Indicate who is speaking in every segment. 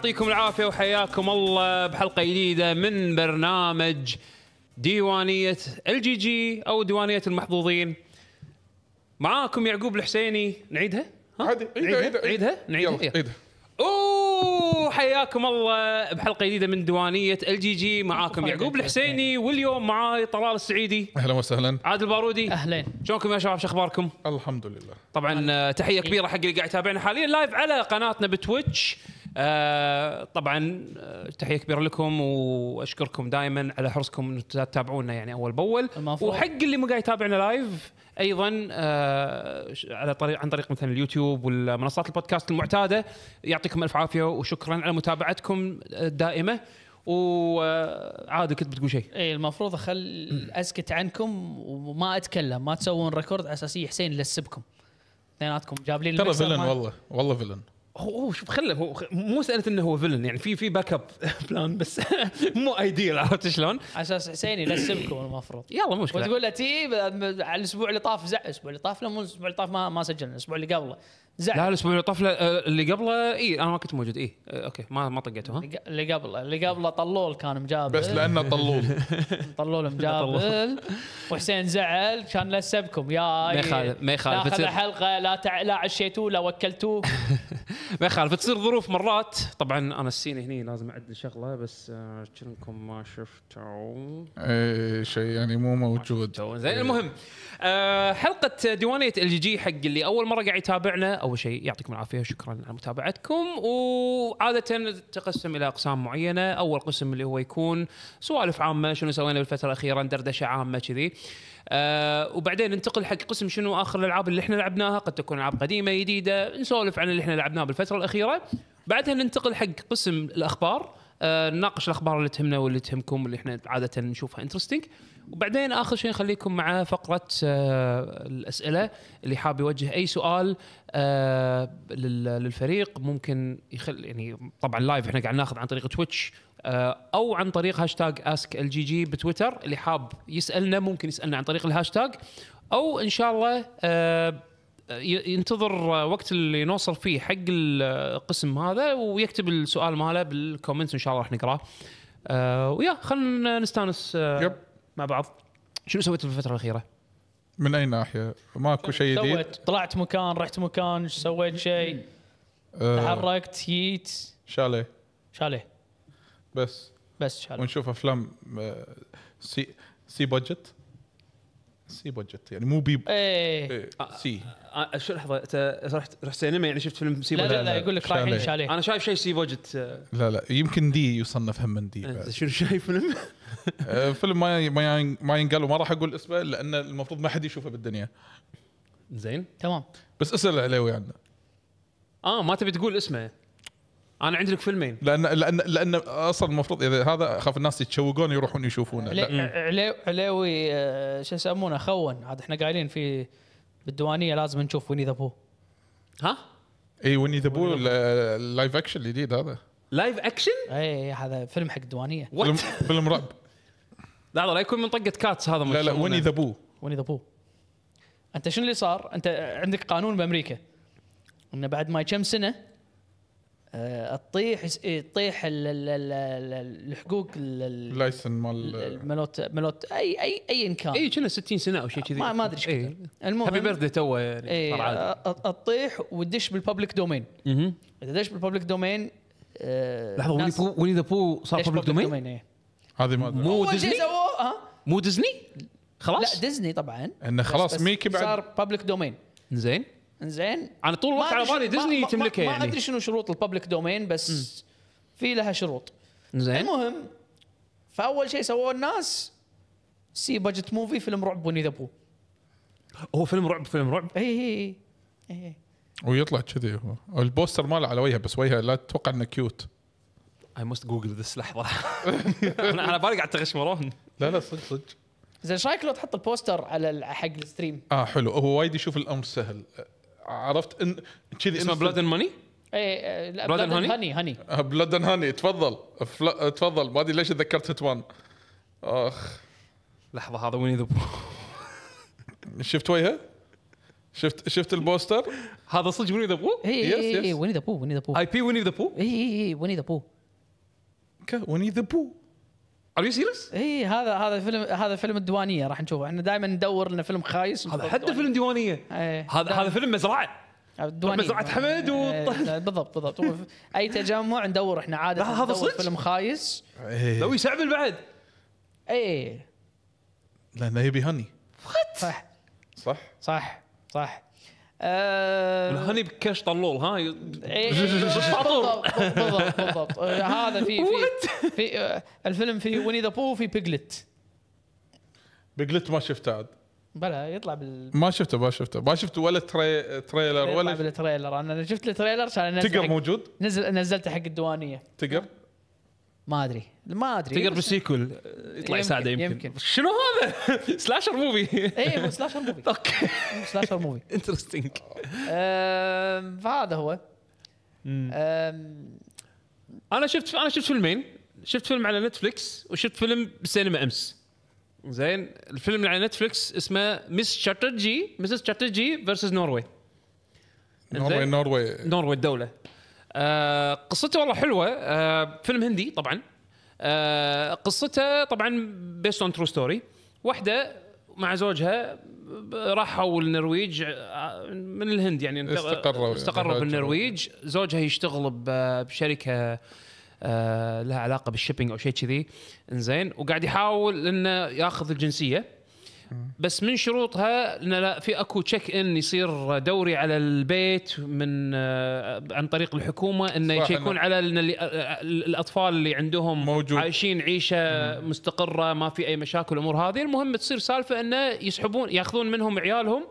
Speaker 1: يعطيكم العافيه وحياكم الله بحلقه جديده من برنامج ديوانيه الجي جي او ديوانيه المحظوظين معاكم يعقوب الحسيني نعيدها ها؟ عادي إيه، عيدها إيه. نعيدها يلا عيدها اوه حياكم الله بحلقه جديده من ديوانيه الجي جي معاكم يعقوب الحسيني واليوم معاي طلال السعيدي اهلا وسهلا عادل البارودي اهلا شلونكم يا شباب شو اخباركم؟ الحمد لله طبعا آه، تحيه كبيره حق اللي قاعد يتابعنا حاليا لايف على قناتنا بتويتش آه، طبعا آه، تحيه كبيره لكم واشكركم دائما على حرصكم ان تتابعونا يعني اول باول وحق اللي مو قاعد يتابعنا لايف ايضا آه، على طريق عن طريق مثلا اليوتيوب والمنصات البودكاست المعتاده يعطيكم الف عافيه وشكرا على متابعتكم
Speaker 2: الدائمه وعادي كنت بتقول شيء اي المفروض اخل اسكت عنكم وما اتكلم ما تسوون ريكورد على اساس حسين لسبكم اثنيناتكم جاب لي ترى فيلن والله
Speaker 1: والله فيلن هو هو شوف خله هو مو سالت انه هو فيلن يعني في في باك اب بلان بس مو ايديال عرفت شلون؟ على
Speaker 2: اساس حسين ينسبكم المفروض يلا مو مشكله وتقول له تي على الاسبوع اللي طاف زع الاسبوع اللي طاف لا مو الاسبوع اللي طاف ما ما سجلنا الاسبوع اللي قبله زعل لا الاسبوع
Speaker 1: اللي طفله آه، اللي قبله اي انا ما كنت موجود اي آه، اوكي ما ما طقيته ها
Speaker 2: اللي قبله اللي قبله طلول كان مجابل بس لانه طلول طلول مجابل وحسين زعل كان لسبكم يا ما يخالف ما يخالف لا حلقه لا تع... لا عشيتوه لا وكلتوه
Speaker 1: ما يخالف تصير ظروف مرات طبعا انا السين هني لازم اعدل شغله بس آه، كنكم ما شفتوا اي
Speaker 3: إيه، شيء يعني مو موجود زين
Speaker 1: المهم حلقه ديوانيه ال جي حق اللي اول مره قاعد يتابعنا اول شيء يعطيكم العافيه وشكرا على متابعتكم وعاده تقسم الى اقسام معينه اول قسم اللي هو يكون سوالف عامه شنو سوينا بالفتره الاخيره دردشه عامه كذي آه وبعدين ننتقل حق قسم شنو اخر الالعاب اللي احنا لعبناها قد تكون العاب قديمه جديده نسولف عن اللي احنا لعبناه بالفتره الاخيره بعدها ننتقل حق قسم الاخبار آه، نناقش الاخبار اللي تهمنا واللي تهمكم اللي احنا عاده نشوفها انترستنج وبعدين اخر شيء نخليكم مع فقره آه، الاسئله اللي حاب يوجه اي سؤال آه، للفريق ممكن يخل يعني طبعا لايف احنا قاعد ناخذ عن طريق تويتش او عن طريق هاشتاج اسك ال جي جي بتويتر اللي حاب يسالنا ممكن يسالنا عن طريق الهاشتاج او ان شاء الله ينتظر وقت اللي نوصل فيه حق القسم هذا ويكتب السؤال ماله بالكومنتس ان شاء الله راح نقراه آه ويا خلينا نستانس آه يب. مع بعض شنو سويت في الفتره الاخيره؟ من اي ناحيه؟ ماكو
Speaker 3: شيء جديد
Speaker 2: طلعت مكان رحت مكان سويت شيء آه. تحركت جيت شاليه شاليه بس بس شاليه
Speaker 3: ونشوف افلام آه، سي سي بادجت سي بادجت يعني مو بي
Speaker 1: ايه, إيه. آه، سي آه، آه، شو لحظه انت رحت رحت سينما يعني شفت فيلم سي لا لا, لا يقول لك رايحين شاليه انا شايف شيء سي بادجت
Speaker 3: لا لا يمكن دي يصنف هم من دي إيه، شنو شايف فيلم؟ فيلم ما ما ما ينقال وما راح اقول اسمه لان المفروض ما حد يشوفه بالدنيا زين تمام بس اسال عليه ويانا
Speaker 1: اه ما تبي تقول اسمه انا عندي لك فيلمين
Speaker 3: لان لان لان اصلا المفروض اذا هذا اخاف الناس يتشوقون يروحون يشوفونه
Speaker 2: علي... عليوي آه، شو يسمونه خون عاد احنا قايلين في بالديوانيه لازم نشوف ويني ذا بو ها؟
Speaker 3: اي ويني ذا بو اللايف اكشن الجديد هذا
Speaker 2: لايف اكشن؟ اي هذا فيلم حق الديوانيه فيلم فيلم رعب
Speaker 1: لحظه لا يكون من طقه كاتس هذا لا لا ويني ذا
Speaker 2: بو ويني ذا بو انت شنو اللي صار؟ انت عندك قانون بامريكا انه بعد ما كم سنه تطيح آه، تطيح إيه، الحقوق اللايسن
Speaker 1: مال
Speaker 2: ملوت ملوت اي اي ايا كان اي كنا 60 سنه او شيء كذي ما ادري ايش إيه. المهم هابي بيرثدي تو
Speaker 1: يعني
Speaker 2: تطيح وتدش بالببليك دومين اذا دش بالببليك دومين آه، لحظه ويني بو ويني
Speaker 1: ذا بو صار ببليك دومين, دومين هذه ما ادري مو ديزني
Speaker 2: مو ديزني خلاص لا ديزني طبعا انه خلاص ميكي بعد صار ببليك دومين زين انزين
Speaker 1: انا طول الوقت على بالي ديزني تملكها يعني ما ادري
Speaker 2: شنو شروط الببليك دومين بس م. في لها شروط زين المهم فاول شيء سووه الناس سي بجت موفي فيلم رعب وني ذا هو فيلم رعب فيلم رعب؟ اي اي اي إيه، إيه.
Speaker 3: ويطلع كذي هو البوستر ماله على وجهه بس وجهه لا تتوقع انه كيوت اي موست جوجل ذس لحظه
Speaker 1: انا على بالي قاعد تغش مرون لا لا صدق صدق
Speaker 2: زين ايش رايك لو تحط البوستر على حق الستريم؟
Speaker 3: اه حلو هو وايد يشوف الامر سهل عرفت ان كذي اسمه بلاد اند ماني؟
Speaker 2: ايه بلاد اند هاني هاني
Speaker 3: بلاد اند هاني تفضل فل... تفضل ما ادري ليش تذكرت هتوان اخ لحظه هذا وين ذا شفت وجهه؟ شفت شفت البوستر؟ هذا
Speaker 2: صدق ويني ذا بو؟ اي اي اي إيه، ويني ذا بو ويني ذا بو اي بي ويني ذا بو؟ اي اي اي ذا بو ويني ذا بو ار يو سيريس؟ اي هذا هذا فيلم هذا فيلم الديوانيه راح نشوفه احنا دائما ندور لنا فيلم خايس هذا حتى فيلم ديوانيه إيه. هذا هذا فيلم مزرعه مزرعه حمد و إيه، إيه، بالضبط بالضبط اي تجمع ندور احنا عاده هذا صدق فيلم خايس لو يسعبل بعد اي
Speaker 3: لانه
Speaker 1: يبي هني صح صح
Speaker 2: صح صح الهني آه، بكش طلول ها فطور إيه، بالضبط بالضبط آه، هذا في في في آه، الفيلم في ويني ذا بو في بيجلت بيجلت ما شفته عاد بلا يطلع بال
Speaker 3: ما شفته ما شفته ما شفته ولا تري... تريلر ولا يطلع
Speaker 2: بالتريلر انا شفت التريلر عشان تقر موجود نزل نزلته حق الديوانيه تقر ما ادري ما ادري تقدر بالسيكول يطلع يساعده يمكن, يمكن شنو هذا؟ سلاشر موفي
Speaker 1: اي سلاشر موفي اوكي سلاشر موفي انترستنج
Speaker 2: فهذا هو انا شفت انا شفت
Speaker 1: فيلمين شفت فيلم على نتفلكس وشفت فيلم بالسينما امس زين الفيلم اللي على نتفلكس اسمه مس شاترجي مسز شاترجي فيرسز نوروي نوروي نوروي نوروي الدوله آه، قصته والله حلوه آه فيلم هندي طبعا آه قصته طبعا بيست اون ترو ستوري واحده مع زوجها راحوا النرويج آه، من الهند يعني استقروا استقروا بالنرويج زوجها يشتغل بشركه آه، لها علاقه بالشيبينج او شيء كذي انزين وقاعد يحاول انه ياخذ الجنسيه بس من شروطها ان لا في اكو تشيك ان يصير دوري على البيت من آه، عن طريق الحكومه انه يشيكون على إن آه، آه، الاطفال اللي عندهم موجود. عايشين عيشه مستقره ما في اي مشاكل الامور هذه المهم تصير سالفه انه يسحبون ياخذون منهم عيالهم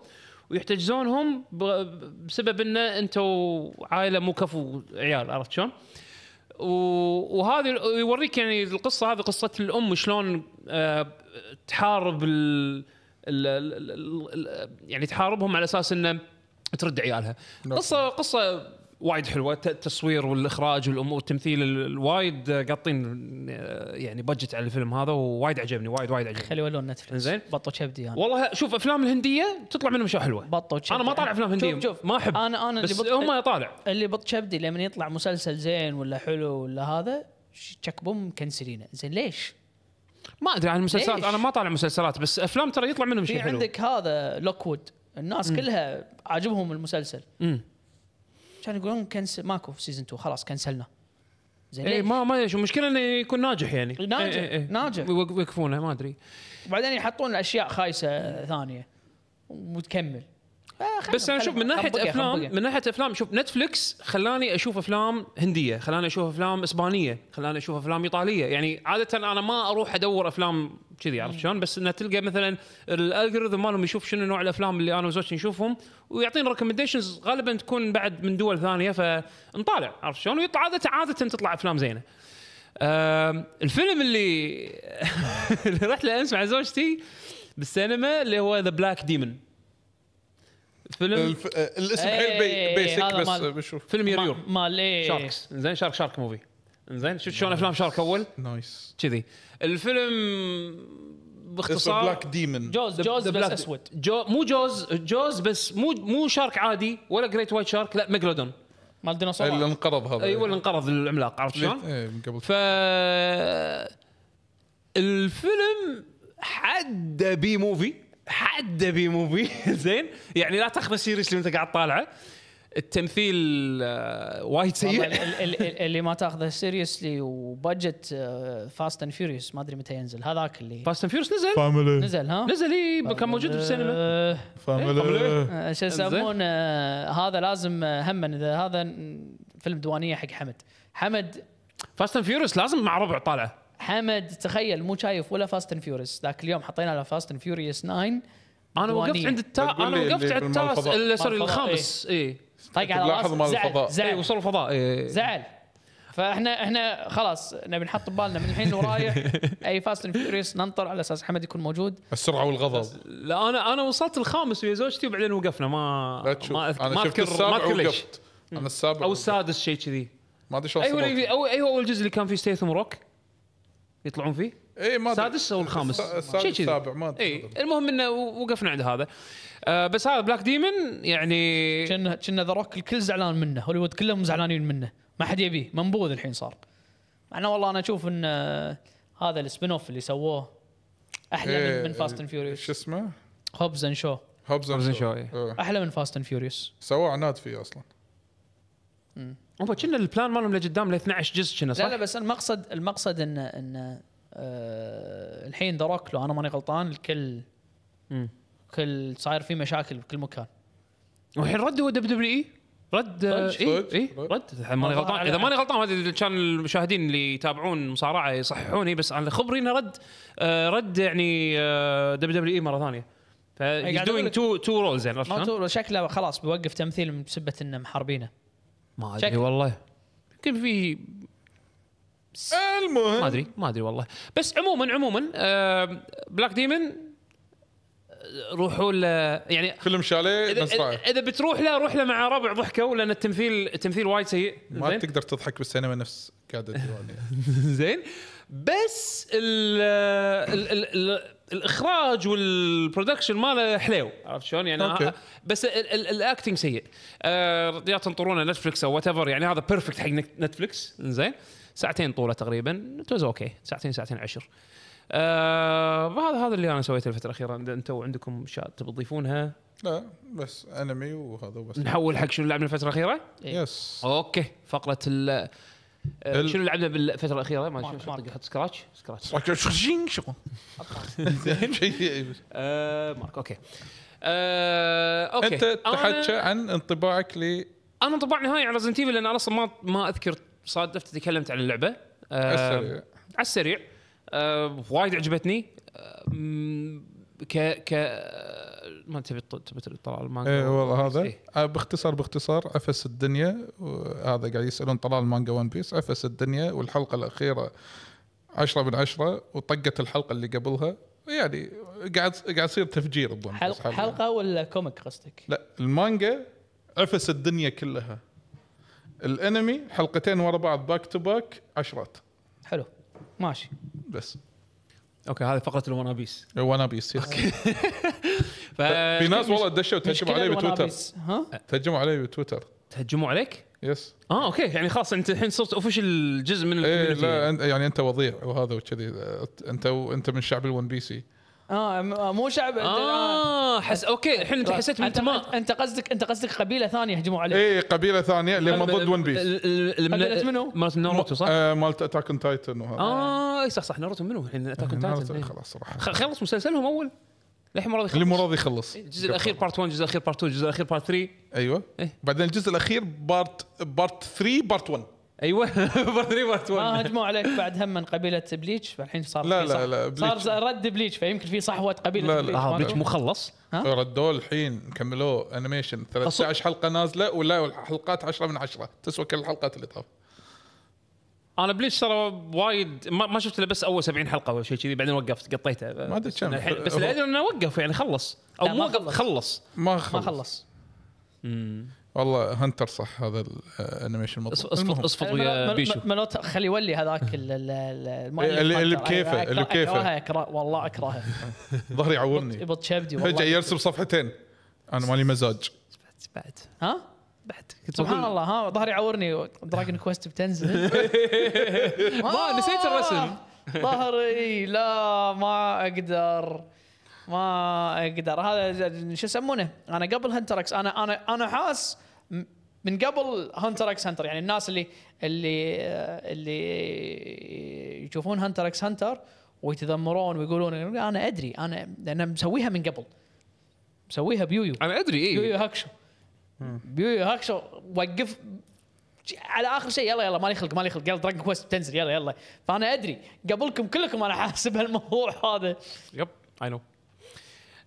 Speaker 1: ويحتجزونهم بسبب انه انتم عائله مو كفو عيال عرفت شلون؟ وهذه يوريك يعني القصه هذه قصه الام شلون آه، تحارب الـ الـ الـ الـ يعني تحاربهم على اساس انه ترد عيالها نعم. قصه قصه وايد حلوه التصوير والاخراج والامور التمثيل الوايد قاطين آه، يعني بجت على الفيلم هذا ووايد عجبني وايد وايد عجبني خلي ولون نتفلكس زين بطو كبدي انا والله شوف افلام الهنديه تطلع منهم اشياء حلوه بطو كبدي انا ما طالع افلام هنديه شوف شوف ما احب انا انا بس اللي بط... هم طالع
Speaker 2: اللي بط كبدي لما يطلع مسلسل زين ولا حلو ولا هذا تشك بوم كنسلينه زين ليش؟ ما ادري عن المسلسلات انا ما
Speaker 1: طالع مسلسلات بس افلام
Speaker 2: ترى يطلع منهم شيء حلو عندك هذا لوكوود الناس م. كلها عاجبهم المسلسل م. كان يقولون كنس ماكو في سيزون 2 خلاص كنسلنا زين اي ما ما شو المشكله انه يكون ناجح يعني ناجح، إيه، إيه، إيه. ناجح. يوقفونه ما ادري وبعدين يحطون اشياء خايسه ثانيه وتكمل آه، بس انا شوف من ناحيه خمبقى افلام خمبقى. من
Speaker 1: ناحيه افلام شوف نتفلكس خلاني اشوف افلام هنديه خلاني اشوف افلام اسبانيه خلاني اشوف افلام ايطاليه يعني عاده انا ما اروح ادور افلام كذي عرفت شلون بس انه تلقى مثلا الالجوريثم مالهم يشوف شنو نوع الافلام اللي انا وزوجتي نشوفهم ويعطينا ريكومنديشنز غالبا تكون بعد من دول ثانيه فنطالع عرفت شلون ويطلع عاده عاده تطلع افلام زينه الفيلم اللي, اللي رحت له امس مع زوجتي بالسينما اللي هو ذا بلاك ديمون فيلم الف... أه، الاسم حيل بي... بيسك إيه، إيه، بس مال- أه، بشوف فيلم يور مال ايه شاركس زين شارك شارك موفي زين شفت شلون oh, افلام شارك اول نايس كذي الفيلم باختصار بلاك ديمون جوز جوز بس بلاك... اسود جو مو جوز جوز بس مو مو شارك عادي ولا جريت وايت شارك لا ميجلودون مال إيه، اللي انقرض هذا ايوه اللي انقرض العملاق عرفت شلون؟ ايه من قبل ف الفيلم حد بي موفي حد بي موفي زين يعني لا تاخذه سيريس اللي انت قاعد طالعه التمثيل آه، وايد سيء
Speaker 2: اللي ما تاخذه سيريسلي وبجت فاست اند فيوريوس ما ادري متى ينزل هذاك اللي فاست اند فيوريوس نزل فاميلي نزل ها نزل اي كان موجود بالسينما فاميلي آه، شو يسمونه آه، هذا لازم هم اذا هذا فيلم دوانيه حق حمد حمد فاست اند فيوريوس لازم مع ربع طالعه حمد تخيل مو شايف ولا فاست اند فيوريس ذاك اليوم حطينا له فاست اند فيوريس 9 انا وقفت عند التا انا وقفت عند التاس سوري الخامس اي إيه. طيق على لاحظ مال الفضاء زعل إيه، وصل الفضاء إيه. زعل فاحنا احنا خلاص نبي نحط ببالنا من الحين ورايح اي فاست اند فيوريس ننطر على اساس حمد يكون موجود
Speaker 1: السرعه والغضب لا انا انا وصلت الخامس ويا زوجتي وبعدين وقفنا ما لا تشوف
Speaker 2: ما أذكر انا ما شفت السابع
Speaker 1: ما انا السابع او السادس شيء كذي ما ادري شو أيوة،, ايوه ايوه اول جزء اللي كان فيه ستيثم روك يطلعون فيه؟ اي ما السادس او الخامس شيء كذي السابع ما اي
Speaker 2: المهم انه وقفنا عند هذا آه بس هذا بلاك ديمن يعني كنا كنا ذا روك الكل زعلان منه هوليوود كلهم زعلانين منه ما حد يبيه منبوذ الحين صار مع انه والله انا اشوف ان آه، هذا السبين اوف اللي سووه احلى إيه من, فاست اند فيوريوس شو اسمه؟ هوبز اند شو هوبز اند شو احلى من فاست اند فيوريوس سووه عناد فيه اصلا
Speaker 1: هو كنا البلان مالهم لقدام ل 12 جزء
Speaker 2: كنا صح؟ لا لا بس المقصد المقصد ان ان أه الحين دراك لو انا ماني غلطان الكل م. كل صاير في مشاكل بكل مكان والحين
Speaker 1: ردوا دبليو دبليو اي رد اي آه، اي إيه، رد ماني غلطان اذا ماني غلطان هذا كان المشاهدين اللي يتابعون مصارعه يصححوني بس انا خبري انه رد آه، رد يعني آه، دبليو دبليو اي مره ثانيه ف دوينج تو
Speaker 2: تو رولز يعني, يعني، شكله خلاص بيوقف تمثيل بسبه انه محاربينه
Speaker 1: ما ادري والله
Speaker 2: يمكن في
Speaker 1: المهم ما ادري ما ادري والله بس عموما عموما آه بلاك ديمن روحوا له يعني فيلم شاليه اذا, إذا بتروح له روح له مع ربع ضحكوا لان التمثيل التمثيل وايد سيء ما زين؟ تقدر تضحك بالسينما نفس قاعده زين بس ال, ال, ال الاخراج والبرودكشن ماله حليو عرفت شلون يعني أوكي. بس الاكتنج سيء آه، يا تنطرونه نتفلكس او وات يعني هذا بيرفكت حق نتفلكس زين ساعتين طوله تقريبا توز اوكي ساعتين ساعتين عشر آه، هذا هذا اللي انا سويته الفتره الاخيره انتم عندكم اشياء تبي تضيفونها؟
Speaker 3: لا بس انمي وهذا وبس نحول حق شنو
Speaker 1: لعبنا الفتره الاخيره؟ يس إيه. اوكي فقره ال آه، ال- شنو لعبنا بالفتره الاخيره ما ادري مارك، شنو مارك. احط سكراتش سكراتش شغل زين آه، مارك اوكي آه، اوكي انت تحكى عن انطباعك ل انا انطباع نهائي على ريزنت ايفل لان انا اصلا ما ما اذكر صادفت تكلمت عن اللعبه على السريع. على السريع وايد عجبتني ك ك ما تبي تبي طلال مانجا اي والله هذا إيه؟ آه، باختصار
Speaker 3: باختصار عفس الدنيا هذا قاعد يسالون طلال مانجا ون بيس عفس الدنيا والحلقه الاخيره عشرة من عشرة وطقت الحلقه اللي قبلها يعني قاعد قاعد يصير تفجير الظن حلقه حلقه
Speaker 2: ولا كوميك قصدك؟
Speaker 3: لا المانجا عفس الدنيا كلها الانمي حلقتين ورا بعض باك تو باك عشرات حلو
Speaker 1: ماشي بس اوكي هذه فقره الوانابيس بيس
Speaker 3: بيس اوكي
Speaker 1: في ناس والله دشوا تهجموا علي بتويتر ها؟ تهجموا علي بتويتر تهجموا عليك؟ يس اه اوكي يعني خلاص انت الحين صرت اوفشل جزء من ايه لا يعني.
Speaker 3: يعني انت وضيع وهذا وكذي انت انت من شعب الون بي سي
Speaker 2: اه مو شعب آه،, اه حس اوكي الحين انت طيب، حسيت بانتماء انت قصدك انت قصدك قبيله ثانيه هجموا عليك اي قبيله
Speaker 3: ثانيه اللي هم ضد ون بيس قبيله منو؟ مالت ناروتو صح؟ آه، مالت اتاك اون تايتن
Speaker 1: وهذا اه صح صح ناروتو منو الحين اتاك اون تايتن خلاص صراحه خلص مسلسلهم اول للحين المرة اللي المرة يخلص إيه، الجزء الاخير بارت 1 الجزء الاخير بارت 2 الجزء الاخير بارت 3 ايوه إيه؟ بعدين الجزء
Speaker 2: الاخير بارت بارت 3 بارت 1 ايوه بارت 3 بارت 1 ما هجموا عليك بعد هم من قبيله بليتش فالحين صار لا لا لا بليتش. صار رد بليتش فيمكن في صحوه قبيله لا لا بليتش, آه بليتش مو
Speaker 3: خلص ردوه الحين كملوه انيميشن 13 حلقه نازله ولا الحلقات 10 من 10 تسوى كل الحلقات اللي طافت
Speaker 1: انا بليش ترى وايد ما, ما شفت الا بس اول 70 حلقه ولا شيء كذي بعدين وقفت قطيته ما ادري كم الحين بس اللي ادري انه وقف يعني خلص او مو خلص. خلص ما خلص ما
Speaker 2: خلص
Speaker 3: والله هنتر صح هذا الانيميشن المطلوب اصفط اصفط إيه، ويا بيشو
Speaker 2: منوت خلي يولي هذاك اللي بكيفه اللي بكيفه والله اكرهه
Speaker 3: ظهري يعورني يبط شبدي والله فجاه يرسم صفحتين انا مالي مزاج بعد
Speaker 2: ها بعد سبحان الله ها ظهري يعورني دراجون كويست بتنزل ما آه، نسيت الرسم ظهري لا ما اقدر ما اقدر هذا شو يسمونه انا قبل هنتر انا انا انا حاس من قبل هانتر اكس هانتر يعني الناس اللي اللي آه، اللي يشوفون هانتر اكس هانتر ويتذمرون ويقولون انا ادري انا لان مسويها من قبل مسويها بيويو انا ادري اي بيويو هاكشو بيو هاكشو وقف على اخر شيء يلا يلا مالي خلق مالي خلق يلا دراجون كويست بتنزل يلا يلا فانا ادري قبلكم كلكم انا حاسب هالموضوع هذا يب اي نو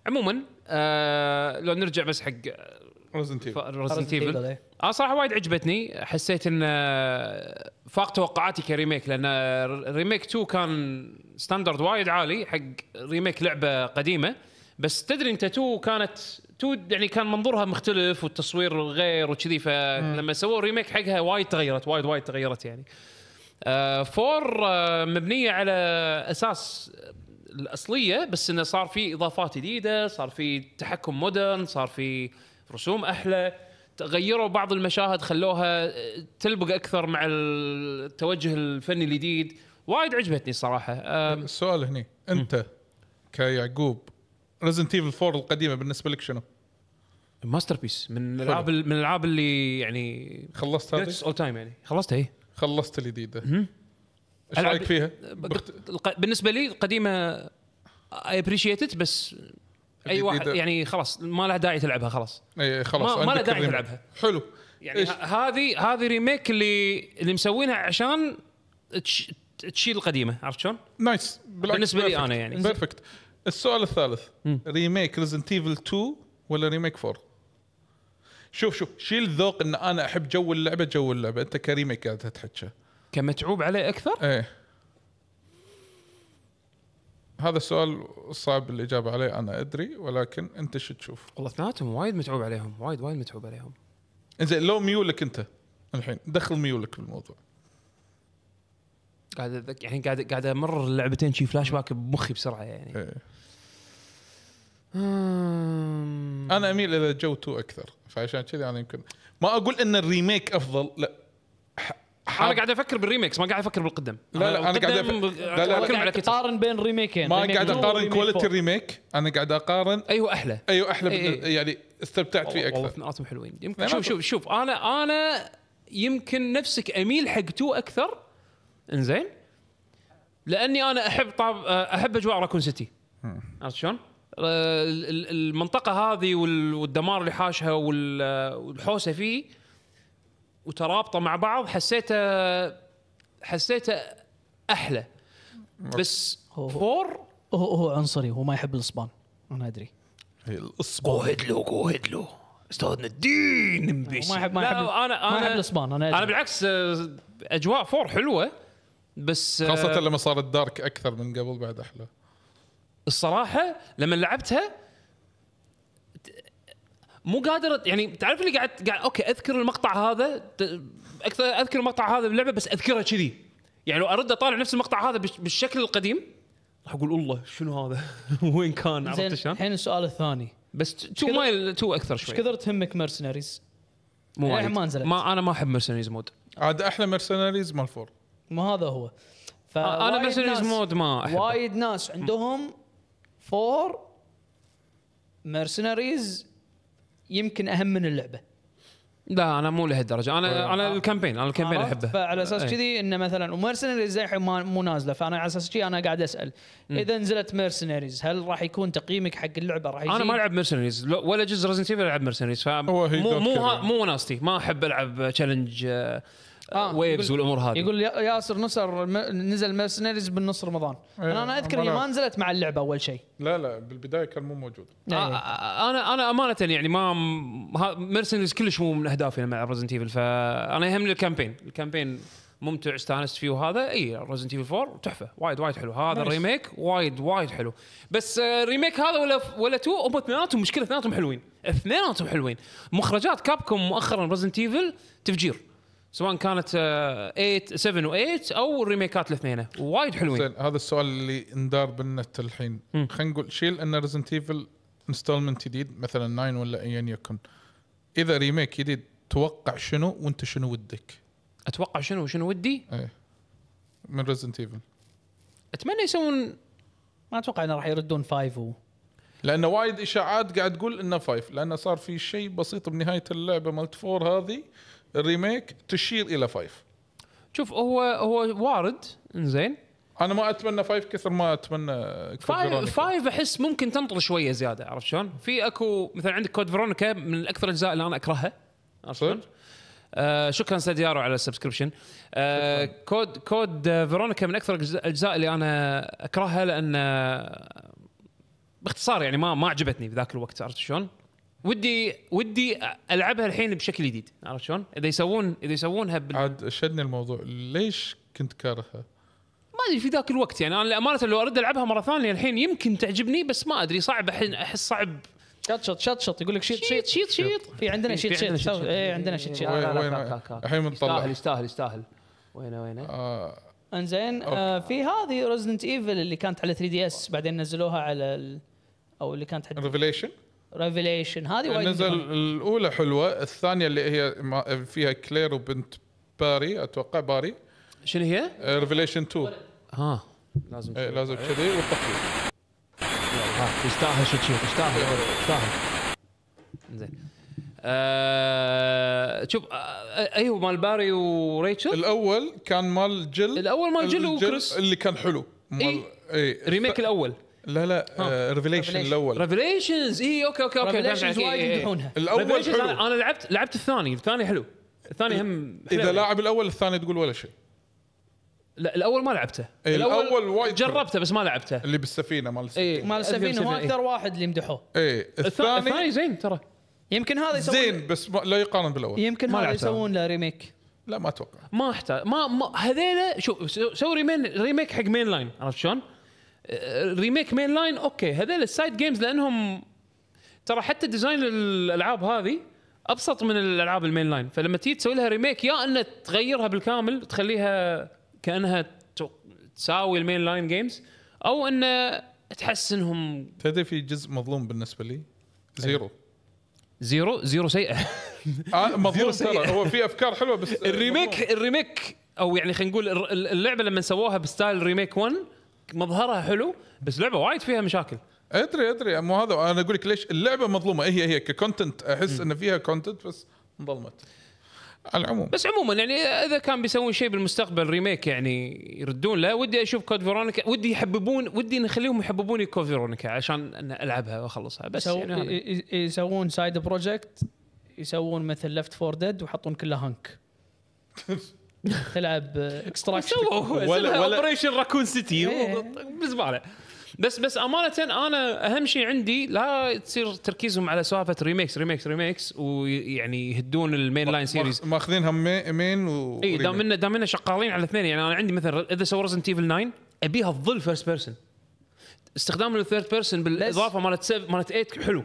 Speaker 2: عموما آه لو نرجع بس حق رزنت ايفل
Speaker 1: انا صراحه وايد عجبتني حسيت انه آه، فاق توقعاتي كريميك لان آه، ريميك 2 كان ستاندرد وايد عالي حق ريميك لعبه قديمه بس تدري انت 2 كانت تود يعني كان منظورها مختلف والتصوير غير وكذي فلما سووا ريميك حقها وايد تغيرت وايد وايد تغيرت يعني آه فور آه مبنيه على اساس الاصليه بس انه صار في اضافات جديده صار في تحكم مودرن صار في رسوم احلى غيروا بعض المشاهد خلوها آه، تلبق اكثر مع التوجه الفني الجديد وايد عجبتني صراحه السؤال هني انت كيعقوب
Speaker 3: ريزنت ايفل 4 القديمه بالنسبه لك شنو؟
Speaker 1: ماستر بيس من الالعاب
Speaker 3: من الالعاب اللي
Speaker 1: يعني خلصت هذه؟ اول تايم يعني خلصتها اي خلصت الجديده ايش رايك فيها؟ بخت... بالنسبه لي القديمه اي ابريشيتد بس اي واحد يعني خلاص ما لها داعي تلعبها خلاص اي خلاص ما, ما لها داعي تلعبها حلو يعني هذه هذه ريميك اللي اللي مسوينها عشان تشيل القديمه عرفت شلون؟ نايس بالنسبه لي انا يعني بيرفكت السؤال الثالث
Speaker 3: ريميك ريزنت ايفل 2 ولا ريميك 4؟ شوف شوف شيل ذوق ان انا احب جو اللعبه جو اللعبه انت كريمك قاعد تحكي كمتعوب عليه اكثر؟ ايه هذا السؤال صعب الاجابه عليه انا ادري ولكن انت شو تشوف؟ والله اثنيناتهم وايد متعوب عليهم وايد وايد متعوب عليهم انزين لو
Speaker 1: ميولك انت الحين دخل ميولك بالموضوع قاعد يعني قاعد قاعد امرر اللعبتين شي فلاش باك بمخي بسرعه يعني ايه. انا
Speaker 3: اميل الى جو 2 اكثر فعشان كذا انا يمكن ما اقول ان
Speaker 1: الريميك افضل لا حاب... انا قاعد افكر بالريميكس ما قاعد افكر بالقدم لا لا انا قاعد أفكر... لا لا لا قاعد
Speaker 2: اقارن بين ريميكين ما قاعد اقارن كواليتي الريميك
Speaker 1: انا قاعد اقارن ايوه احلى ايوه احلى أيوه. يعني استمتعت فيه اكثر والله اثنيناتهم حلوين يمكن شوف شوف شوف انا انا يمكن نفسك اميل حق 2 اكثر انزين لاني انا احب طاب احب اجواء راكون سيتي عرفت شلون؟ المنطقه هذه والدمار اللي حاشها والحوسه فيه وترابطه مع بعض حسيته حسيته
Speaker 2: احلى بس هو فور هو هو عنصري هو ما يحب الاسبان انا ادري
Speaker 1: الاسبان قوهد له قوهد له استاذنا الدين ما يحب ما يحب انا انا ما يحب الاسبان انا أدري. انا بالعكس اجواء فور حلوه بس خاصه آه، لما صار الدارك اكثر من قبل بعد احلى الصراحه لما لعبتها مو قادر يعني تعرف اللي قاعد قاعد اوكي اذكر المقطع هذا اكثر اذكر المقطع هذا باللعبه بس اذكره كذي يعني لو ارد اطالع نفس المقطع هذا بالشكل القديم راح اقول الله شنو هذا؟ وين كان؟ عرفت شلون؟ الحين السؤال الثاني بس تو مايل تو اكثر شوي ايش كثر تهمك مرسنريز؟
Speaker 2: مو يعني ما نزلت ما
Speaker 1: انا ما احب مرسنريز مود عاد احلى مرسنريز مال فور ما هذا هو انا مرسنريز مود ما احب وايد
Speaker 2: ناس عندهم فور مرسنريز يمكن اهم من اللعبه لا انا مو
Speaker 1: لهالدرجه انا انا الكامبين انا الكامبين احبه فعلى اساس إيه. كذي
Speaker 2: انه مثلا ومرسنريز زي مو نازله فانا على اساس كذي انا قاعد اسال اذا نزلت مرسنريز هل راح يكون تقييمك حق اللعبه راح يزيد؟ انا ما العب
Speaker 1: مرسنريز ولا جزء رزنتيف العب مرسنريز فمو مو مو وناستي ما احب
Speaker 2: العب تشالنج آه ويفز والامور هذه يقول ياسر نصر نزل مرسنريز بالنص رمضان أيه انا اذكر هي ما نزلت مع اللعبه اول شيء لا لا بالبدايه كان مو موجود إيه. آه،,
Speaker 1: آه انا انا امانه يعني ما مرسنريز كلش مو من اهدافي مع ريزنت ايفل فانا يهمني الكامبين الكامبين ممتع استانست فيه وهذا اي ريزنت ايفل 4 تحفه وايد وايد حلو هذا الريميك وايد وايد حلو بس الريميك آه، هذا ولا ولا تو هم اثنيناتهم مشكله اثنيناتهم حلوين اثنيناتهم حلوين مخرجات كابكوم مؤخرا ريزنت ايفل تفجير سواء كانت 8 7 و8 او الريميكات الاثنين
Speaker 3: وايد حلوين زين هذا السؤال اللي اندار بالنت الحين خلينا نقول شيل ان ريزنت ايفل انستلمنت جديد مثلا 9 ولا ايا يكن اذا ريميك جديد توقع شنو وانت شنو ودك؟ اتوقع شنو شنو ودي؟ ايه من ريزنت ايفل
Speaker 2: اتمنى يسوون ما اتوقع انه راح يردون فايف و...
Speaker 3: لانه وايد اشاعات قاعد تقول انه فايف لانه صار في شيء بسيط بنهايه اللعبه مالت 4 هذه الريميك تشير الى فايف
Speaker 1: شوف هو هو وارد انزين انا ما اتمنى فايف كثر ما اتمنى فايف, فايف احس ممكن تنطر شويه زياده عرفت شلون؟ في اكو مثلا عندك كود فرونيكا من اكثر الاجزاء اللي انا اكرهها عرفت آه شكرا سديارو على السبسكربشن آه كود كود فيرونيكا من اكثر الاجزاء اللي انا اكرهها لان آه، باختصار يعني ما ما عجبتني بذاك الوقت عرفت شلون؟ ودي ودي العبها الحين بشكل جديد عرفت شلون؟ اذا يسوون اذا يسوونها بال... عاد شدني الموضوع ليش كنت كارهها؟ ما ادري في ذاك الوقت يعني انا امانه لو ارد العبها مره ثانيه الحين يمكن تعجبني بس ما ادري صعب الحين احس
Speaker 2: صعب شط شط شط شط يقول لك شيت شيت شيت شيت في عندنا شيت شيت اي عندنا شيت شيت الحين بنطلع يستاهل
Speaker 1: يستاهل يستاهل وينه وينه آه.
Speaker 2: انزين آه في هذه ريزنت ايفل اللي كانت على 3 دي اس بعدين نزلوها على ال... او اللي كانت ريفليشن ريفيليشن هذه وايد نزل
Speaker 3: الاولى حلوه الثانيه اللي هي فيها كلير وبنت باري اتوقع باري شنو هي؟ ريفيليشن آه، 2
Speaker 1: ها لازم ايه لازم كذي والتقييم يستاهل شو تشوف يستاهل يستاهل زين آه، شوف آه، ايوه مال باري وريتشل الاول كان مال جل الاول مال جل وكريس اللي كان حلو مال اي, اي ريميك الاول لا لا ريفيليشن آه، الاول ريفيليشنز اي اوكي اوكي اوكي ريفيليشنز وايد يمدحونها الاول حلو انا لعبت لعبت الثاني الثاني حلو الثاني هم حلو اذا لاعب الاول الثاني تقول ولا شيء لا الاول ما لعبته
Speaker 3: إيه الاول, الأول وايد جربته بس ما لعبته اللي بالسفينه مال السفينه إيه مال السفينه هو إيه. اكثر إيه.
Speaker 2: واحد اللي يمدحوه
Speaker 3: اي الثاني الثاني زين ترى يمكن هذا يسوون زين بس لا يقارن بالاول يمكن هذا يسوون
Speaker 2: له ريميك
Speaker 1: لا ما اتوقع ما احتاج ما, ما هذيلا شوف سوي ريميك حق مين لاين عرفت شلون؟ ريميك مين لاين اوكي هذول السايد جيمز لانهم ترى حتى ديزاين الالعاب هذه ابسط من الالعاب المين لاين فلما تيجي تسوي لها ريميك يا ان تغيرها بالكامل تخليها كانها تساوي المين لاين جيمز او ان تحسنهم تدري في جزء مظلوم بالنسبه لي زيرو زيرو زيرو سيئه آه، مظلوم ترى هو في افكار حلوه بس الريميك الريميك او يعني خلينا نقول اللعبه لما سووها بستايل ريميك 1 مظهرها حلو بس لعبه وايد فيها مشاكل ادري ادري مو هذا انا
Speaker 3: اقول لك ليش اللعبه مظلومه هي هي ككونتنت احس ان فيها كونتنت بس انظلمت
Speaker 1: على العموم بس عموما يعني اذا كان بيسوون شيء بالمستقبل ريميك يعني يردون له ودي اشوف كود فيرونيكا ودي يحببون ودي نخليهم يحببوني كود فيرونيكا عشان العبها واخلصها
Speaker 2: بس سو... يعني يسوون سايد بروجكت يسوون مثل لفت فور ديد ويحطون كله هانك تلعب اكستراكشن
Speaker 1: آه، ولا اوبريشن راكون سيتي بزباله بس بس امانه انا اهم شيء عندي لا تصير تركيزهم على سوافة ريميكس ريميكس ريميكس ويعني يهدون المين لاين سيريز ماخذينها مين و اي دام انه دام انه شغالين على اثنين يعني انا عندي مثلا اذا سووا ريزنت ايفل 9 ابيها تظل فيرست بيرسون استخدام الثيرد بيرسون بالاضافه مالت مالت 8 حلو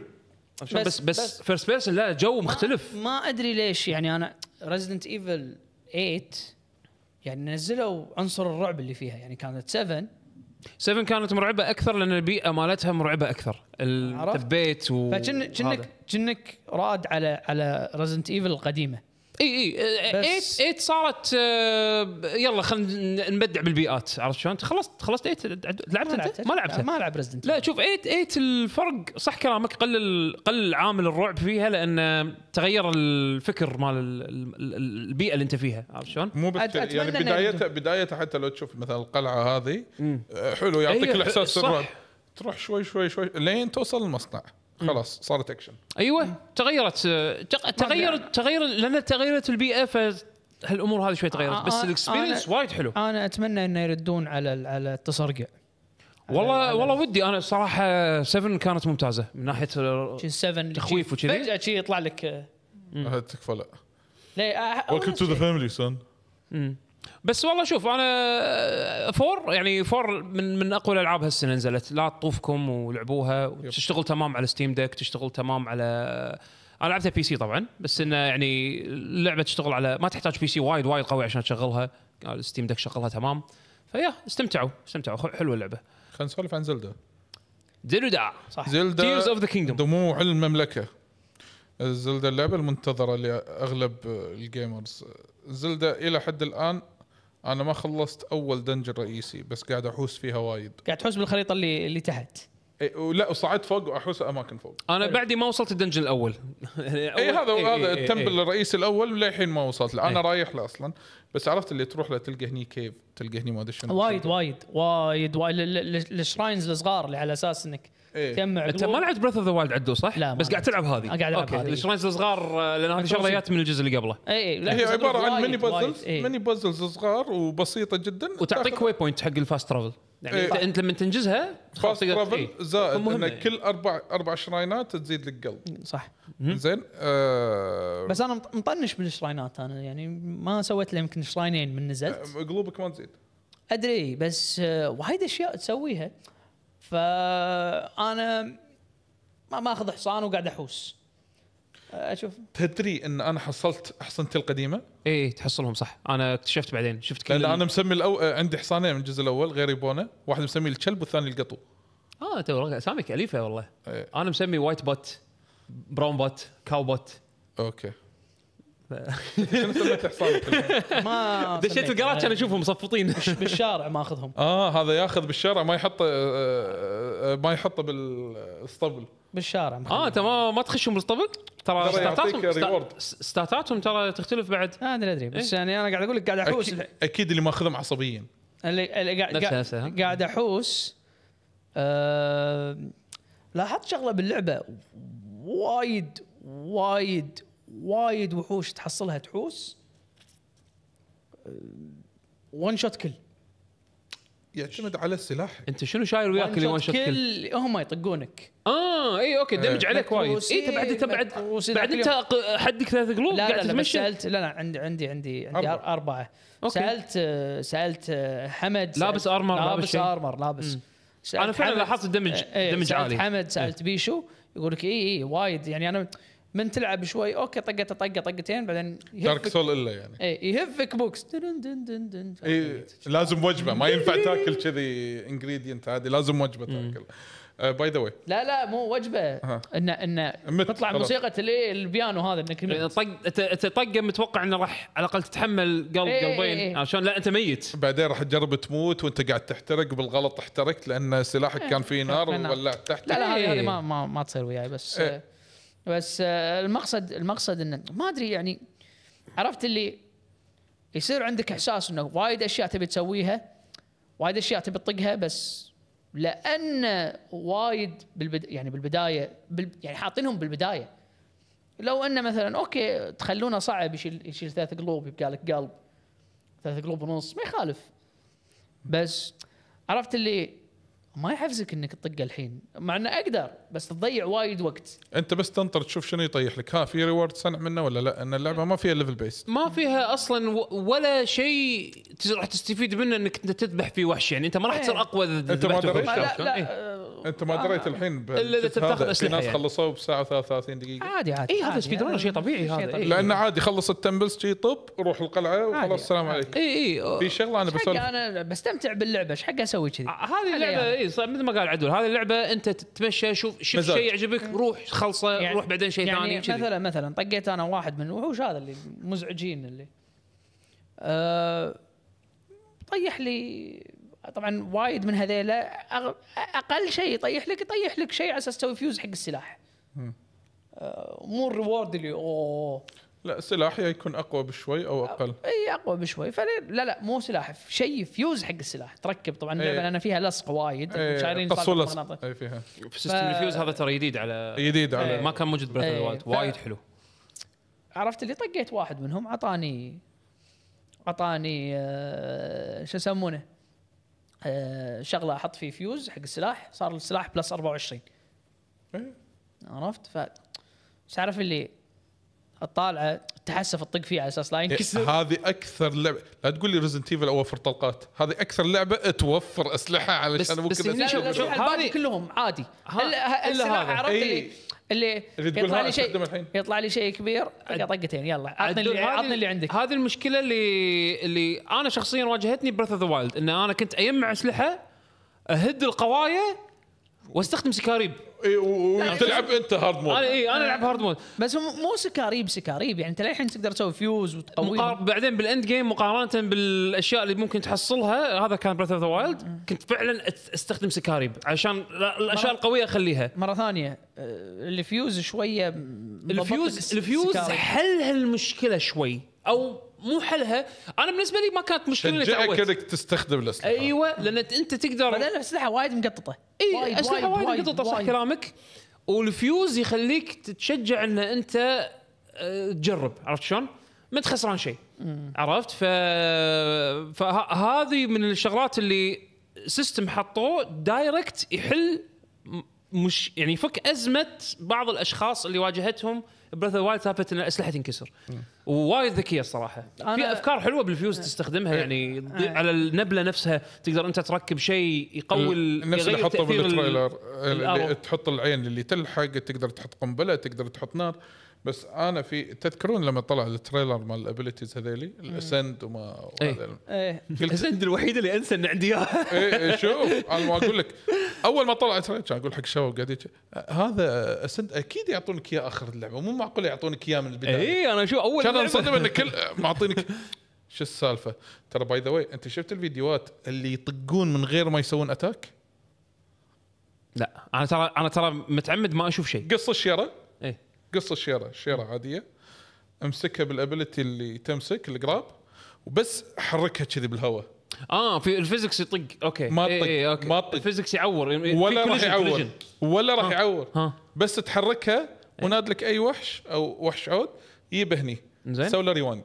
Speaker 1: بس بس, فيرست بيرسون لا جو مختلف
Speaker 2: ما, ما ادري ليش يعني انا ريزنت ايفل 8 يعني نزلوا عنصر الرعب اللي فيها يعني كانت 7
Speaker 1: 7 كانت مرعبه اكثر لان البيئه مالتها مرعبه اكثر البيت و فكنك
Speaker 2: كنك راد على على ريزنت ايفل القديمه
Speaker 1: اي اي ايت ايت صارت آه، يلا خلينا نبدع بالبيئات عرفت شلون؟ خلصت خلصت ايت لعبت انت؟ ما لعبت ما لعب ريزدنت لا شوف ايت ايت الفرق صح كلامك قل قل عامل الرعب فيها لان تغير الفكر مال البيئه اللي انت فيها عرفت شلون؟ مو بس يعني بدايتها
Speaker 3: بدايتها حتى لو تشوف مثلا القلعه هذه آه،
Speaker 1: حلو يعطيك الاحساس الرعب
Speaker 3: تروح شوي شوي شوي لين توصل المصنع
Speaker 1: خلاص صارت اكشن ايوه تغيرت آه، تغير تغير لان تغيرت البيئه ف هالامور هذه شوي تغيرت آه، بس آه، الاكسبيرينس وايد حلو
Speaker 2: انا اتمنى انه يردون على على التصرقع
Speaker 1: والله والله ودي انا صراحه 7 كانت ممتازه من ناحيه 7 تخويف وكذي فجاه
Speaker 2: شي يطلع لك
Speaker 1: تكفى لا ويلكم تو ذا
Speaker 3: فاميلي سون
Speaker 1: بس والله شوف انا فور يعني فور من من اقوى الالعاب هالسنه نزلت لا تطوفكم ولعبوها تشتغل تمام على ستيم ديك تشتغل تمام على انا لعبتها بي سي طبعا بس انه يعني اللعبه تشتغل على ما تحتاج بي سي وايد وايد قوي عشان تشغلها ستيم ديك شغلها تمام فيا استمتعوا استمتعوا حلوه اللعبه خلينا نسولف عن زلدا زلدا صح زلدا تيرز اوف ذا
Speaker 3: كينجدوم دموع المملكه زلدا اللعبه المنتظره لاغلب الجيمرز زلدا الى حد الان انا ما خلصت اول دنجر رئيسي بس قاعد احوس فيها وايد
Speaker 2: قاعد تحوس بالخريطه اللي اللي تحت إيه
Speaker 3: لا وصعدت فوق واحوس اماكن فوق انا أيوه. بعدي ما وصلت الدنجن الاول اي هذا أي هذا إيه، إيه، التمبل إيه. الرئيسي الاول وللحين ما وصلت له انا رايح له اصلا بس عرفت اللي تروح له تلقى هني كيف تلقى هني ما ادري شنو وايد
Speaker 2: وايد وايد وايد الشراينز الصغار اللي على اساس انك تجمع إيه. انت ما لعبت بريث اوف ذا
Speaker 1: وايلد عدو صح؟ لا بس قاعد تلعب هذه قاعد العب هذه. الشراينز الصغار لان هذه شغله من الجزء اللي قبله اي اي هي عباره عن ميني بازلز إيه. ميني
Speaker 3: بازلز صغار وبسيطه جدا وتعطيك واي بوينت حق الفاست
Speaker 2: ترافل يعني إيه. انت لما
Speaker 1: تنجزها
Speaker 3: خلاص فاست تقدر- إيه. ترافل زائد مهمة ان كل اربع اربع شراينات تزيد لك قلب صح
Speaker 2: زين آه، بس انا مطنش بالشراينات انا يعني ما سويت له يمكن شراينين من نزلت آه، قلوبك ما تزيد ادري بس آه، وايد اشياء تسويها فانا ما ماخذ حصان وقاعد احوس اشوف أه،
Speaker 3: تدري ان انا حصلت حصنتي القديمه؟ اي تحصلهم صح انا اكتشفت بعدين شفت كل انا مسمي الأو... أه، عندي حصانين من الجزء الاول غير يبونه واحد مسمي الكلب والثاني القطو
Speaker 1: اه انت اساميك اليفه والله إيه. انا مسمي وايت بوت براون بوت كاو بوت اوكي شنو
Speaker 2: سميت حصانك؟ ما دشيت الجراج كان اشوفهم مصفطين بالشارع ماخذهم
Speaker 3: اه هذا ياخذ بالشارع ما يحطه آه، آه، آه، ما يحطه بالاسطبل
Speaker 1: بالشارع اه انت ما ما تخشهم بالاسطبل؟ ترى ستاتاتهم ستاتاتهم ترى تختلف بعد ادري ادري بس إيه. يعني انا قاعد اقول لك قاعد
Speaker 2: احوس
Speaker 3: اكيد اللي ماخذهم عصبيين
Speaker 2: اللي قاعد قاعد احوس لاحظت شغله باللعبه وايد وايد وايد وحوش تحصلها تحوس ون شوت كل
Speaker 1: يعتمد على السلاح انت شنو شاير وياك اللي وان شوت كل
Speaker 2: هم يطقونك اه اي اوكي دمج ايه عليك وايد اي طيب، بعد انت بعد بعد انت حدك ثلاث قلوب لا قاعد لا, لا بس سالت لا لا عندي عندي عندي عندي اربعه, أربعة. أوكي. سالت آه، سالت آه، حمد لابس ارمر لابس ارمر لابس انا فعلا لاحظت آه، إيه، الدمج دمج عالي حمد سالت إيه. بيشو يقول لك اي اي وايد يعني انا من تلعب شوي اوكي طقته طقه طقتين بعدين دارك
Speaker 3: سول الا يعني
Speaker 2: اي يهفك بوكس دن دن دن دن إيه
Speaker 3: لازم وجبه ما ينفع تاكل كذي انجريدينت هذه لازم وجبه تاكل باي ذا واي
Speaker 2: لا لا مو وجبه ان ان تطلع موسيقى البيانو هذا انك طق انت طقه متوقع انه
Speaker 1: راح على الاقل تتحمل قلب إيه، إيه، قلبين عشان إيه. آه، لا انت ميت بعدين راح تجرب تموت وانت قاعد
Speaker 3: تحترق بالغلط احترقت لان سلاحك كان فيه نار وولعت تحت لا لا هذه ما
Speaker 2: ما تصير وياي بس آه، بس آه، المقصد المقصد انه ما ادري يعني عرفت اللي يصير عندك احساس انه وايد اشياء تبي تسويها وايد اشياء تبي تطقها بس لان وايد بالبد... يعني بالبدايه بال... يعني حاطينهم بالبدايه لو انه مثلا اوكي تخلونه صعب يشيل يشيل ثلاث قلوب يبقى لك قلب ثلاث قلوب ونص ما يخالف بس عرفت اللي ما يحفزك انك تطق الحين مع انه اقدر بس تضيع وايد وقت
Speaker 3: انت بس تنطر تشوف شنو يطيح لك ها في ريورد صنع منه ولا لا ان اللعبه ما فيها ليفل بيس
Speaker 1: ما فيها اصلا ولا شيء راح تستفيد منه انك انت تذبح فيه وحش يعني انت ما راح تصير إيه. اقوى انت ما دريت لا لا إيه؟ آه، انت ما آه، دريت الحين الا اذا تاخذ اسلحه ناس يعني.
Speaker 3: خلصوه بساعه 33 دقيقه
Speaker 2: عادي عادي اي هذا سبيد رانر شيء طبيعي هذا إيه. لانه
Speaker 3: عادي خلص التمبلز شي
Speaker 1: طب روح القلعه وخلاص السلام عليكم اي اي في شغله انا بسولف
Speaker 2: انا بستمتع باللعبه ايش حق اسوي كذي هذه اللعبه اي
Speaker 1: صح مثل ما قال عدول هذه اللعبه انت تتمشى شوف شوف شيء يعجبك روح خلصه يعني روح بعدين شيء يعني ثاني يعني مثلا
Speaker 2: مثلا طقيت انا واحد من الوحوش هذا اللي مزعجين اللي أه طيح لي طبعا وايد من هذيلا اقل شيء يطيح لك يطيح لك شيء على اساس تسوي فيوز حق السلاح
Speaker 3: أه، مو الريورد اللي اوه لا سلاح يكون اقوى
Speaker 1: بشوي او اقل آه،
Speaker 2: اي اقوى بشوي فلا لا لا مو سلاح شيء فيوز حق السلاح تركب طبعا اللعبه لان فيها لصق وايد إيه، شايلين لصق
Speaker 1: اي فيها في سيستم الفيوز هذا ترى جديد على جديد على إيه. ما كان موجود بريث اوف إيه، وايد حلو
Speaker 2: عرفت اللي طقيت واحد منهم اعطاني اعطاني آه، شو يسمونه آه، شغله احط فيه فيوز حق السلاح صار السلاح بلس 24 عرفت ف تعرف اللي الطالعه تحسف تطق فيها على اساس لا إيه، ينكسر
Speaker 3: هذه اكثر لعبه لا تقول لي ريزنت ايفل اوفر طلقات هذه اكثر لعبه توفر
Speaker 2: اسلحه علشان بس ممكن بس بس لا هذه كلهم عادي السلاح عرفت اللي إيه. اللي, اللي يطلع لي شيء يطلع لي شيء كبير طقتين يلا عطني اللي عطني اللي
Speaker 1: عندك هذه المشكله اللي اللي انا شخصيا واجهتني بريث اوف ذا وايلد ان انا كنت اجمع اسلحه اهد القوايه واستخدم سكاريب اي وتلعب انت هارد مود انا اي انا العب هارد مود
Speaker 2: بس هو مو سكاريب سكاريب يعني انت للحين تقدر تسوي فيوز
Speaker 1: وتقوي بعدين بالاند جيم مقارنه بالاشياء اللي ممكن تحصلها هذا كان بريث اوف ذا وايلد كنت فعلا استخدم سكاريب عشان الاشياء القويه اخليها مره ثانيه آه، الفيوز شويه الفيوز الفيوز حل هالمشكله شوي او مو حلها انا بالنسبه لي ما كانت مشكله شجعك انك تستخدم الاسلحه ايوه لان انت تقدر لان الاسلحه وايد مقططه اي اسلحه وايد مقططه صح كلامك والفيوز يخليك تتشجع ان انت آه، تجرب عرفت شلون؟ ما انت خسران شيء عرفت ف فهذه من الشغلات اللي سيستم حطوه دايركت يحل مش يعني يفك ازمه بعض الاشخاص اللي واجهتهم بريث وايد سالفه ان الاسلحه تنكسر ووايد ذكيه الصراحه في افكار حلوه بالفيوز إيه. تستخدمها إيه. يعني إيه. على النبله نفسها تقدر انت تركب شيء يقوي نفس اللي حطه بالتريلر تحط العين اللي تلحق تقدر
Speaker 3: تحط قنبله تقدر تحط نار بس انا في تذكرون لما طلع التريلر مال الابيلتيز هذيلي الاسند وما ايه ايه الاسند الوحيد اللي انسى ان عندي اياه إيه،, ايه شوف انا ما اقول لك اول ما طلع التريلر كان اقول حق الشباب قاعد هذا اسند اكيد يعطونك اياه اخر اللعبه مو معقول يعطونك اياه من البدايه اي انا شو اول كان انصدم ان كل معطينك شو السالفه ترى باي ذا واي انت شفت الفيديوهات اللي يطقون من غير ما يسوون اتاك لا انا ترى انا ترى متعمد ما اشوف شيء قص الشيره قص الشيره الشيره عاديه امسكها بالابيلتي اللي تمسك الجراب وبس حركها كذي بالهواء
Speaker 1: اه في الفيزكس يطق اوكي ما تطق إيه إيه ما تطق الفيزكس يعور ولا راح يعور ولا راح يعور بس
Speaker 3: تحركها إيه. وناد لك اي وحش او وحش عود يجيبه هني زين سوي له ريواند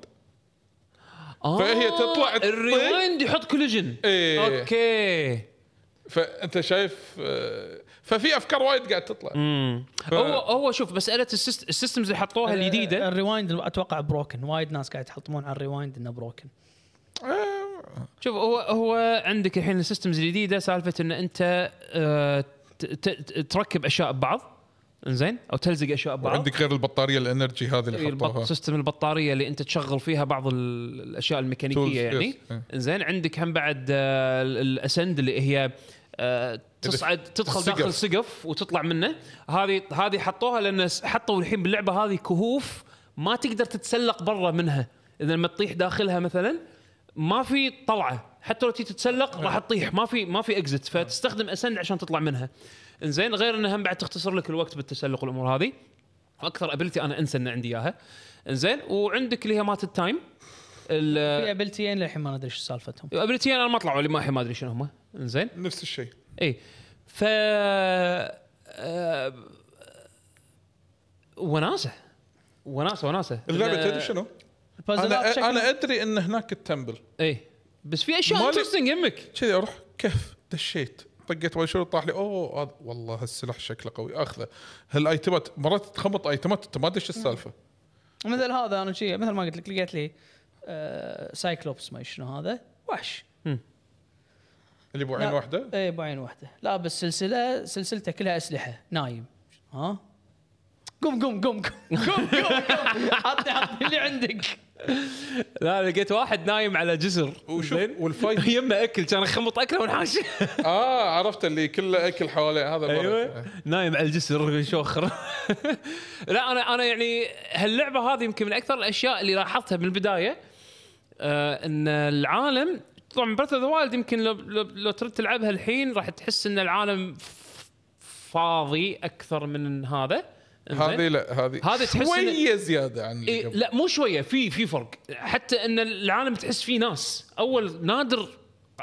Speaker 3: آه فهي تطلع الريواند يحط كولجن ايه اوكي فانت شايف آه ففي افكار وايد قاعد تطلع ف... هو
Speaker 1: هو شوف مساله السيست... السيستمز اللي حطوها الجديده
Speaker 2: الريوايند اتوقع بروكن وايد ناس قاعد يحطمون على الريوايند انه بروكن آه. شوف هو هو عندك الحين السيستمز
Speaker 1: الجديده سالفه ان انت آه، تركب اشياء ببعض زين او تلزق اشياء ببعض وعندك
Speaker 3: غير البطاريه الانرجي هذه اللي إيه، حطوها سيستم
Speaker 1: البطاريه اللي انت تشغل فيها بعض الاشياء الميكانيكيه يعني زين عندك هم بعد آه، الاسند اللي هي آه، تصعد تدخل السقف. داخل سقف وتطلع منه هذه هذه حطوها لان حطوا الحين باللعبه هذه كهوف ما تقدر تتسلق برا منها اذا لما تطيح داخلها مثلا ما في طلعه حتى لو تتسلق إيه. راح تطيح ما في ما في اكزت إيه. فتستخدم اسند عشان تطلع منها انزين غير انها بعد تختصر لك الوقت بالتسلق والامور هذه اكثر ابيلتي انا انسى ان عندي اياها انزين وعندك اللي هي مات التايم في
Speaker 2: ابيلتيين للحين ما ادري شو سالفتهم
Speaker 1: ابيلتيين انا ما طلعوا لي ما ادري شنو هم زين نفس الشيء اي ف آه... وناسه وناسه وناسه اللعبه تدري شنو؟ انا انا ادري ان هناك التمبل اي بس في اشياء انترستنج
Speaker 3: يمك كذي اروح كيف دشيت طقيت ما شنو طاح لي اوه آه والله هالسلاح شكله قوي اخذه هالايتمات مرات تخبط ايتمات انت ما تدش السالفه
Speaker 2: مثل هذا انا شيء مثل ما قلت لك لقيت لي آه سايكلوبس ما شنو هذا وحش
Speaker 3: اللي بعين واحده؟
Speaker 2: اي بعين واحده لا بس سلسله سلسلته كلها اسلحه نايم ها قم قم قم قم قم قم حطي اللي عندك
Speaker 1: لا لقيت واحد نايم على جسر وشو والفايت يمه اكل كان خمط اكله ونحاش اه عرفت اللي كله اكل حواليه هذا ايوه نايم على الجسر يشوخر لا انا انا يعني هاللعبه هذه يمكن من اكثر الاشياء اللي لاحظتها من البدايه آه ان العالم طبعا بريث اوف ذا وايلد يمكن لو, لو, لو ترد تلعبها الحين راح تحس ان العالم فاضي اكثر من هذا هذه لا هذه هذه تحس شويه إن...
Speaker 3: زياده عن اللي قبل.
Speaker 1: لا مو شويه في في فرق حتى ان العالم تحس فيه ناس اول نادر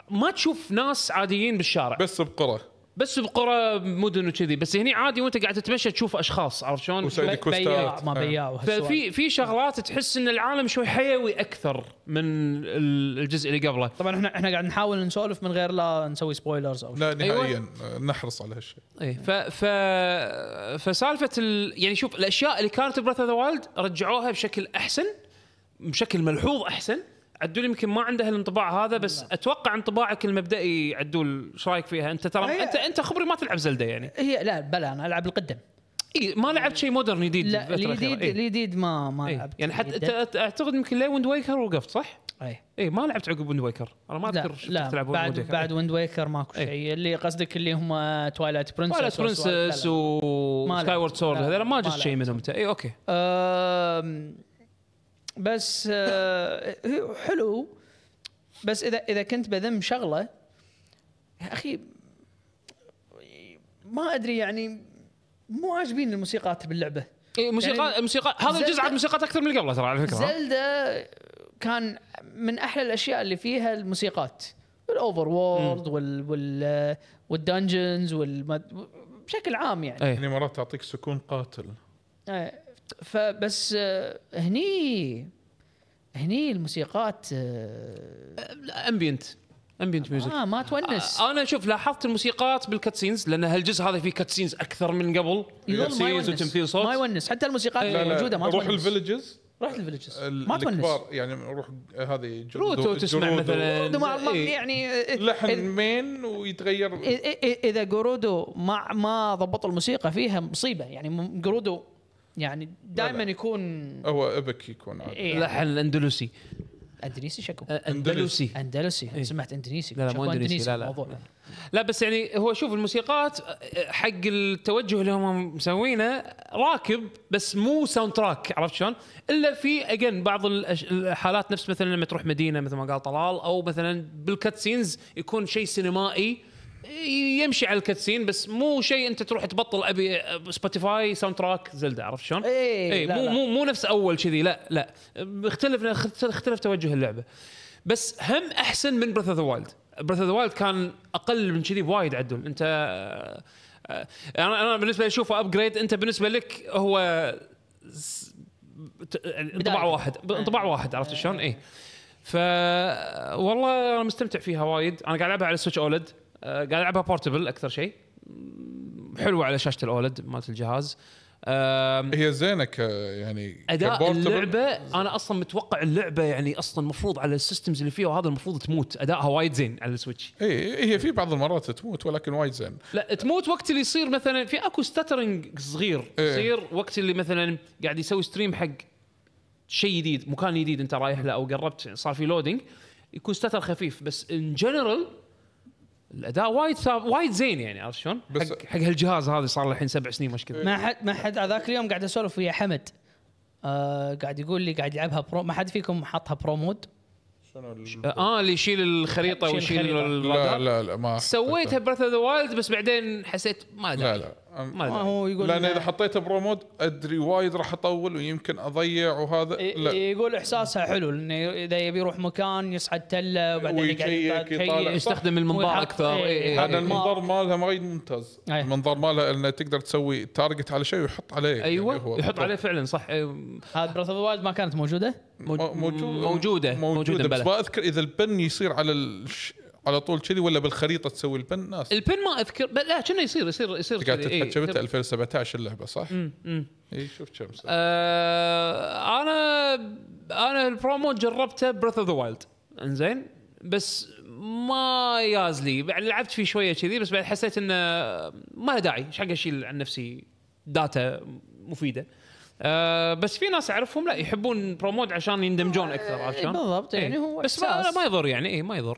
Speaker 1: ما تشوف ناس عاديين بالشارع بس بقرى بس بقرى مدن وكذي بس هني عادي وانت قاعد تتمشى تشوف اشخاص عرفت شلون؟ بياع ما بياع ففي في شغلات تحس ان العالم شوي حيوي
Speaker 2: اكثر من الجزء اللي قبله طبعا احنا احنا قاعد نحاول نسولف من غير لا نسوي سبويلرز او لا نهائيا
Speaker 1: أيوة. نحرص على هالشيء
Speaker 2: اي ف ف فسالفه
Speaker 1: ال... يعني شوف الاشياء اللي كانت براث اوف ذا رجعوها بشكل احسن بشكل ملحوظ احسن عدول يمكن ما عنده الانطباع هذا بس لا. اتوقع انطباعك المبدئي عدول ايش رايك فيها انت ترى هي... انت انت خبري ما تلعب زلده يعني
Speaker 2: هي لا بلا انا العب القدم اي ما
Speaker 1: لعبت شيء مودرن جديد لا الجديد
Speaker 2: الجديد ما ما لعبت يعني حتى انت
Speaker 1: اعتقد يمكن لي ويند ويكر وقفت صح؟ اي اي ما لعبت عقب ويند ويكر انا ما اذكر لا تلعب بعد ويكر. بعد
Speaker 2: ويند ويكر ماكو شيء أي. اللي قصدك اللي هم توايلايت برنسس توايلايت برنسس
Speaker 1: وسكاي وورد سورد هذول ما جبت شيء منهم انت اي اوكي
Speaker 2: بس آه حلو بس اذا اذا كنت بذم شغله يا اخي ما ادري يعني مو عاجبين الموسيقات باللعبه إيه، موسيقى يعني الموسيقى هذا الجزء عاد
Speaker 1: موسيقى اكثر من اللي قبله ترى على فكره
Speaker 2: زلدا كان من احلى الاشياء اللي فيها الموسيقات الاوفر وورد وال وال والدنجنز وال بشكل عام يعني إيه. يعني مرات تعطيك سكون قاتل ايه فبس آه، هني هني الموسيقات امبينت امبينت ميوزك اه ما تونس آه، انا
Speaker 1: شوف لاحظت الموسيقات بالكاتسينز لان هالجزء هذا فيه كاتسينز اكثر من قبل كاتسينز وتمثيل
Speaker 2: صوت ما يونس حتى الموسيقات اللي موجوده ما تونس روح الفيلجز رحت الفيلجز ما تونس يعني روح هذه روتو تسمع مثلا جرودو إيه. يعني لحن
Speaker 3: مين
Speaker 2: ويتغير اذا جرودو ما ما ضبط الموسيقى فيها مصيبه يعني جرودو يعني دائما يكون
Speaker 1: هو ابك يكون عادي إيه. لحن
Speaker 2: يعني. اندلسي اندونيسي شكو اندلسي اندلسي إيه؟ سمعت اندونيسي لا لا مو اندونيسي لا لا
Speaker 1: لا بس يعني هو شوف الموسيقات حق التوجه اللي هم مسوينه راكب بس مو ساوند تراك عرفت شلون؟ الا في اجين بعض الحالات نفس مثلا لما تروح مدينه مثل ما قال طلال او مثلا بالكت سينز يكون شيء سينمائي يمشي على الكاتسين بس مو شيء انت تروح تبطل ابي سبوتيفاي ساوند تراك زلدا عرفت شلون؟ اي ايه, إيه،, إيه، مو مو مو نفس اول كذي لا لا اختلف اختلف توجه اللعبه بس هم احسن من بريث اوف ذا وايلد بريث اوف ذا وايلد كان اقل من كذي بوايد عدل انت آه، انا انا بالنسبه لي اشوفه ابجريد انت بالنسبه لك هو يعني انطباع واحد انطباع واحد عرفت إيه. شلون؟ اي ف والله انا مستمتع فيها وايد انا قاعد العبها على سويتش اولد آه، قاعد العبها بورتبل اكثر شيء حلوه على شاشه الاولد مالت الجهاز هي زينه ك يعني اداء اللعبه انا اصلا متوقع اللعبه يعني اصلا المفروض على السيستمز اللي فيها وهذا المفروض تموت ادائها وايد زين على السويتش اي هي في بعض المرات تموت ولكن وايد زين لا تموت وقت اللي يصير مثلا في اكو ستترنج صغير يصير إيه. وقت اللي مثلا قاعد يسوي ستريم حق شيء جديد مكان جديد انت رايح له او قربت صار في لودنج يكون ستتر خفيف بس ان جنرال الاداء وايد صار وايد زين يعني عرفت شلون؟ بس حق, حق هالجهاز هذا صار له الحين سبع سنين مشكله
Speaker 2: ما حد ما حد ذاك اليوم قاعد اسولف ويا حمد آه قاعد يقول لي قاعد يلعبها برو ما حد فيكم حطها برو مود؟ آه،,
Speaker 1: اه اللي يشيل الخريطه ويشيل لا لا لا ما سويتها براث اوف ذا وايلد بس بعدين حسيت ما ادري لا لا ما هو يقول لان اذا حطيته برو
Speaker 3: مود ادري وايد راح اطول ويمكن اضيع وهذا لا
Speaker 2: يقول احساسها حلو انه اذا يبي يروح مكان يصعد تله وبعدين يقعد يستخدم المنظار اكثر إيه، إيه، إيه. هذا المنظار مالها وايد ممتاز
Speaker 3: المنظار مالها انه تقدر تسوي تارجت على شيء ويحط عليه يعني
Speaker 1: ايوه يعني يحط عليه فعلا صح هذا براث وايد ما كانت موجوده موجوده موجوده موجوده, موجودة بس ما
Speaker 3: اذكر اذا البن يصير على على طول كذي ولا بالخريطه تسوي
Speaker 1: البن ناس البن ما اذكر لا كنا يصير يصير يصير قاعد تتحكى متى
Speaker 3: 2017 اللعبه صح؟
Speaker 1: امم اي شوف كم آه انا انا البرومو جربته بريث اوف ذا وايلد انزين بس ما ياز لي يعني لعبت فيه شويه كذي بس بعد حسيت انه ما له داعي ايش حق اشيل عن نفسي داتا مفيده آه بس في ناس اعرفهم لا يحبون برومود عشان يندمجون اكثر عرفت شلون؟ بالضبط يعني إيه. هو بس ما, ما يضر يعني اي ما يضر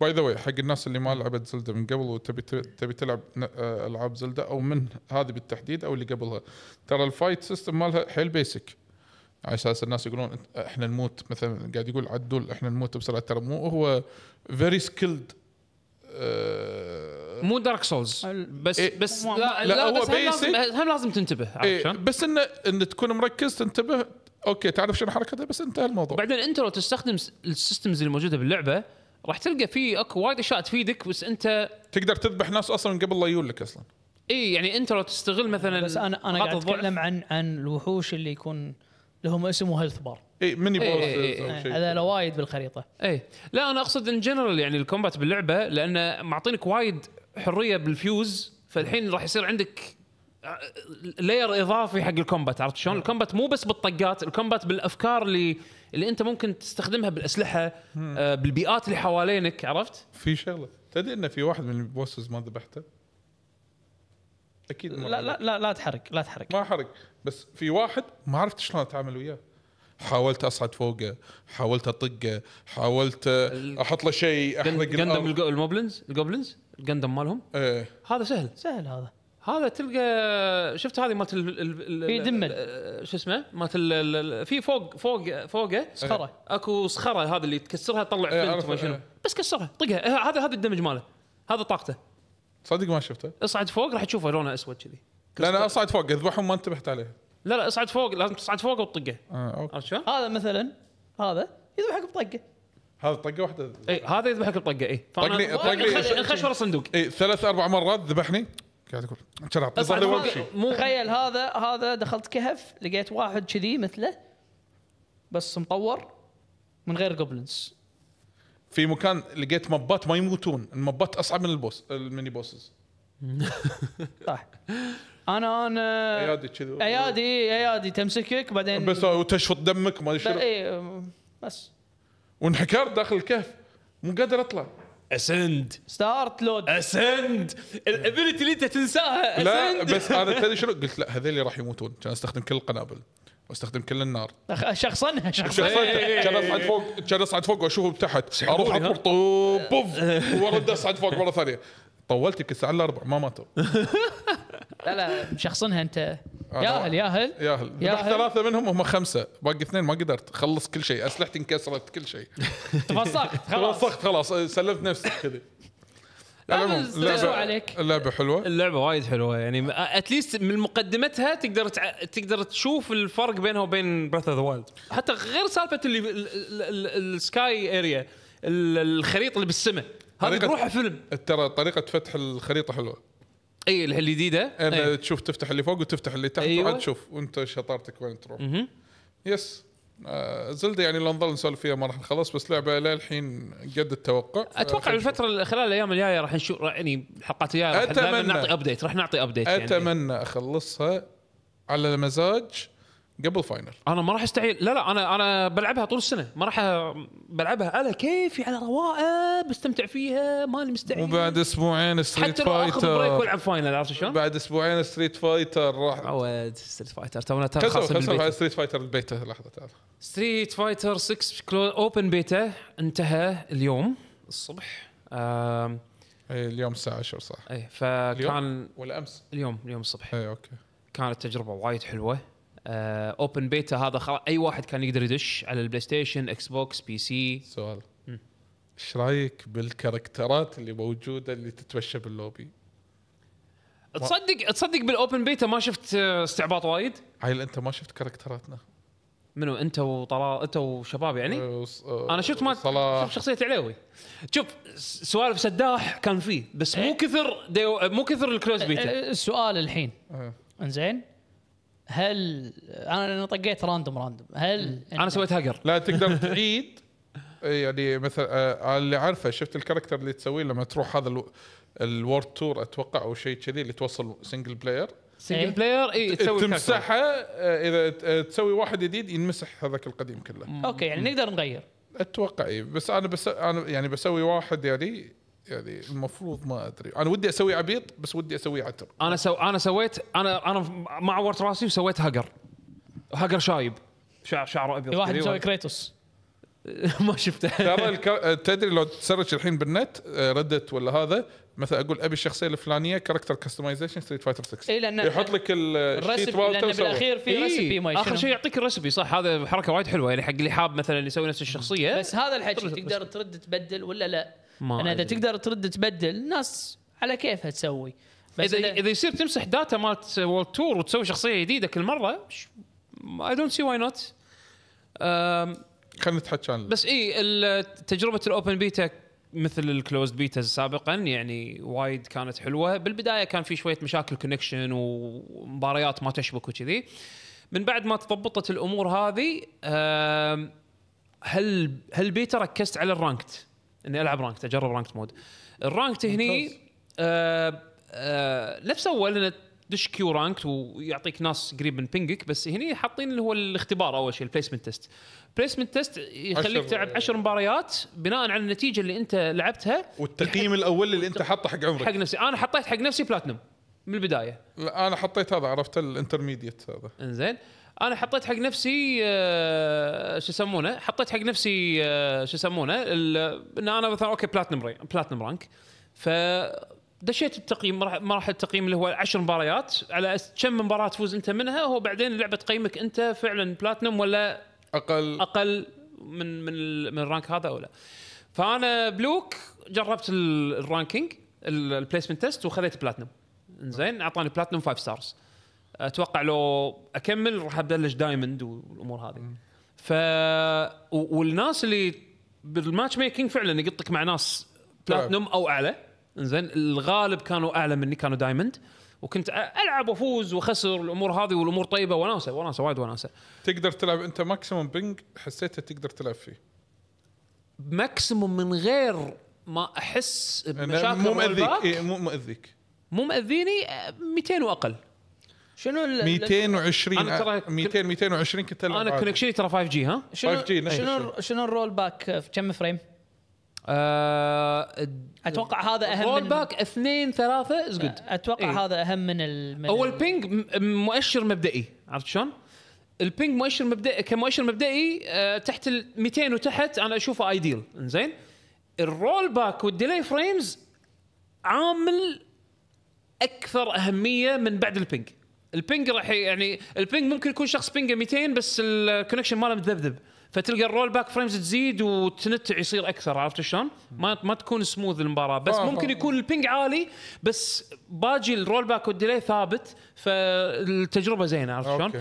Speaker 1: باي
Speaker 3: ذا حق الناس اللي ما لعبت زلدة من قبل وتبي تبي تلعب آه، العاب زلدة او من هذه بالتحديد او اللي قبلها ترى الفايت سيستم مالها حيل بيسك على اساس الناس يقولون احنا نموت مثلا قاعد يقول عدول احنا نموت بسرعه ترى مو هو فيري سكيلد آه، مو دارك سولز بس إيه بس لا, لا, لا هو بس هم لازم,
Speaker 1: هم لازم تنتبه إيه بس انه ان تكون مركز تنتبه اوكي تعرف شنو حركتها طيب، بس انتهى الموضوع بعدين انت لو تستخدم السيستمز الموجوده باللعبه راح تلقى في اكو وايد اشياء تفيدك بس انت تقدر تذبح ناس اصلا من قبل لا يجون لك اصلا اي يعني انت لو
Speaker 2: تستغل مثلا بس انا انا قاعد اتكلم عن عن الوحوش اللي يكون لهم اسم وهيلث بار اي ميني بوس هذا لو وايد بالخريطه اي
Speaker 1: لا انا اقصد ان جنرال يعني الكومبات باللعبه لانه معطينك وايد حريه بالفيوز فالحين راح يصير عندك لاير اضافي حق الكومبات عرفت شلون؟ نعم. الكومبات مو بس بالطقات، الكومبات بالافكار اللي اللي انت ممكن تستخدمها بالاسلحه آه بالبيئات اللي حوالينك عرفت؟ في شغله تدري ان في واحد من البوسز ما ذبحته؟ اكيد لا
Speaker 3: لا لا لا تحرق لا تحرق ما حرق بس في واحد ما عرفت شلون اتعامل وياه حاولت اصعد فوقه حاولت اطقه حاولت احط له شيء احرق جندم
Speaker 1: الجوبلنز الجندم مالهم ايه هذا سهل سهل هذا هذا تلقى شفت هذه مالت ال في دمن شو اسمه مالت في فوق فوق فوقه صخره اكو صخره هذا اللي تكسرها تطلع إيه، فلت ما شنو إيه. بس كسرها طقها إيه، هذا هذا الدمج ماله هذا طاقته صدق ما شفته اصعد فوق راح تشوفه لونه اسود كذي لا لا اصعد فوق اذبحهم ما انتبهت عليه لا لا اصعد فوق لازم تصعد فوق وتطقه آه، عرفت شلون؟ هذا
Speaker 2: مثلا هذا يذبحك بطقه
Speaker 3: هذا طقه واحده اي هذا يذبحك بطقه اي طقني طقني نخش ورا الصندوق اي ثلاث اربع مرات ذبحني قاعد اقول ترى
Speaker 2: مو تخيل هذا هذا دخلت كهف لقيت واحد كذي مثله بس مطور
Speaker 3: من غير جوبلنز في مكان لقيت مبات ما يموتون المبات اصعب من البوس الميني بوسز
Speaker 2: صح طيب. انا انا ايادي كذي ايادي ايادي تمسكك بعدين بس وتشفط دمك ما ادري اي بس إيه، وانحكرت داخل الكهف مو قادر اطلع
Speaker 3: اسند ستارت لود اسند
Speaker 2: الابيلتي اللي انت تنساها لا بس انا تدري شنو
Speaker 3: قلت لا هذول راح يموتون كان استخدم كل القنابل واستخدم كل النار
Speaker 2: شخصنها شخصنها إيه، إيه، إيه، كان اصعد فوق
Speaker 3: كان اصعد فوق واشوفهم تحت اروح اطبطب طوب
Speaker 4: بوف
Speaker 3: اصعد فوق مره ثانيه طولت الساعه الا الاربع ما ماتوا
Speaker 2: لا لا مشخصنها انت ياهل
Speaker 3: ياهل ياهل ذبحت ثلاثه منهم وهم خمسه باقي اثنين ما قدرت خلص كل شيء اسلحتي انكسرت كل شيء تفسخت خلاص تفسخت خلاص سلمت نفسك
Speaker 1: كذي اللعبة عليك اللعبة حلوة اللعبة وايد حلوة يعني اتليست من مقدمتها تقدر تع... تقدر تشوف الفرق بينها وبين براث اوف ذا وايلد حتى غير سالفة اللي السكاي اريا الخريطة اللي بالسماء هذه بروحها فيلم ترى طريقه فتح الخريطه حلوه
Speaker 3: اي الجديده انا أيه. تشوف تفتح اللي فوق وتفتح اللي تحت أيوة. تشوف وانت شطارتك وين تروح م-م. يس آه زلدة يعني لو نظل نسولف فيها ما راح نخلص بس لعبه للحين قد التوقع اتوقع آه، الفتره خلال
Speaker 1: الايام الجايه راح نشوف يعني الحلقات الجايه راح نعطي ابديت راح نعطي ابديت يعني. اتمنى
Speaker 3: يعني. اخلصها على مزاج قبل فاينل
Speaker 1: انا ما راح استعيل لا لا انا انا بلعبها طول السنه ما راح بلعبها على كيفي على رواقه بستمتع فيها ماني مستعيل وبعد اسبوعين ستريت فايتر حتى لو بريك والعب
Speaker 3: فاينل عرفت شلون؟ بعد اسبوعين ستريت فايتر راح عود ستريت فايتر تونا خاصه بالبيتا ستريت فايتر البيتا لحظه تعال
Speaker 1: ستريت فايتر 6 كلو... اوبن بيتا انتهى اليوم الصبح آم... اي اليوم الساعه 10 صح اي فكان اليوم ولا امس؟ اليوم اليوم الصبح اي اوكي كانت تجربه وايد حلوه اوبن آه، بيتا هذا خل... اي واحد كان يقدر يدش على البلاي ستيشن اكس بوكس بي سي سؤال ايش رايك بالكاركترات
Speaker 3: اللي موجوده اللي تتمشى باللوبي؟
Speaker 1: تصدق تصدق بالاوبن بيتا ما شفت استعباط وايد؟ عيل انت ما شفت كاركتراتنا منو انت وطلال انت وشباب يعني؟ أه، وص... أه، انا شفت ما شفت شخصيه عليوي شوف سوالف سداح كان فيه بس مو إيه. كثر ديو... مو كثر الكلوز إيه، بيتا إيه،
Speaker 2: السؤال الحين انزين هل انا طقيت راندوم راندوم هل انا سويت هاجر لا تقدر
Speaker 3: تعيد إيه، يعني مثلا آه اللي عارفه شفت الكاركتر اللي تسويه لما تروح هذا الورد تور اتوقع او شيء كذي اللي توصل سنجل بلاير سنجل بلاير اي تسوي تمسحه آه، اذا آه، تسوي واحد جديد ينمسح هذاك القديم كله اوكي يعني نقدر نغير اتوقع اي بس انا بس انا يعني بسوي واحد يعني يعني المفروض ما ادري انا ودي اسوي عبيط بس ودي اسوي عتر
Speaker 1: انا سو... انا سويت انا انا ما عورت راسي وسويت هقر هقر شايب شعر شعره ابيض واحد يسوي كريتوس ما شفته
Speaker 3: ترى تدري لو تسرش الحين بالنت ردت آه، ولا هذا مثلا اقول ابي الشخصيه الفلانيه كاركتر كستمايزيشن ستريت فايتر 6 اي لان يحط
Speaker 1: لك الريسبي لان بالاخير في ريسبي إيه، ما اخر شيء يعطيك الريسبي صح هذا حركه وايد حلوه يعني حق اللي حاب مثلا يسوي نفس الشخصيه بس
Speaker 2: هذا الحكي تقدر ترد تبدل ولا لا؟ انا اذا تقدر ترد تبدل الناس على كيفها تسوي بس اذا اذا يصير تمسح داتا مالت
Speaker 1: وورد تور وتسوي شخصيه جديده كل مره اي دونت سي واي نوت خلينا نتحكى عن بس اي تجربه الاوبن بيتا مثل الكلوزد بيتا سابقا يعني وايد كانت حلوه بالبدايه كان في شويه مشاكل كونكشن ومباريات ما تشبك وكذي من بعد ما تضبطت الامور هذه هل هل بيتا ركزت على الرانكت اني العب رانكت اجرب رانكت مود الرانكت هني آه آه نفس اول انه دش كيو رانكت ويعطيك ناس قريب من بينجك بس هني حاطين اللي هو الاختبار اول شيء البليسمنت تيست البليسمنت تيست يخليك تلعب عشر مباريات بناء على النتيجه اللي انت لعبتها
Speaker 3: والتقييم الاول اللي انت حاطه
Speaker 1: حق عمرك حق نفسي انا حطيت حق نفسي بلاتنم من البدايه لا انا حطيت هذا عرفت الانترميديت هذا انزين انا حطيت حق نفسي آه، شو يسمونه حطيت حق نفسي آه، شو يسمونه ان انا مثلا اوكي بلاتنم بلاتنم رانك ف دشيت التقييم مراحل التقييم اللي هو 10 مباريات على كم مباراه تفوز انت منها هو بعدين اللعبه تقيمك انت فعلا بلاتنم ولا اقل اقل من من من الرانك هذا او لا فانا بلوك جربت الرانكينج البليسمنت تيست وخذيت بلاتنم زين اعطاني بلاتنم 5 ستارز اتوقع لو اكمل راح ابلش دايموند والامور هذه ف والناس اللي بالماتش ميكينج فعلا يقطك مع ناس بلاتنوم طيب. او اعلى زين الغالب كانوا اعلى مني كانوا دايموند وكنت العب وافوز واخسر الامور هذه والامور طيبه وناسه وناسه وايد وناسه تقدر تلعب انت ماكسيموم بينج حسيته تقدر تلعب فيه ماكسيموم من غير ما احس
Speaker 3: بمشاكل مو مؤذيك إيه، مو مؤذيك
Speaker 2: مو مؤذيني 200 واقل شنو ال 220 انا ترى
Speaker 3: 200 آه، 220 كنت انا كونكشني ترى 5 جي ها 5 جي شنو
Speaker 2: شنو الرول باك آه، في كم فريم؟ أه اتوقع هذا اهم رول باك اثنين ثلاثه از آه، جود اتوقع ايه. هذا اهم من, من هو البينج
Speaker 1: مؤشر مبدئي عرفت شلون؟ البينج مؤشر مبدئي كمؤشر مبدئي أه تحت ال 200 وتحت انا اشوفه ايديل زين الرول باك والديلي فريمز عامل اكثر اهميه من بعد البينج البينج راح يعني البينج ممكن يكون شخص بينج 200 بس الكونكشن ماله متذبذب فتلقى الرول باك فريمز تزيد وتنتع يصير اكثر عرفت شلون؟ ما ما تكون سموث المباراه بس آه ممكن آه، يكون آه. البينج عالي بس باجي الرول باك والديلي ثابت فالتجربه زينه عرفت شلون؟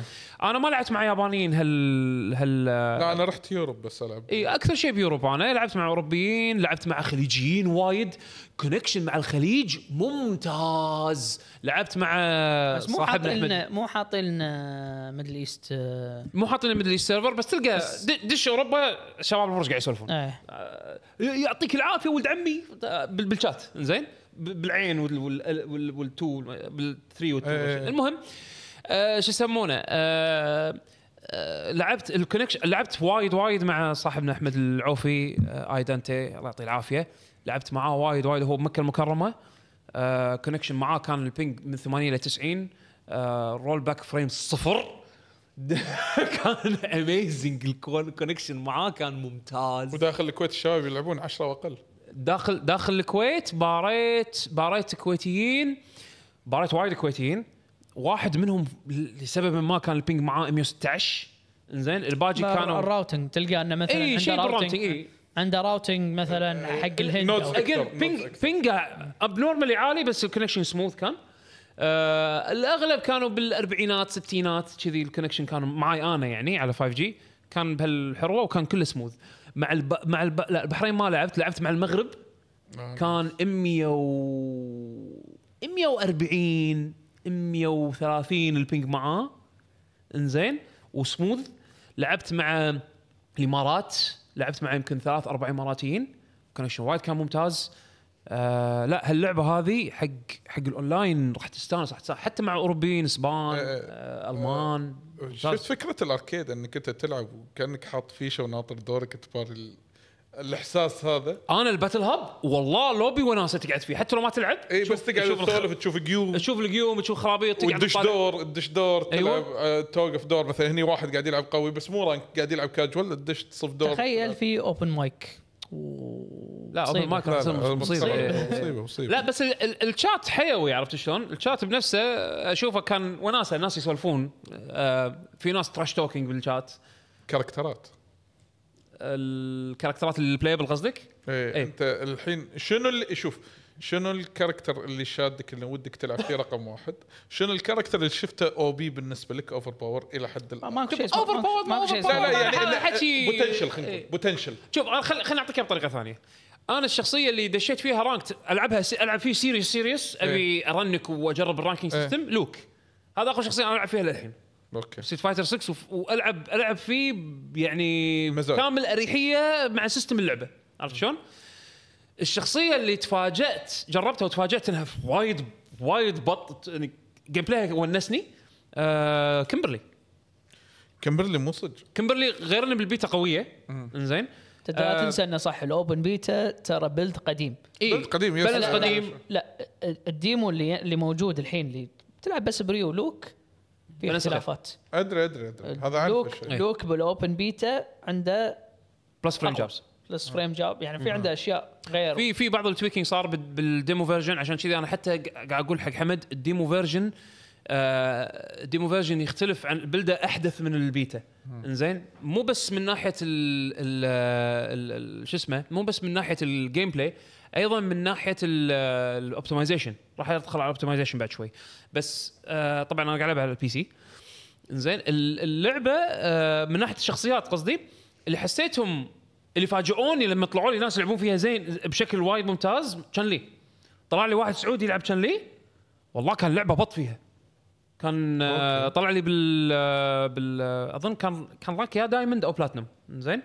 Speaker 1: انا ما لعبت مع يابانيين هال هال لا انا
Speaker 3: رحت يوروب بس العب
Speaker 1: اي اكثر شيء بيوروب انا لعبت مع اوروبيين لعبت مع خليجيين وايد كونكشن مع الخليج ممتاز لعبت مع بس مو حاطين
Speaker 2: مو حاطين ميدل ايست مو حاطين ميدل
Speaker 1: ايست سيرفر بس تلقى بس دش اوروبا شباب البرج قاعد يسولفون ايه. آه، يعطيك العافيه ولد عمي بالشات زين بالعين والتو والثري والتو إيه. المهم آه، شو يسمونه آه، آه، لعبت الكونكشن لعبت وايد وايد مع صاحبنا احمد العوفي اي دانتي الله يعطيه العافيه لعبت معاه وايد وايد هو بمكه المكرمه كونكشن معاه كان البينج من 80 الى 90 رول باك فريم صفر كان اميزنج الكونكشن معاه كان ممتاز وداخل الكويت الشباب يلعبون 10 واقل داخل داخل الكويت باريت باريت كويتيين باريت وايد كويتيين واحد منهم لسبب ما كان البينج معاه 116 زين الباقي كانوا الراوتنج تلقى انه مثلا اي شيء بالراوتنج
Speaker 2: عنده راوتنج مثلا حق الهند اجين بينج
Speaker 1: بينج اب نورمالي عالي بس الكونكشن سموث كان آه الاغلب كانوا بالاربعينات ستينات كذي الكونكشن كانوا معي انا يعني على 5 جي كان بهالحروه وكان كله سموث مع الب... مع الب... لا البحرين ما لعبت لعبت مع المغرب آه. كان 100 و 140 130 البينج معاه انزين وسموث لعبت مع الامارات لعبت مع يمكن ثلاث اربع اماراتيين كونكشن وايد كان ممتاز آه لا هاللعبه هذه حق حق الاونلاين راح تستانس حتى مع اوروبيين اسبان آه آه المان آه, آه. شفت فكره الاركيد انك انت تلعب وكانك حاط
Speaker 3: فيشه وناطر دورك تباري
Speaker 1: الاحساس هذا انا الباتل هاب والله لوبي وناسه تقعد فيه حتى لو ما تلعب اي بس تقعد تسولف تشوف قيوم تشوف القيوم تشوف خرابيط تقعد تدش
Speaker 3: دور تدش دور تلعب أيوة. آه، توقف دور مثلا هني واحد قاعد يلعب قوي بس مو رانك قاعد يلعب كاجوال
Speaker 1: تدش تصف دور
Speaker 2: تخيل في اوبن مايك لا اوبن مايك مصيبه إيه. مصيبه مصيبه
Speaker 1: لا بس الشات حيوي عرفت شلون؟ الشات بنفسه اشوفه كان وناسه الناس يسولفون آه، في ناس تراش توكينج بالشات كاركترات الكاركترات البلايبل قصدك؟ ايه, ايه انت الحين شنو اللي
Speaker 3: شوف شنو الكاركتر اللي شادك اللي ودك تلعب فيه رقم واحد؟ شنو الكاركتر اللي شفته او بي بالنسبه لك اوفر باور الى حد الان؟ ما ماكو شيء اوفر باور ماكو شيء لا لا يعني حكي بوتنشل خلينا إيه. نقول
Speaker 1: بوتنشل شوف خلينا خل نعطيك بطريقه ثانيه انا الشخصيه اللي دشيت فيها رانكت العبها سي... العب فيه سيريس إيه. سيريس ابي ارنك واجرب الرانكينج سيستم لوك هذا اخر شخصيه انا العب فيها للحين اوكي ستريت فايتر 6 والعب العب فيه يعني مزود. كامل اريحيه مع سيستم اللعبه عرفت شلون؟ الشخصيه اللي تفاجات جربتها وتفاجات انها وايد وايد بط يعني جيم بلاي ونسني آه كمبرلي كمبرلي مو صدق كمبرلي غير انه بالبيتا
Speaker 2: قويه انزين لا آه تنسى انه صح الاوبن بيتا ترى بيلد قديم إيه؟ بيلد قديم بيلد قديم لا, لا الديمو اللي اللي موجود الحين اللي تلعب بس بريو لوك في اختلافات ادري ادري ادري هذا عارف لوك بالاوبن بيتا عنده بلس فريم جابس بلس فريم جاب يعني في عنده اشياء غير
Speaker 1: في في بعض التويكينج صار بالديمو فيرجن عشان كذي انا حتى قاعد اقول حق حمد الديمو فيرجن آه، الديمو فيرجن يختلف عن بلده احدث من البيتا انزين مو بس من ناحيه ال شو اسمه مو بس من ناحيه الجيم بلاي ايضا من ناحيه الاوبتمايزيشن راح ادخل على الاوبتمايزيشن بعد شوي بس آه طبعا انا قاعد العبها على البي سي زين اللعبه آه من ناحيه الشخصيات قصدي اللي حسيتهم اللي فاجئوني لما طلعوا لي ناس يلعبون فيها زين بشكل وايد ممتاز كان لي طلع لي واحد سعودي يلعب كان لي والله كان لعبه بط فيها كان آه، طلع لي بال آه، بال آه، اظن كان كان راك يا دايموند او بلاتنم زين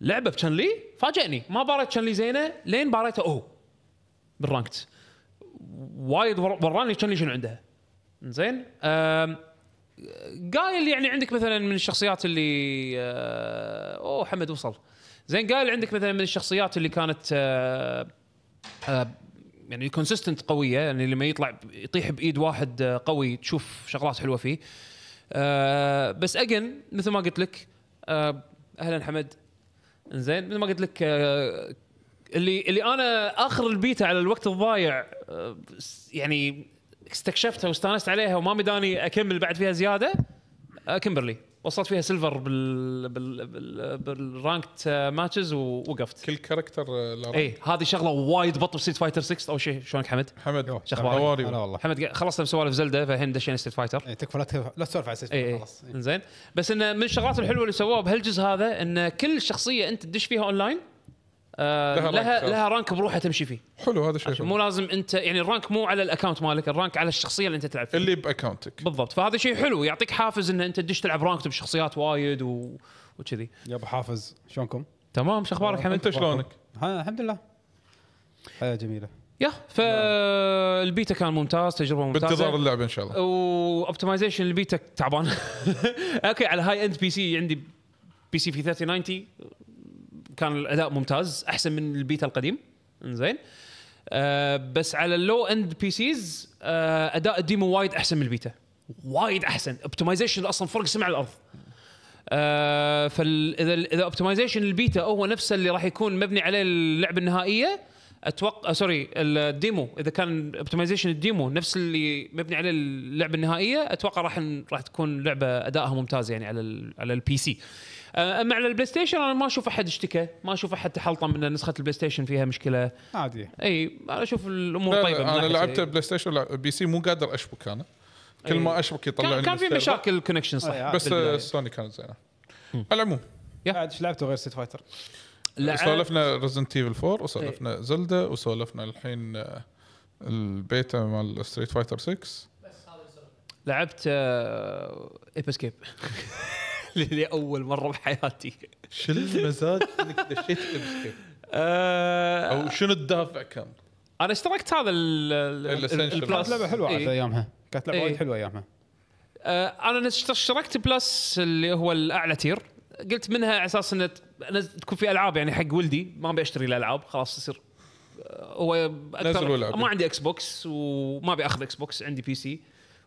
Speaker 1: لعبه تشانلي فاجئني ما باريت تشانلي زينه لين باريته اوه بالرانكت وايد وراني تشانلي شنو عندها زين قايل يعني عندك مثلا من الشخصيات اللي آه، اوه حمد وصل زين قايل عندك مثلا من الشخصيات اللي كانت آه, آه، يعني كونسيستنت قويه يعني لما يطلع يطيح بايد واحد آه، قوي تشوف شغلات حلوه فيه آه بس اجن مثل ما قلت لك اهلا حمد زين مثل ما قلت لك آه، اللي اللي انا اخر البيتا على الوقت الضايع آه، يعني استكشفتها واستانست عليها وما مداني اكمل بعد فيها زياده آه، كمبرلي وصلت فيها سيلفر بال بال, بال... بالرانكت آه، ماتشز ووقفت كل كاركتر آه، اي هذه شغله وايد بطل ستيت فايتر 6 اول شيء شلونك حمد؟ حمد شو اخبارك؟ انا والله حمد خلصنا سوالف زلده فالحين دشينا ستيت فايتر اي تكفى لا تسولف على ستيت فايتر خلاص زين بس انه من الشغلات الحلوه اللي سووها بهالجزء هذا انه كل شخصيه انت تدش فيها اونلاين آه، لها, لها رانك لها رانك بروحها تمشي فيه حلو هذا شيء مو لازم انت يعني الرانك مو على الاكونت مالك الرانك على الشخصيه اللي انت تلعب فيها اللي باكونتك بالضبط فهذا شيء حلو يعطيك حافز ان انت تدش تلعب رانك بشخصيات وايد و... وكذي يا ابو حافز شلونكم؟ تمام شو اخبارك حمد؟ انت شلونك؟
Speaker 4: الحمد لله حياه جميله
Speaker 1: يا فالبيتا كان ممتاز تجربه ممتازه بانتظار اللعبه ان شاء الله واوبتمايزيشن البيتا تعبان اوكي على هاي اند بي سي عندي بي سي في 3090 كان الاداء ممتاز احسن من البيتا القديم زين آه بس على اللو اند بي سيز آه اداء الديمو وايد احسن من البيتا وايد احسن اوبتمايزيشن اصلا فرق سمع الارض آه فاذا اذا اوبتمايزيشن البيتا هو نفسه اللي راح يكون مبني عليه اللعبه النهائيه اتوقع سوري آه، الديمو اذا كان اوبتمايزيشن الديمو نفس اللي مبني عليه اللعبه النهائيه اتوقع راح راح تكون لعبه ادائها ممتاز يعني على الـ على البي سي اما آه، على البلاي ستيشن انا ما اشوف احد اشتكى ما اشوف احد تحلطم ان نسخه البلاي ستيشن فيها مشكله عادي اي انا اشوف الامور طيبه انا لعبت
Speaker 3: بلاي ستيشن لعب بي سي مو قادر اشبك انا كل ما اشبك يطلع كان, كان في مشاكل كونكشن صح بس آه، سوني كانت زينه
Speaker 1: على العموم بعد
Speaker 3: ايش لعبتوا غير ست فايتر؟ سولفنا ريزنت ايفل 4 وسولفنا زلدا وسولفنا
Speaker 1: الحين آه،
Speaker 3: البيتا مال ستريت فايتر 6 بس
Speaker 1: هذا لعبت ايب اسكيب لاول مره بحياتي شو المزاج انك دشيت آه، او شنو الدافع كان؟ انا اشتركت هذا البلس كانت لعبه حلوه على إيه. ايامها
Speaker 4: كانت لعبه وايد إيه. حلوه ايامها
Speaker 1: آه، انا اشتركت بلس اللي هو الاعلى تير قلت منها على اساس انه تكون في العاب يعني حق ولدي ما ابي اشتري له العاب خلاص يصير آه، هو اكثر ما عندي اكس بوكس وما ابي اخذ اكس بوكس عندي بي سي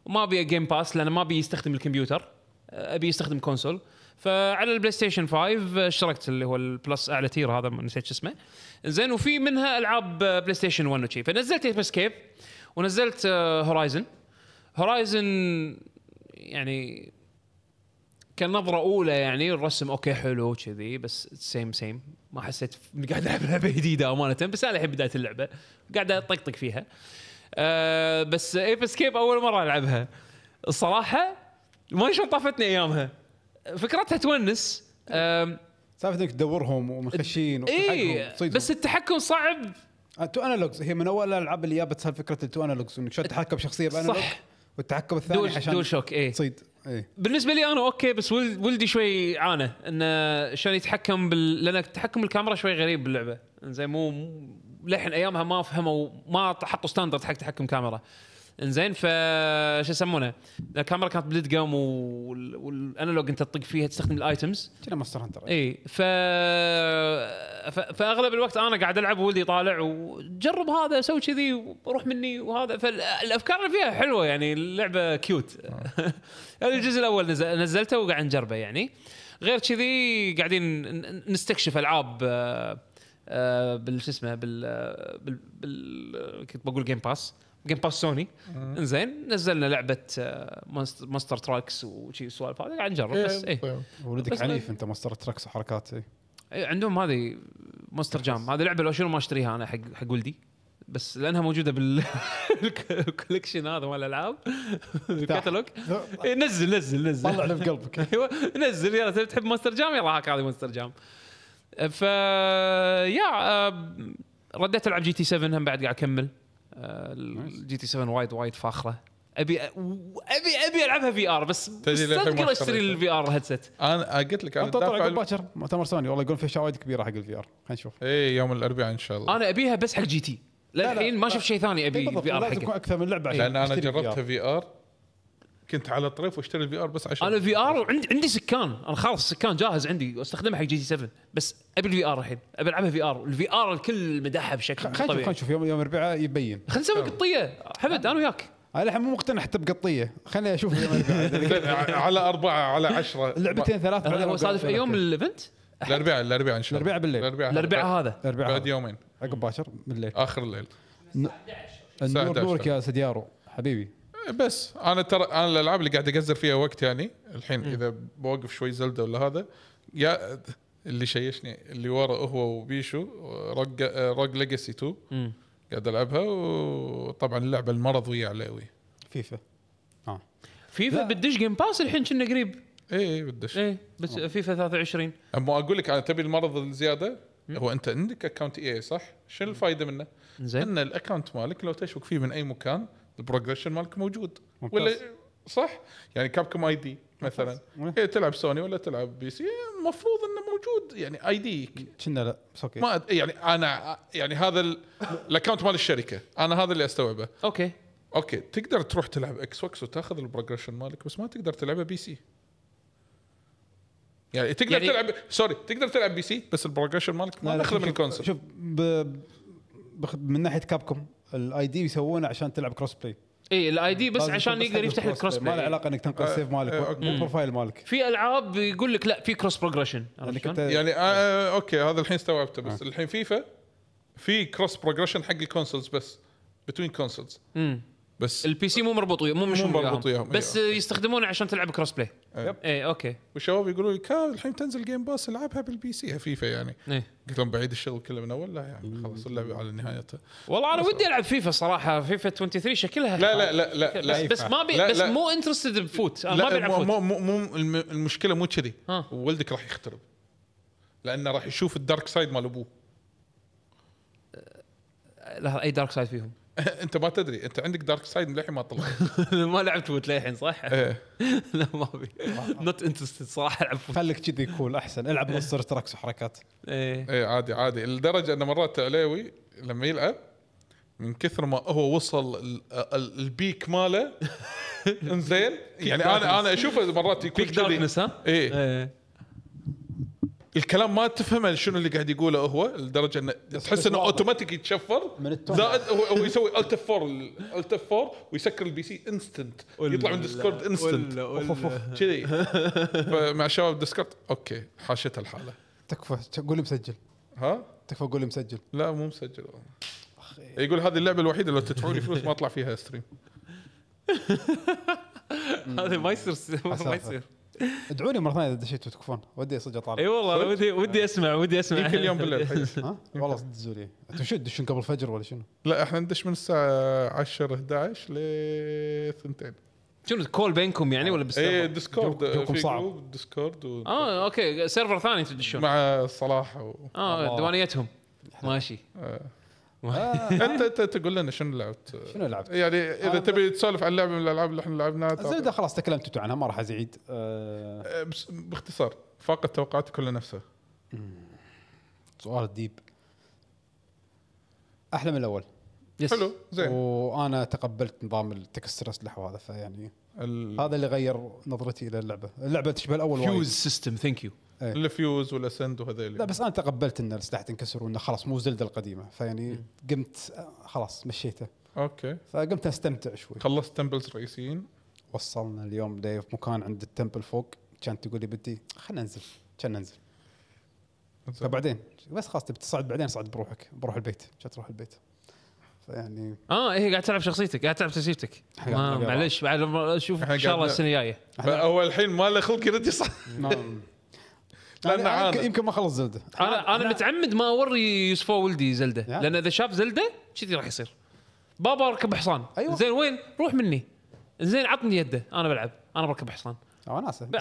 Speaker 1: وما ابي جيم باس لان ما ابي يستخدم الكمبيوتر ابي استخدم كونسول فعلى البلاي ستيشن 5 آه، اشتركت اللي هو البلس اعلى تير هذا نسيت شو اسمه زين وفي منها العاب آه، بلاي ستيشن 1 وشي فنزلت اسكيب ونزلت هورايزن آه، هورايزن يعني كنظرة أولى يعني الرسم أوكي حلو كذي بس سيم سيم ما حسيت قاعد ألعب لعبة جديدة أمانة بس أنا الحين بداية اللعبة قاعد أطقطق فيها أه بس ايف اسكيب أول مرة ألعبها الصراحة ما شلون طافتني ايامها فكرتها تونس سالفه انك تدورهم ومخشين اي بس التحكم صعب آه، تو انالوجز
Speaker 4: هي من اول الالعاب اللي جابت فكره التو انالوجز انك شلون تتحكم بشخصيه بانالوج صح والتحكم الثاني دول عشان دول
Speaker 1: شوك اي تصيد اي بالنسبه لي انا اوكي بس ولدي شوي عانى انه شلون يتحكم بال لان تحكم الكاميرا شوي غريب باللعبه زين مو للحين ايامها ما فهموا ما حطوا ستاندرد حق تحكم كاميرا انزين ف شو يسمونه الكاميرا كانت بليد جام والانالوج انت تطق فيها تستخدم الايتمز كنا ماستر هانتر اي ف... ف... فاغلب الوقت انا قاعد العب وولدي طالع وجرب هذا سوي كذي وروح مني وهذا فالافكار اللي فيها حلوه يعني اللعبه كيوت آه. هذا الجزء الاول نزل... نزلته وقاعد نجربه يعني غير كذي قاعدين نستكشف العاب آه، آه، بال شو اسمه بال, بال... كنت بقول جيم باس جيم باس سوني انزين نزلنا لعبه ماستر تراكس وشي السوالف هذه قاعد نجرب إيه، بس اي طيب. ولدك عنيف
Speaker 4: انت ماستر تراكس وحركات
Speaker 1: اي إيه، عندهم هذه ماستر جام هذه لعبه لو شنو ما اشتريها انا حق حق ولدي بس لانها موجوده بالكولكشن هذا مال الالعاب الكتالوج إيه، نزل نزل نزل طلع في قلبك ايوه نزل يلا تحب ماستر جام يلا هاك هذه ماستر جام ف يا آه، رديت العب جي تي 7 هم بعد قاعد اكمل الجي تي 7 وايد وايد فاخره ابي ابي ابي العبها في ار بس مستقر اشتري الفي ار هيدسيت انا قلت لك انا طلع باكر مؤتمر
Speaker 4: سوني والله يقول في وايد كبيره حق الفي ار خلينا نشوف
Speaker 3: اي يوم الاربعاء ان شاء
Speaker 4: الله انا
Speaker 1: ابيها بس حق جي تي للحين ما شفت شيء ثاني ابي إيه، في ار حق اكثر من لعبه عشان لان انا جربتها في ار كنت على طريف واشتري الفي ار بس عشان انا الفي ار عندي عندي سكان انا خلاص السكان جاهز عندي واستخدمه حق جي تي 7 بس ابي الفي ار الحين ابي العبها في ار الفي ار الكل مدحها بشكل خلينا نشوف خلينا نشوف
Speaker 4: يوم يوم الاربعاء يبين خلينا نسوي
Speaker 1: قطيه حمد انا وياك
Speaker 4: انا الحين مو مقتنع حتى بقطيه خليني اشوف على اربعه على عشرة لعبتين ثلاث هو صادف اي يوم
Speaker 1: الايفنت؟
Speaker 3: الاربعاء الاربعاء ان شاء الله الاربعاء بالليل الاربعاء هذا الاربعاء بعد يومين عقب باكر بالليل اخر الليل
Speaker 4: الساعه نورك يا سديارو حبيبي
Speaker 3: بس انا ترى انا الالعاب اللي قاعد اقزر فيها وقت يعني الحين اذا بوقف شوي زلده ولا هذا يا اللي شيشني اللي ورا هو وبيشو رق رق ليجاسي 2 قاعد العبها وطبعا اللعبه المرض ويا عليوي فيفا اه
Speaker 1: فيفا بتدش جيم باس الحين كنا قريب اي اي بتدش اي بس أوه. فيفا 23
Speaker 3: اما اقول لك انا تبي المرض الزياده هو انت عندك اكونت اي اي صح؟ شنو الفائده منه؟ زين ان الاكونت مالك لو تشبك فيه من اي مكان البروجريشن مالك موجود ممتاز. ولا صح يعني كابكم اي دي مثلا هي إيه، تلعب سوني ولا تلعب بي سي المفروض انه موجود يعني اي دي كنا لا اوكي ما يعني انا يعني هذا الاكونت مال الشركه انا هذا اللي استوعبه اوكي اوكي تقدر تروح تلعب اكس بوكس وتاخذ البروجريشن مالك بس ما تقدر تلعبه بي سي يعني تقدر يعني تلعب سوري تقدر تلعب بي سي بس البروجريشن مالك ما داخله من الكونسول شوف ب... من ناحيه كابكم
Speaker 4: الاي دي يسوونه عشان تلعب كروس بلاي
Speaker 1: اي الاي دي بس عشان يقدر يفتح لك كروس بلاي ما له علاقه انك تنقل السيف مالك مو إيه، البروفايل مالك في العاب يقول لك لا في كروس بروجريشن يعني, يعني،
Speaker 3: آه، آه، اوكي هذا الحين استوعبته بس آه. الحين فيفا في كروس بروجريشن حق الكونسولز
Speaker 1: بس بتوين كونسولز بس البي سي مو مربوط مو مش مو مربوط وياهم بس أيوة. يستخدمونه عشان تلعب كروس بلاي اي اوكي
Speaker 3: والشباب يقولوا لي الحين تنزل جيم باس العبها بالبي سي فيفا يعني أيه. قلت لهم بعيد الشغل كله من اول لا يعني خلاص اللعبه على نهايتها والله انا
Speaker 1: ودي العب فيفا صراحه فيفا 23 شكلها لا لا لا لا, لا بس, بس ما بي بس مو انترستد بفوت انا ما بلعب فوت
Speaker 3: مو مو المشكله مو كذي ولدك راح يخترب لانه راح يشوف الدارك سايد مال ابوه
Speaker 1: لا اي دارك سايد فيهم
Speaker 3: انت ما تدري انت عندك دارك سايد للحين ما طلع ما لعبت فوت للحين صح؟ ايه لا ما ابي نوت آه. انترستد صراحه العب
Speaker 4: خليك كذي كول احسن العب مونستر إيه. تراكس وحركات
Speaker 3: ايه ايه عادي عادي لدرجه ان مرات عليوي لما يلعب من كثر ما هو وصل البيك ماله انزين يعني انا انا اشوفه مرات يكون بيك نس ها؟ ايه, إيه. الكلام ما تفهم شنو اللي قاعد يقوله هو لدرجه انه تحس انه اوتوماتيك يتشفر من التون زائد هو, يسوي الت 4 الت 4 ويسكر البي سي انستنت يطلع من ديسكورد انستنت كذي فمع شباب ديسكورد اوكي حاشته الحاله
Speaker 4: تكفى قول لي مسجل ها؟ تكفى قول لي مسجل لا مو مسجل
Speaker 3: يقول هذه اللعبه الوحيده لو تدفعوا لي فلوس ما اطلع فيها ستريم
Speaker 4: هذا ما يصير ما يصير ادعوا لي مره ثانيه اذا دشيتوا تكفون ودي صدق اطالع اي والله ودي ودي اسمع ودي اسمع كل يوم بالليل ها والله صدق زوري انتم شو تدشون قبل الفجر ولا شنو؟
Speaker 3: لا احنا ندش من الساعه 10 11 2
Speaker 1: شنو كول بينكم يعني ولا بالسيرفر؟ اي ديسكورد جوكم صعب ديسكورد و... اه اوكي سيرفر ثاني تدشون مع صلاح و... اه ديوانيتهم ماشي آه. آه. انت انت
Speaker 3: تقول لنا شنو لعبت شنو لعبت؟ يعني اذا تبي تسولف عن لعبه من الالعاب اللي احنا لعبناها الزبده خلاص
Speaker 4: تكلمت عنها ما راح ازيد أه, آه، باختصار فاقد توقعاتي كلها نفسه سؤال ديب احلى من الاول يس. حلو زين وانا تقبلت نظام التكسر اسلحه وهذا فيعني ال... هذا اللي غير نظرتي الى اللعبه اللعبه تشبه الاول فيوز سيستم ثانك يو إيه. الفيوز والاسند وهذيل لا يعني. بس انا تقبلت ان السلاح تنكسر وانه خلاص مو زلده القديمه فيعني قمت خلاص مشيته اوكي فقمت استمتع شوي خلصت تمبلز رئيسيين وصلنا اليوم في مكان عند التمبل فوق كانت تقول لي بدي خلينا ننزل كان ننزل فبعدين بس خلاص تبي تصعد بعدين صعد بروحك بروح البيت كان تروح البيت
Speaker 3: فيعني
Speaker 1: اه هي إيه، قاعد تلعب شخصيتك قاعد تلعب سلسلتك آه، معلش بعد اشوف ان شاء الله السنه الجايه
Speaker 3: اول الحين ما له خلق يرد يصعد نعم. انا يمكن-
Speaker 1: ما خلص زلده انا انا متعمد ما اوري يوسف ولدي زلده لان اذا شاف زلده كذي راح يصير بابا ركب حصان أيوة. زين وين روح مني زين عطني يده انا بلعب انا بركب حصان وناسه ب-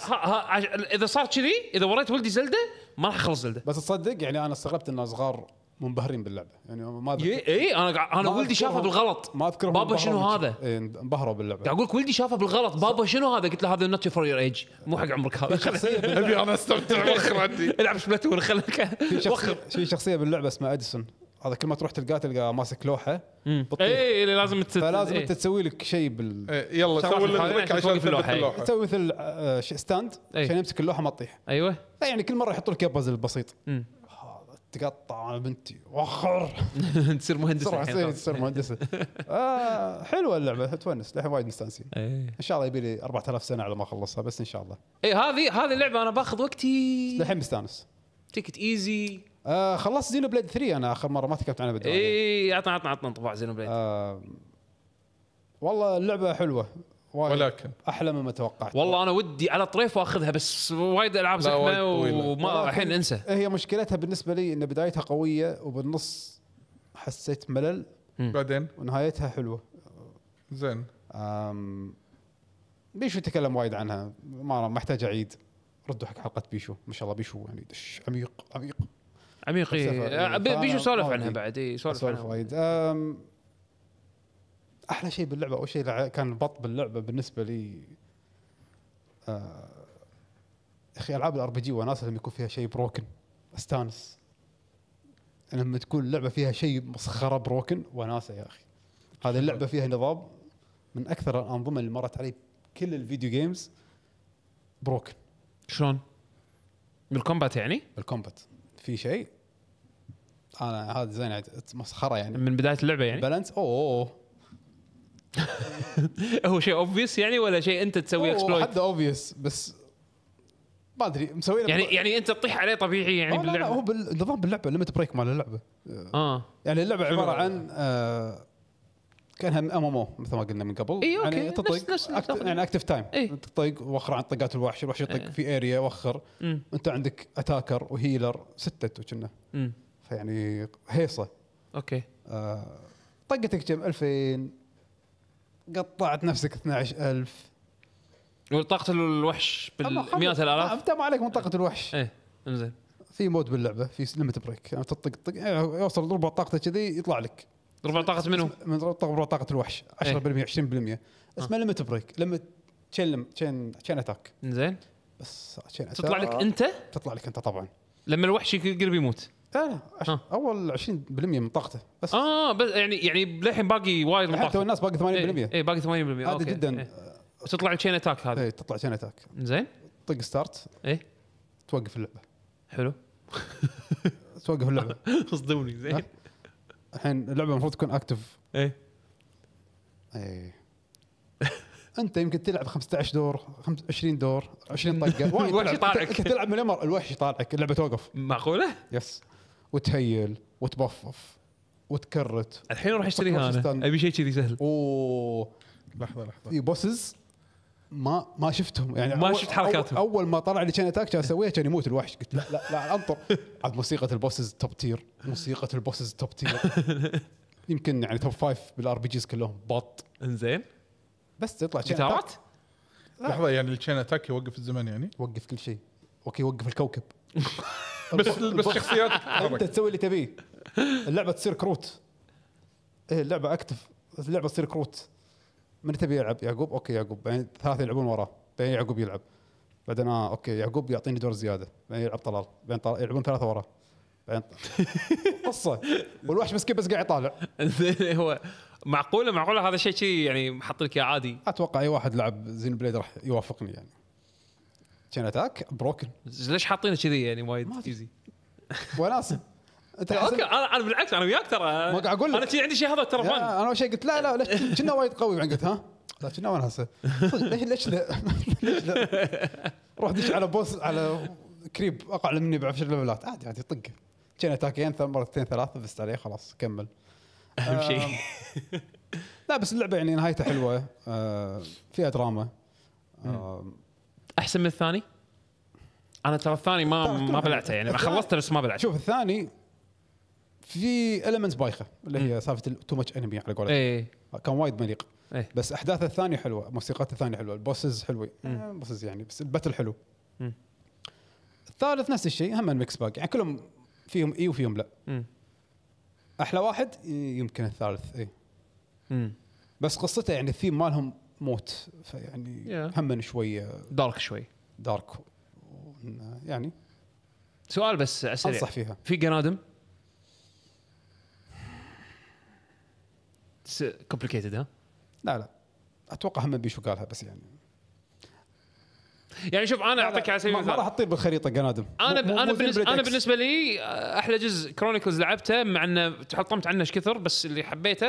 Speaker 1: اذا صار كذي اذا وريت ولدي زلده ما راح اخلص
Speaker 4: زلده بس تصدق يعني انا استغربت ان صغار منبهرين باللعبه يعني ما إيه، اذكر اي إيه انا انا ولدي شافه بالغلط ما اذكر بابا شنو هذا؟ اي انبهروا
Speaker 1: باللعبه قاعد اقول لك ولدي شافه بالغلط بابا شنو هذا؟ قلت له هذا نوت فور يور ايج مو حق عمرك هذا ابي انا استمتع وخر
Speaker 3: عندي العب سبلاتون وخر
Speaker 4: في شخصيه باللعبه اسمها اديسون هذا كل ما تروح تلقاه تلقاه ماسك لوحه اي إيه، إيه، لازم تت... فلازم انت تسوي لك شيء بال يلا سوي لك عشان تثبت اللوحه تسوي مثل ستاند آه، عشان يمسك اللوحه ما تطيح ايوه يعني كل مره يحطوا لك بازل بسيط تقطع بنتي وخر تصير مهندسه الحين تصير مهندسه آه حلوه اللعبه تونس الحين وايد مستانسين إيه. ان شاء الله يبي لي 4000 سنه على ما اخلصها بس ان شاء الله
Speaker 1: اي هذه هذه اللعبه انا باخذ وقتي
Speaker 4: الحين مستانس تيكت ايزي آه خلصت زينو بليد 3 انا اخر مره ما تكلمت عنها بالدوام
Speaker 1: اي عطنا عطنا عطنا انطباع
Speaker 4: زينو بليد آه والله اللعبه حلوه ولكن احلى مما
Speaker 1: توقعت والله انا ودي على طريف واخذها بس وايد العاب زحمه وما الحين انسى هي
Speaker 4: مشكلتها بالنسبه لي ان بدايتها قويه وبالنص حسيت ملل بعدين ونهايتها حلوه زين بيشو تكلم وايد عنها ما محتاج اعيد ردوا حق حلقه بيشو ما شاء الله بيشو يعني دش عميق عميق عميق إيه. بيشو سولف عنها بعد اي سولف عنها وايد احلى شيء باللعبه اول شيء كان البط باللعبه بالنسبه لي آه اخي العاب الار بي جي وناس لما يكون فيها شيء بروكن استانس لما تكون اللعبه فيها شيء مسخره بروكن وناسه يا اخي هذه اللعبه فيها نظام من اكثر الانظمه اللي مرت علي كل الفيديو جيمز بروكن شلون؟ بالكومبات يعني؟ بالكومبات في شيء انا هذا زين مسخره يعني من بدايه اللعبه يعني؟ بالانس
Speaker 1: اوه, أوه. هو شيء اوبفيس يعني ولا شيء انت تسويه اكسبلويت؟ حد اوبفيس بس ما ادري مسوي يعني بل... يعني انت تطيح عليه طبيعي يعني باللعبه لا, لا هو
Speaker 4: بالنظام باللعبه ليمت بريك مال اللعبه اه يعني اللعبه عباره عن آه كانها ام ام او مثل ما قلنا من قبل اي يعني اوكي يعني تطق
Speaker 1: أكت... يعني اكتف تايم إيه؟
Speaker 4: تطق وخر عن طقات الوحش الوحش يطق إيه. في اريا وخر مم. انت عندك اتاكر وهيلر سته وكنا فيعني هيصه اوكي آه طقتك كم 2000 قطعت نفسك 12000
Speaker 1: طاقة الوحش بالمئات الالاف
Speaker 4: انت ما عليك من طاقة الوحش ايه انزين في مود باللعبه في ليمت بريك يعني تطق طق يوصل ربع طاقته كذي يطلع لك ربع طاقه منو؟ من ربع طاقه الوحش 10% ايه؟ 20% آه. اسمه ليمت بريك لما تشين تشين تشين اتاك انزين بس تشين تطلع لك انت؟ تطلع لك انت طبعا لما الوحش يقرب يموت لا إيه، عش... آه. اول 20% من طاقته
Speaker 1: بس اه بس يعني يعني للحين باقي وايد من طاقته حتى الناس باقي 80% اي إيه باقي 80% هذا أوكي. جدا إيه. إيه، تطلع تشين اتاك هذا اي تطلع تشين اتاك زين طق ستارت اي توقف اللعبه حلو
Speaker 4: توقف اللعبه صدمني زين الحين اللعبه المفروض تكون اكتف اي اي انت يمكن تلعب 15 دور 20 دور 20 طقه الوحش طالعك تلعب مليون مره الوحش يطالعك اللعبه توقف معقوله؟ يس وتهيل وتبفف وتكرت الحين اروح اشتريها انا ابي شيء كذي سهل اوه لحظه لحظه في بوسز ما ما شفتهم يعني ما شفت حركاتهم أول, اول ما طلع لي كان اتاك كان اسويها كان يموت الوحش قلت لا لا, لا انطر عاد موسيقى البوسز توب تير موسيقى البوسز توب تير يمكن يعني توب فايف بالار بي جيز كلهم بط انزين بس تطلع جيتارات؟ لحظه يعني الشين اتاك يوقف الزمن يعني؟ يوقف كل شيء اوكي يوقف الكوكب بس بس شخصيات انت تسوي اللي تبيه اللعبه تصير كروت ايه اللعبه اكتف اللعبه تصير كروت من تبي يلعب يعقوب اوكي يعقوب بعدين ثلاثه يلعبون وراه بعدين يعقوب يلعب بعدين اه اوكي يعقوب يعطيني دور زياده بعدين يلعب طلال بعدين طلال يلعبون ثلاثه وراه بعدين
Speaker 1: قصه والوحش مسكين بس قاعد يطالع هو معقوله معقوله هذا الشيء يعني حاط لك عادي
Speaker 4: اتوقع اي واحد لعب زين بليد راح يوافقني يعني تشين اتاك بروكن ليش حاطينه كذي يعني وايد ايزي وناسه انت
Speaker 1: اوكي انا انا بالعكس انا وياك ترى ما قاعد اقول لك انا عندي شيء هذا ترى فن انا
Speaker 4: اول شيء قلت لا لا ليش كنا وايد قوي بعدين قلت ها لا كنا وناسه ليش ليش لا ليش لا روح دش على بوس على كريب اقل مني بعشر ليفلات عادي عادي طق كان اتاكين مرتين ثلاث بس عليه خلاص كمل اهم شيء لا بس اللعبه يعني نهايتها حلوه آه، فيها دراما احسن من الثاني؟ انا ترى الثاني ما ما بلعته يعني خلصته بس ما بلعته شوف الثاني في المنتس بايخه اللي هي سالفه تو ماتش انمي على قولتهم ايه. كان وايد مليق ايه. بس احداثه الثانيه حلوه موسيقى الثانيه حلوه البوسز حلوه بوسز آه، يعني بس البتل حلو الثالث نفس الشيء هم الميكس باك يعني كلهم فيهم اي وفيهم لا احلى واحد يمكن الثالث اي بس قصته يعني الثيم مالهم موت فيعني yeah. هم شويه
Speaker 1: دارك شوي دارك يعني سؤال بس اسئله انصح فيها في قنادم؟
Speaker 4: كومبليكيتد ها؟ لا لا اتوقع هم بيشو قالها بس يعني
Speaker 1: يعني شوف انا اعطيك على سبيل المثال ما راح
Speaker 4: تطير بالخريطه قنادم انا انا بالنسبه انا بالنسبه
Speaker 1: لي احلى جزء كرونيكلز لعبته مع انه تحطمت عنه ايش كثر بس اللي حبيته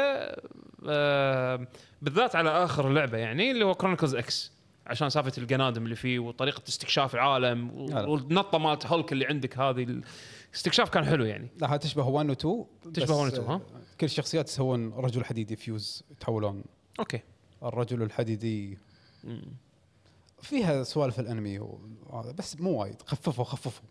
Speaker 1: آه، بالذات على اخر لعبه يعني اللي هو كرونيكلز اكس عشان سالفه القنادم اللي فيه وطريقه استكشاف العالم والنطه مالت هولك اللي عندك هذه الاستكشاف كان حلو يعني
Speaker 4: لا تشبه 1 و 2 تشبه 1 و 2 ها كل الشخصيات يسوون رجل حديدي فيوز يتحولون اوكي الرجل الحديدي فيها سوالف الانمي وهذا بس مو وايد خففوا خففوا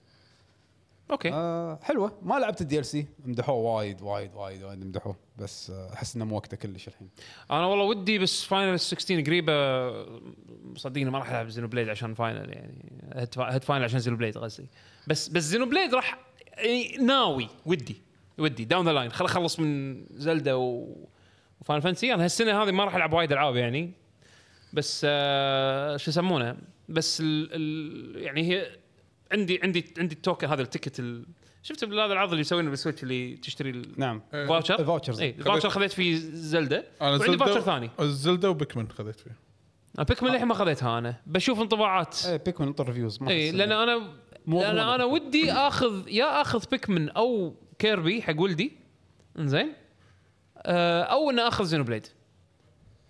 Speaker 4: اوكي آه حلوه ما لعبت الدي ال سي مدحوه وايد وايد وايد وايد مدحوه بس آه، احس انه مو وقته
Speaker 1: كلش الحين انا والله ودي بس فاينل 16 قريبه صدقني ما راح العب زينو بليد عشان فاينل يعني هد فاينل عشان زينو بليد قصدي بس بس زينو بليد راح يعني ناوي ودي ودي داون ذا لاين خل اخلص من زلدا وفاينل فانسي انا هالسنه هذه ما راح العب وايد العاب يعني بس آه شو يسمونه بس الـ الـ يعني هي عندي عندي عندي التوكن هذا التيكت ال... شفت هذا العرض اللي يسوينه بالسويتش اللي تشتري ال... نعم فاوتشر الفاوتشرز اي الفاوتشر إيه، خذيت فيه زلده انا وعندي فاوتشر ثاني الزلده وبيكمن خذيت فيه بيكمن للحين ما خذيتها انا بشوف انطباعات اي بيكمن انطر ريفيوز اي لان انا لان انا ودي اخذ يا اخذ بيكمن او كيربي حق ولدي زين آه، او اني اخذ زينو بليد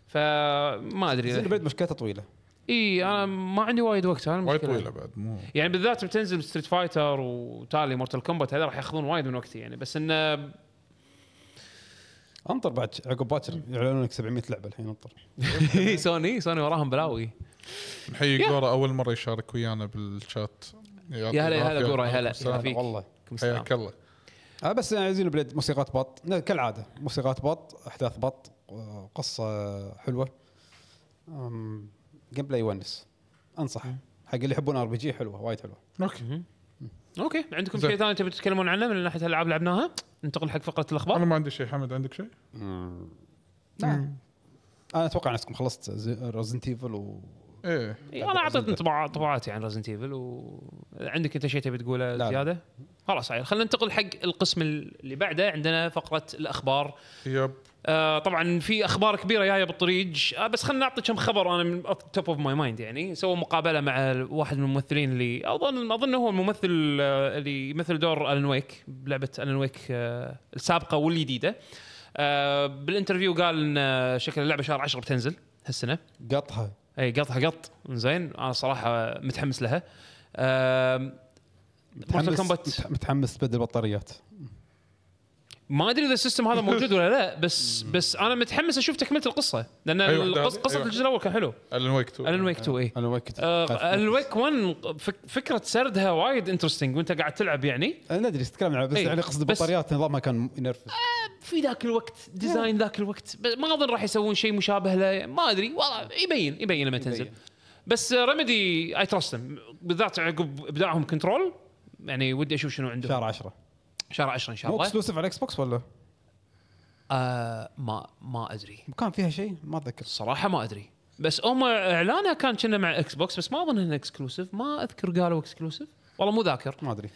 Speaker 1: فما ادري زينو بليد مشكلتها طويله اي انا ما عندي وايد وقت انا وايد طويله بعد مو يعني بالذات بتنزل ستريت فايتر وتالي مورتال كومبات هذا راح ياخذون وايد من وقتي يعني بس انه انطر بعد عقب
Speaker 3: باكر يعلنون لك 700 لعبه الحين انطر
Speaker 1: سوني سوني وراهم بلاوي نحيي
Speaker 3: جورا اول مره يشارك ويانا بالشات يا هلا يا هلا جورا يا هلا والله حياك الله
Speaker 4: آه بس يعني زين بليد موسيقات بط كالعاده موسيقات بط احداث بط قصه حلوه جيم بلاي يونس انصح حق اللي يحبون ار بي جي حلوه وايد حلوه
Speaker 1: اوكي اوكي عندكم شيء ثاني تبي تتكلمون عنه من ناحيه الالعاب لعبناها؟ ننتقل حق فقره الاخبار انا ما عندي شيء حمد عندك شيء؟ لا
Speaker 4: انا اتوقع انكم خلصت رزنت ايفل و
Speaker 1: ايه انا إيه، اعطيت انطباعاتي عن رزنت ايفل وعندك انت شيء تبي تقوله زياده؟ خلاص خلينا ننتقل حق القسم اللي بعده عندنا فقره الاخبار يب آه طبعا في اخبار كبيره جايه بالطريق آه بس خلنا نعطي كم خبر انا من توب اوف ماي مايند يعني سووا مقابله مع واحد من الممثلين اللي اظن اظن هو الممثل آه، اللي يمثل دور الن ويك بلعبه الن ويك آه السابقه والجديده آه بالانترفيو قال ان آه، شكل اللعبه شهر 10 بتنزل هالسنه قطها اي قطها قط زين انا صراحه متحمس لها آه متحمس متحمس
Speaker 4: بدل بطاريات
Speaker 1: ما ادري اذا السيستم هذا موجود ولا لا بس بس انا متحمس اشوف تكمله القصه لان أيوة القص أيوة، قصه أيوة. الجزء الاول كان حلو الن ويك 2 الن ويك 2 اي الن ويك الن ويك 1 فكره سردها وايد انترستنج وانت قاعد تلعب يعني انا ادري تتكلم عن بس إيه، يعني يعني البطاريات
Speaker 4: النظام نظامها كان ينرفز
Speaker 1: آه، في ذاك الوقت ديزاين ذاك الوقت ما اظن راح يسوون شيء مشابه له ما ادري والله يبين يبين لما تنزل بس ريمدي اي تراستم بالذات عقب ابداعهم كنترول يعني ودي اشوف شنو عندهم شهر 10 شهر 10 ان شاء الله اكسلوسيف على الاكس بوكس ولا؟ آه ما ما ادري كان فيها شيء ما اتذكر الصراحه ما ادري بس هم اعلانها كان كنا مع اكس بوكس بس ما اظن انه اكسكلوسيف ما اذكر قالوا اكسكلوسيف والله مو ذاكر ما ادري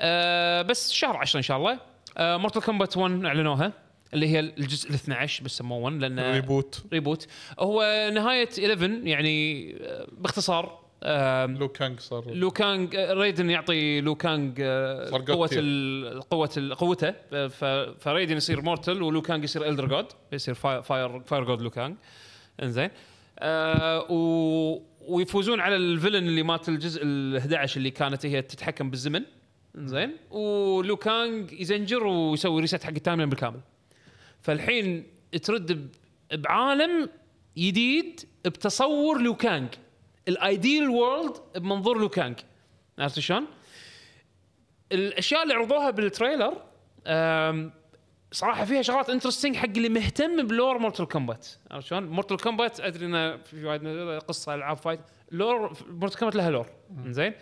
Speaker 1: آه بس شهر 10 ان شاء الله آه مورتل كومبات 1 اعلنوها اللي هي الجزء ال 12 بس سموه 1 لان ريبوت ريبوت هو نهايه 11 يعني آه، باختصار لوكانج صار لوكانج آه، ريدن يعطي لوكانج آه، قوه قوه قوته فريدن يصير مورتل ولوكانج يصير الدر جود يصير فاير فاير جود لوكانج انزين آه، و... ويفوزون على الفيلن اللي مات الجزء ال 11 اللي كانت هي تتحكم بالزمن زين ولوكانج يزنجر ويسوي ريست حق التايم بالكامل فالحين ترد بعالم جديد بتصور لوكانج الايديل وورلد بمنظور لوكانج عرفت شلون؟ الاشياء اللي عرضوها بالتريلر صراحه فيها شغلات انترستنج حق اللي مهتم بلور مورتل كومبات عرفت شلون؟ مورتل كومبات ادري انه في وايد قصه العاب فايت لور مورتل كومبات لها لور زين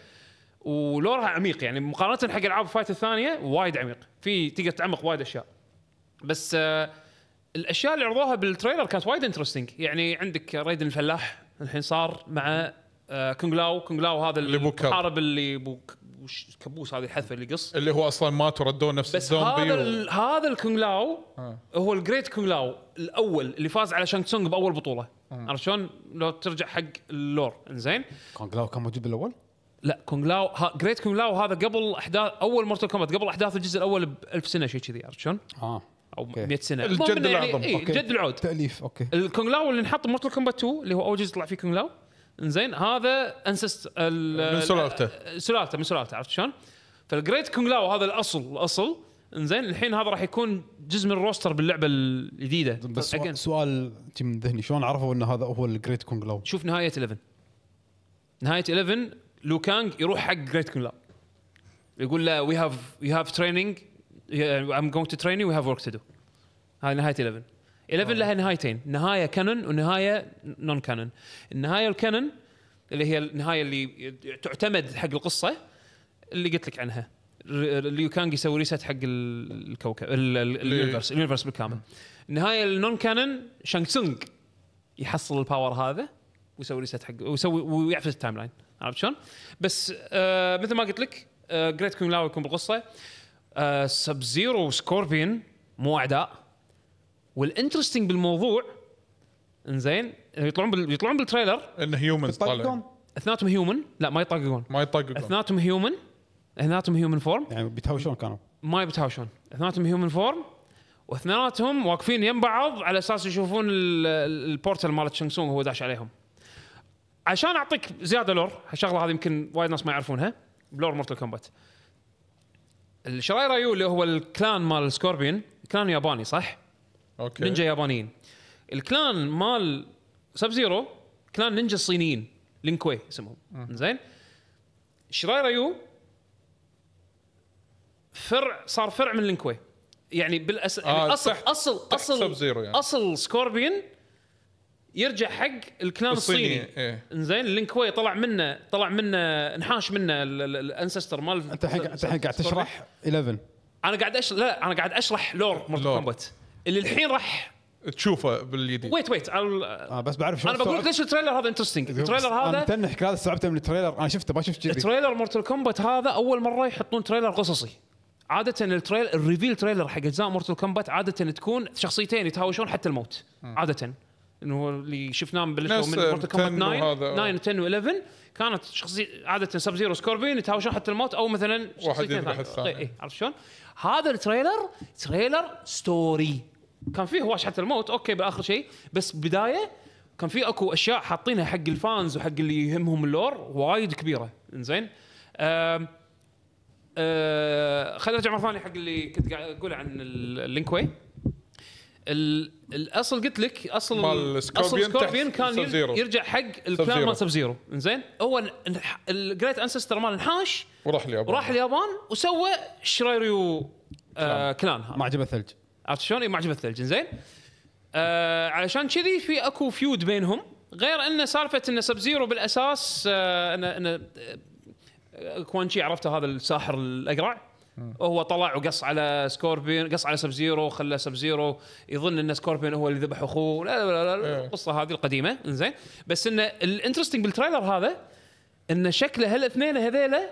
Speaker 1: ولورها عميق يعني مقارنه حق العاب فايت الثانيه وايد عميق في تقدر تعمق وايد اشياء بس آه، الاشياء اللي عرضوها بالتريلر كانت وايد انترستنج يعني عندك ريدن الفلاح الحين صار مع آه، كونغ لاو كونغ لاو هذا اللي بوك حارب اللي بوك وش- كابوس هذه الحذفه اللي قص اللي هو اصلا مات وردوه نفس بس الزومبي هذا و... ال... هذا الكونغ لاو آه. هو الجريت كونغ لاو الاول اللي فاز على شانغ تسونغ باول بطوله آه. عرفت شلون؟ لو ترجع حق اللور انزين كونغ لاو كان موجود بالاول؟ لا كونغ لاو ها... جريت كونغ لاو هذا قبل احداث اول مورتال كومبات قبل احداث الجزء الاول ب 1000 سنه شيء كذي عرفت شلون؟ اه او 100 سنه الجد يعني الاعظم يعني إيه، الجد العود تاليف اوكي الكونغ لاو اللي انحط مورتل كومبات 2 اللي هو اول جزء طلع فيه كونغ لاو انزين هذا انسست من سلالته سلالته من سلالته عرفت شلون؟ فالجريت كونغ لاو هذا الاصل الاصل انزين الحين هذا راح يكون جزء من الروستر باللعبه الجديده بس أجن.
Speaker 4: سؤال تي من ذهني شلون عرفوا ان هذا هو الجريت كونغ لاو؟ شوف نهايه 11
Speaker 1: نهايه 11 لو كانج يروح حق جريت كونغ لاو يقول له وي هاف وي هاف تريننج I'm going to train you we have work to do هاي نهايه 11 11 لها نهايتين نهايه كانون ونهايه نون كانون النهايه الكانون اللي هي النهايه اللي تعتمد حق القصه اللي قلت لك عنها اللي كان يسوي ريست حق الكوكب اليونيفرس اليونيفرس بالكامل النهايه النون كانون شانغ تسونغ يحصل الباور هذا ويسوي ريست حق ويسوي ويعفس التايم لاين عرفت شلون؟ بس آه مثل ما قلت لك آه جريت كوين لاو يكون بالقصه آه سب زيرو وسكوربين مو اعداء والانترستنج بالموضوع انزين يطلعون بال... يطلعون بالتريلر انه هيومنز طالعين اثناتهم هيومن لا ما يطققون ما يطققون اثناتهم هيومن اثناتهم هيومن فورم يعني بيتهاوشون كانوا ما بيتهاوشون اثناتهم هيومن فورم واثنيناتهم واقفين يم بعض على اساس يشوفون البورتال مالت شنغ سونغ وهو داش عليهم عشان اعطيك زياده لور الشغله هذه يمكن وايد ناس ما يعرفونها بلور مورتل كومبات الشراي رايو اللي هو الكلان مال سكوربين كلان ياباني صح؟ اوكي نينجا يابانيين الكلان مال سب زيرو كلان نينجا الصينيين لينكوي اسمهم آه. زين شراي رايو فرع صار فرع من لينكوي يعني بالاس يعني آه يعني اصل تحت اصل تحت اصل سب زيرو يعني. اصل سكوربين يرجع حق الكلان الصيني, الصيني. إيه. زين اللينكوي طلع منه طلع منه انحاش منه الانسستر مال انت الحين انت الحين قاعد تشرح 11 انا قاعد اشرح لا انا قاعد اشرح لور مورتال كومبات اللي الحين راح تشوفه بالجديد ويت ويت انا آه بس بعرف شو انا بقول لك ليش التريلر هذا انترستنج التريلر هذا انا الحكايه هذا استوعبته من التريلر انا شفته ما شفت جديد. التريلر مورتال كومبات هذا اول مره يحطون تريلر قصصي عاده التريلر الريفيل تريلر حق اجزاء مورتال كومبات عاده تكون شخصيتين يتهاوشون حتى الموت عاده انه اللي شفناه من بلشوا من مورتال كومبات 9 9 و10 و11 كانت شخصيه عاده سب زيرو سكوربين يتهاوشون حتى الموت او مثلا واحد يذبح الثاني اي عرفت شلون؟ هذا التريلر تريلر ستوري كان فيه هواش حتى الموت اوكي باخر شيء بس بدايه كان في اكو اشياء حاطينها حق الفانز وحق اللي يهمهم اللور وايد كبيره انزين آه، خليني ارجع مره ثانيه حق اللي كنت قاعد اقوله عن اللينكوي الاصل قلت لك اصل اصل سكوربيون كان يرجع حق الكلان مال سب زيرو زين هو الجريت انسستر مال انحاش وراح اليابان راح اليابان وسوى شرايريو آه، كلان ما عجبه الثلج عرفت شلون؟ ما عجبه الثلج زين آه علشان كذي في اكو فيود بينهم غير انه سالفه انه سب زيرو بالاساس آه انه انه آه، كوانشي عرفته هذا الساحر الاقرع هو طلع وقص على سكوربين قص على سب زيرو خلى سب زيرو يظن ان سكوربين هو اللي ذبح اخوه لا لا لا, لا إيه. القصه هذه القديمه انزين بس انه الانترستنج بالتريلر هذا ان شكله هالاثنين هذيله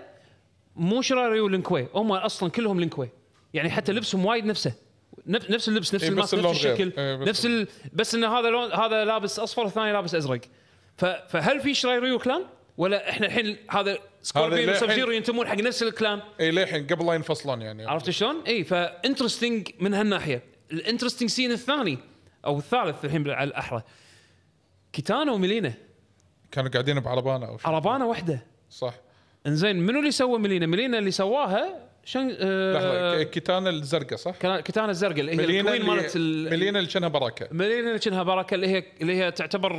Speaker 1: مو شراري ولينكوي هم اصلا كلهم لينكوي يعني حتى لبسهم وايد نفسه نفس اللبس نفس إيه الماسك نفس الشكل إيه نفس ال... بس ان هذا لون هذا لابس اصفر والثاني لابس ازرق ف... فهل في شراري كلان؟ ولا احنا الحين هذا سكوربيون وسب زيرو ينتمون حق نفس الكلان اي للحين قبل لا ينفصلون يعني عرفت شلون؟ اي فانترستنج من هالناحيه الانترستنج سين الثاني او الثالث الحين على الاحرى كيتانا وميلينا كانوا قاعدين بعربانه او شيء عربانه واحده صح انزين منو اللي سوى ميلينا؟ ميلينا اللي سواها شن آه، لحظه آه كيتانا الزرقاء صح؟ كيتانا الزرقاء اللي هي الكوين مالت ملينا اللي شنها بركه ملينا اللي شنها بركه اللي هي اللي هي تعتبر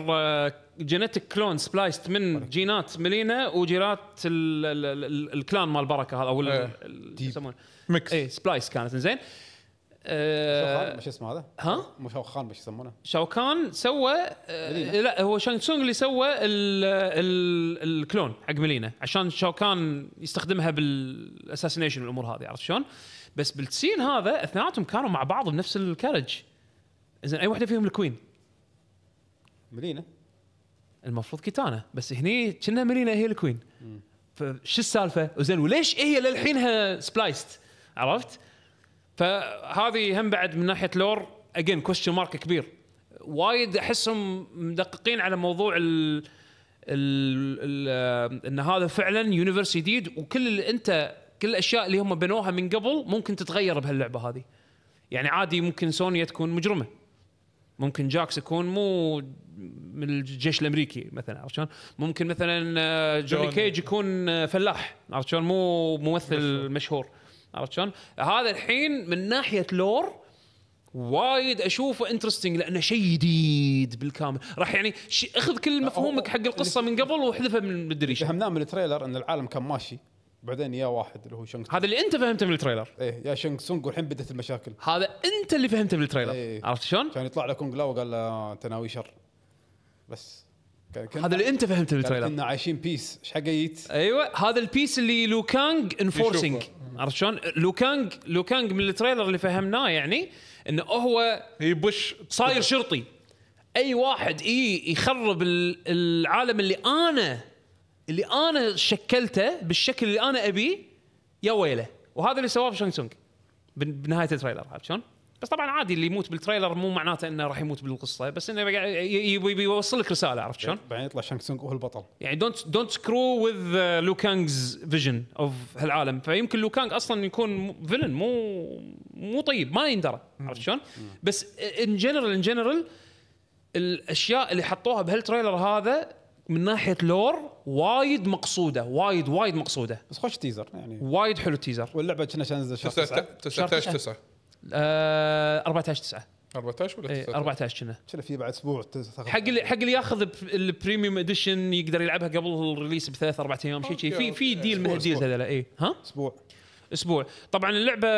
Speaker 1: جينيتك كلون سبلايست من جينات ملينا وجينات الكلان مال بركه هذا او إيه. يسمونه ميكس اي سبلايس كانت زين آه آه مش اسمه هذا؟ ها؟ مو كان مش يسمونه؟ كان سوى آه لا هو شانغ تسونغ اللي سوى الـ الـ الكلون حق ملينا عشان كان يستخدمها بالاساسينيشن والامور هذه عرفت شلون؟ بس بالتسين هذا اثنيناتهم كانوا مع بعض بنفس الكارج زين اي وحده فيهم الكوين؟ ملينا المفروض كيتانا بس هني كنا ملينا هي الكوين فشو السالفه؟ زين وليش هي للحين سبلايست؟ عرفت؟ فهذه هم بعد من ناحيه لور اجين كويستشن مارك كبير وايد احسهم مدققين على موضوع ال ال آه، ان هذا فعلا يونيفرس جديد وكل اللي انت كل الاشياء اللي هم بنوها من قبل ممكن تتغير بهاللعبه هذه يعني عادي ممكن سونيا تكون مجرمه ممكن جاكس يكون مو من الجيش الامريكي مثلا عرفت شلون؟ ممكن مثلا آه، جوني كيج يكون آه، فلاح عرفت شلون؟ مو ممثل مشهور. عرفت شلون؟ هذا الحين من ناحيه لور وايد اشوفه انترستنج لانه شيء جديد بالكامل راح يعني اخذ كل مفهومك حق القصه من قبل واحذفه من مدري
Speaker 4: فهمناه من التريلر ان العالم كان ماشي بعدين يا واحد اللي هو شنغ
Speaker 1: هذا اللي انت فهمته من التريلر
Speaker 4: ايه يا شنغ سونغ والحين بدات المشاكل هذا انت اللي فهمته من التريلر ايه. عرفت شلون؟ كان يطلع له كونغ لا وقال له انت ناوي شر بس هذا اللي انت فهمته من التريلر كنا عايشين بيس
Speaker 1: ايش حق ايوه هذا البيس اللي لو كانج انفورسنج عرفت شلون؟ لو كانج لو كانج من التريلر اللي فهمناه يعني انه هو يبش صاير شرطي اي واحد اي يخرب العالم اللي انا اللي انا شكلته بالشكل اللي انا ابيه يا ويله وهذا اللي سواه في شونغ سونغ بنهايه التريلر عرفت شلون؟ بس طبعا عادي اللي يموت بالتريلر مو معناته انه راح يموت بالقصه بس انه يبي يوصل لك رساله عرفت شلون؟
Speaker 4: بعدين يطلع شانك سونغ هو البطل
Speaker 1: يعني دونت دونت سكرو وذ لو كانجز فيجن اوف هالعالم فيمكن لو كانج اصلا يكون فيلن مو مو طيب ما يندرى عرفت شلون؟ بس ان جنرال ان جنرال الاشياء اللي حطوها بهالتريلر هذا من ناحيه لور وايد مقصوده وايد وايد مقصوده بس خوش تيزر يعني وايد حلو التيزر واللعبه كنا تنزل شهر 9 شهر 9 14 9 14 ولا 14 إيه، كنا كنا
Speaker 4: في بعد اسبوع حق اللي حق
Speaker 1: اللي ياخذ البريميوم اديشن يقدر يلعبها قبل الريليس بثلاث اربع ايام شيء شيء في في ديل من الديلز هذول اي ها اسبوع اسبوع طبعا اللعبه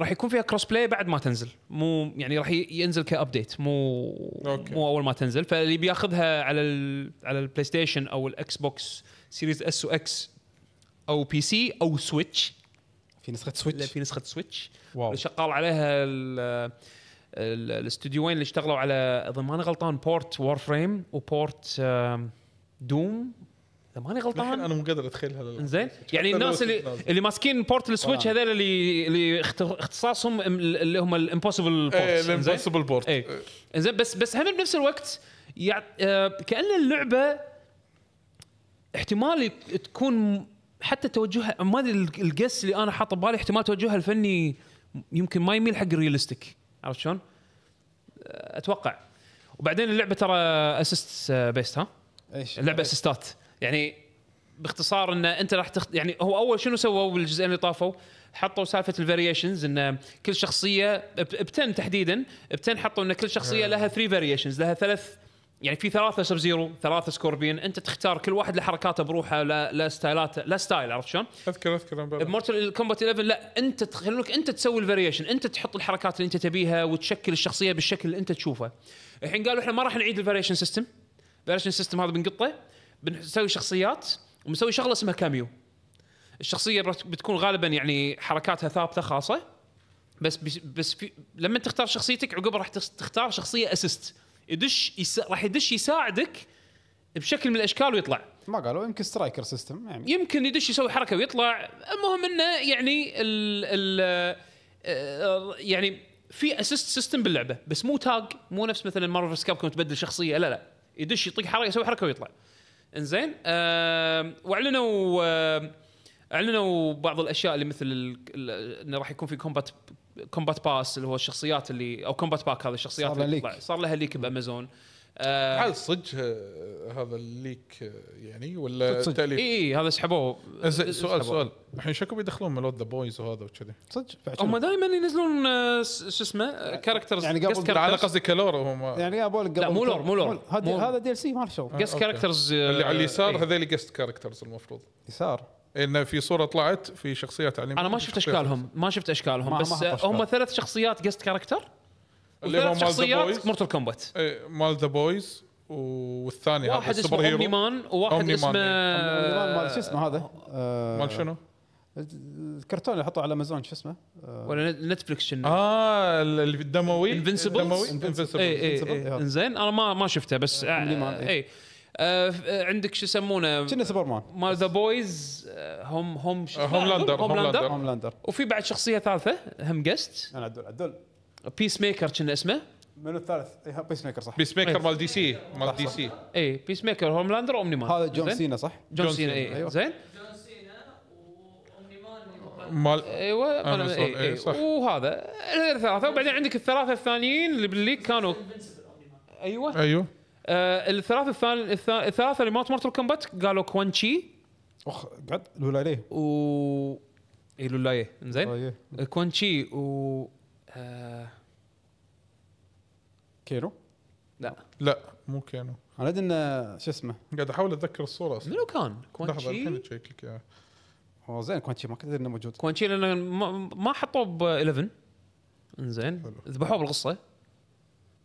Speaker 1: راح يكون فيها كروس بلاي بعد ما تنزل مو يعني راح ينزل كابديت مو أوكي. مو اول ما تنزل فاللي بياخذها على الـ على البلاي ستيشن او الاكس بوكس سيريز اس واكس او بي سي او سويتش في نسخه سويتش في نسخه سويتش واو شغال عليها الاستوديوين اللي اشتغلوا على اذا ماني غلطان بورت وور فريم وبورت دوم اذا ماني غلطان انا مو قادر اتخيل هذا زين يعني الناس اللي نازل. اللي ماسكين بورت السويتش هذول اللي اللي اختصاصهم اللي هم الامبوسيبل بورت ايه الامبوسيبل بورت ايه زين بس بس هم بنفس الوقت يعني كان اللعبه احتمال تكون حتى توجهها ما ادري القس اللي انا حاطه ببالي احتمال توجهها الفني يمكن ما يميل حق الريالستيك عرفت شلون؟ اتوقع وبعدين اللعبه ترى اسيست بيست ها؟ ايش اللعبه اسيستات يعني باختصار ان انت راح تخت... يعني هو اول شنو سووا بالجزئين اللي طافوا؟ حطوا سالفه الفاريشنز ان كل شخصيه ب 10 تحديدا ب 10 حطوا ان كل شخصيه آه. لها 3 فاريشنز لها ثلاث يعني في ثلاثه سب زيرو ثلاثه سكوربين انت تختار كل واحد لحركاته بروحه لا لا ستايلاته لا ستايل عرفت شلون؟ اذكر اذكر بمورتال الكومبات 11 لا انت تخلونك انت تسوي الفاريشن انت تحط الحركات اللي انت تبيها وتشكل الشخصيه بالشكل اللي انت تشوفه الحين قالوا احنا ما راح نعيد الفاريشن سيستم الفاريشن سيستم هذا بنقطه بنسوي شخصيات ومسوي شغله اسمها كاميو الشخصيه بتكون غالبا يعني حركاتها ثابته خاصه بس بس في لما تختار شخصيتك عقب راح تختار شخصيه اسيست يدش يسا... راح يدش يساعدك بشكل من الاشكال ويطلع ما قالوا يمكن سترايكر سيستم يعني يمكن يدش يسوي حركه ويطلع المهم انه يعني ال ال آه، يعني في اسيست سيستم باللعبه بس مو تاج مو نفس مثلا مارفل سكاب كنت تبدل شخصيه لا لا يدش يطق حركه يسوي حركه ويطلع انزين أه واعلنوا أه اعلنوا بعض الاشياء اللي مثل انه راح يكون في كومبات كومبات باس اللي هو الشخصيات اللي او كومبات باك هذه الشخصيات صار اللي صار لها ليك بامازون آه هل
Speaker 3: صدق آه، هذا الليك آه، يعني ولا تاليف؟ اي هذا سحبوه إيه، آه، سؤال سحبوه. سؤال الحين شكو بيدخلون ملود ذا بويز وهذا وكذي صدق
Speaker 1: هم دائما ينزلون شو اسمه كاركترز يعني, يعني قبل على قصدي
Speaker 3: كلور هم
Speaker 1: يعني بول قبل لا مو لور مو لور هذا
Speaker 4: دي ال سي
Speaker 3: مال شو
Speaker 1: شغل كاركترز اللي على اليسار
Speaker 3: هذول قست كاركترز المفروض يسار ان في صوره طلعت في شخصيات على انا ما شفت اشكالهم ما شفت اشكالهم بس هم
Speaker 1: ثلاث شخصيات جست كاركتر اللي هم شخصيات مورتال
Speaker 3: إيه، كومبات مال ذا بويز والثاني واحد اسمه سوبر هيرو اومني مان وواحد اسمه
Speaker 4: مال شو اسمه هذا؟ آه، مال شنو؟ الكرتون اللي حطوه على امازون شو اسمه؟
Speaker 1: آه، ولا نتفلكس شنو؟ اه الدموي انفنسبل انفنسبل إيه، إيه، انزين انا ما ما شفته بس آه، اي آه،, آه عندك شو يسمونه كنا سوبرمان مال ذا بويز هم هم لاندر آه، هم لاندر وفي بعد شخصيه ثالثه هم جست انا عدول عدول بيس ميكر كنا اسمه منو الثالث؟ بيس
Speaker 4: إيه، ميكر صح بيس ميكر مال دي سي مال دي سي
Speaker 1: اي بيس ميكر لاندر اومني مان هذا جون سينا صح؟ جون سينا اي زين مال ايوه مال اي اي وهذا الثلاثه وبعدين عندك الثلاثه الثانيين اللي بالليج كانوا ايوه ايوه آه الثلاث الثاني الثلاثه اللي مات مورتال كومبات قالوا كوان تشي اخ قعد لولايه و اي لولايه انزين آه، كوان تشي و آه، كيرو؟ كينو؟ لا
Speaker 4: لا مو كينو انا ادري انه شو اسمه قاعد احاول اتذكر الصوره اصلا منو كان؟
Speaker 1: كوان لحظه الحين
Speaker 3: اشيك لك اياها
Speaker 1: هو زين كوانشي ما كنت ادري انه موجود كوانشي لان ما حطوه ب 11 انزين ذبحوه بالقصه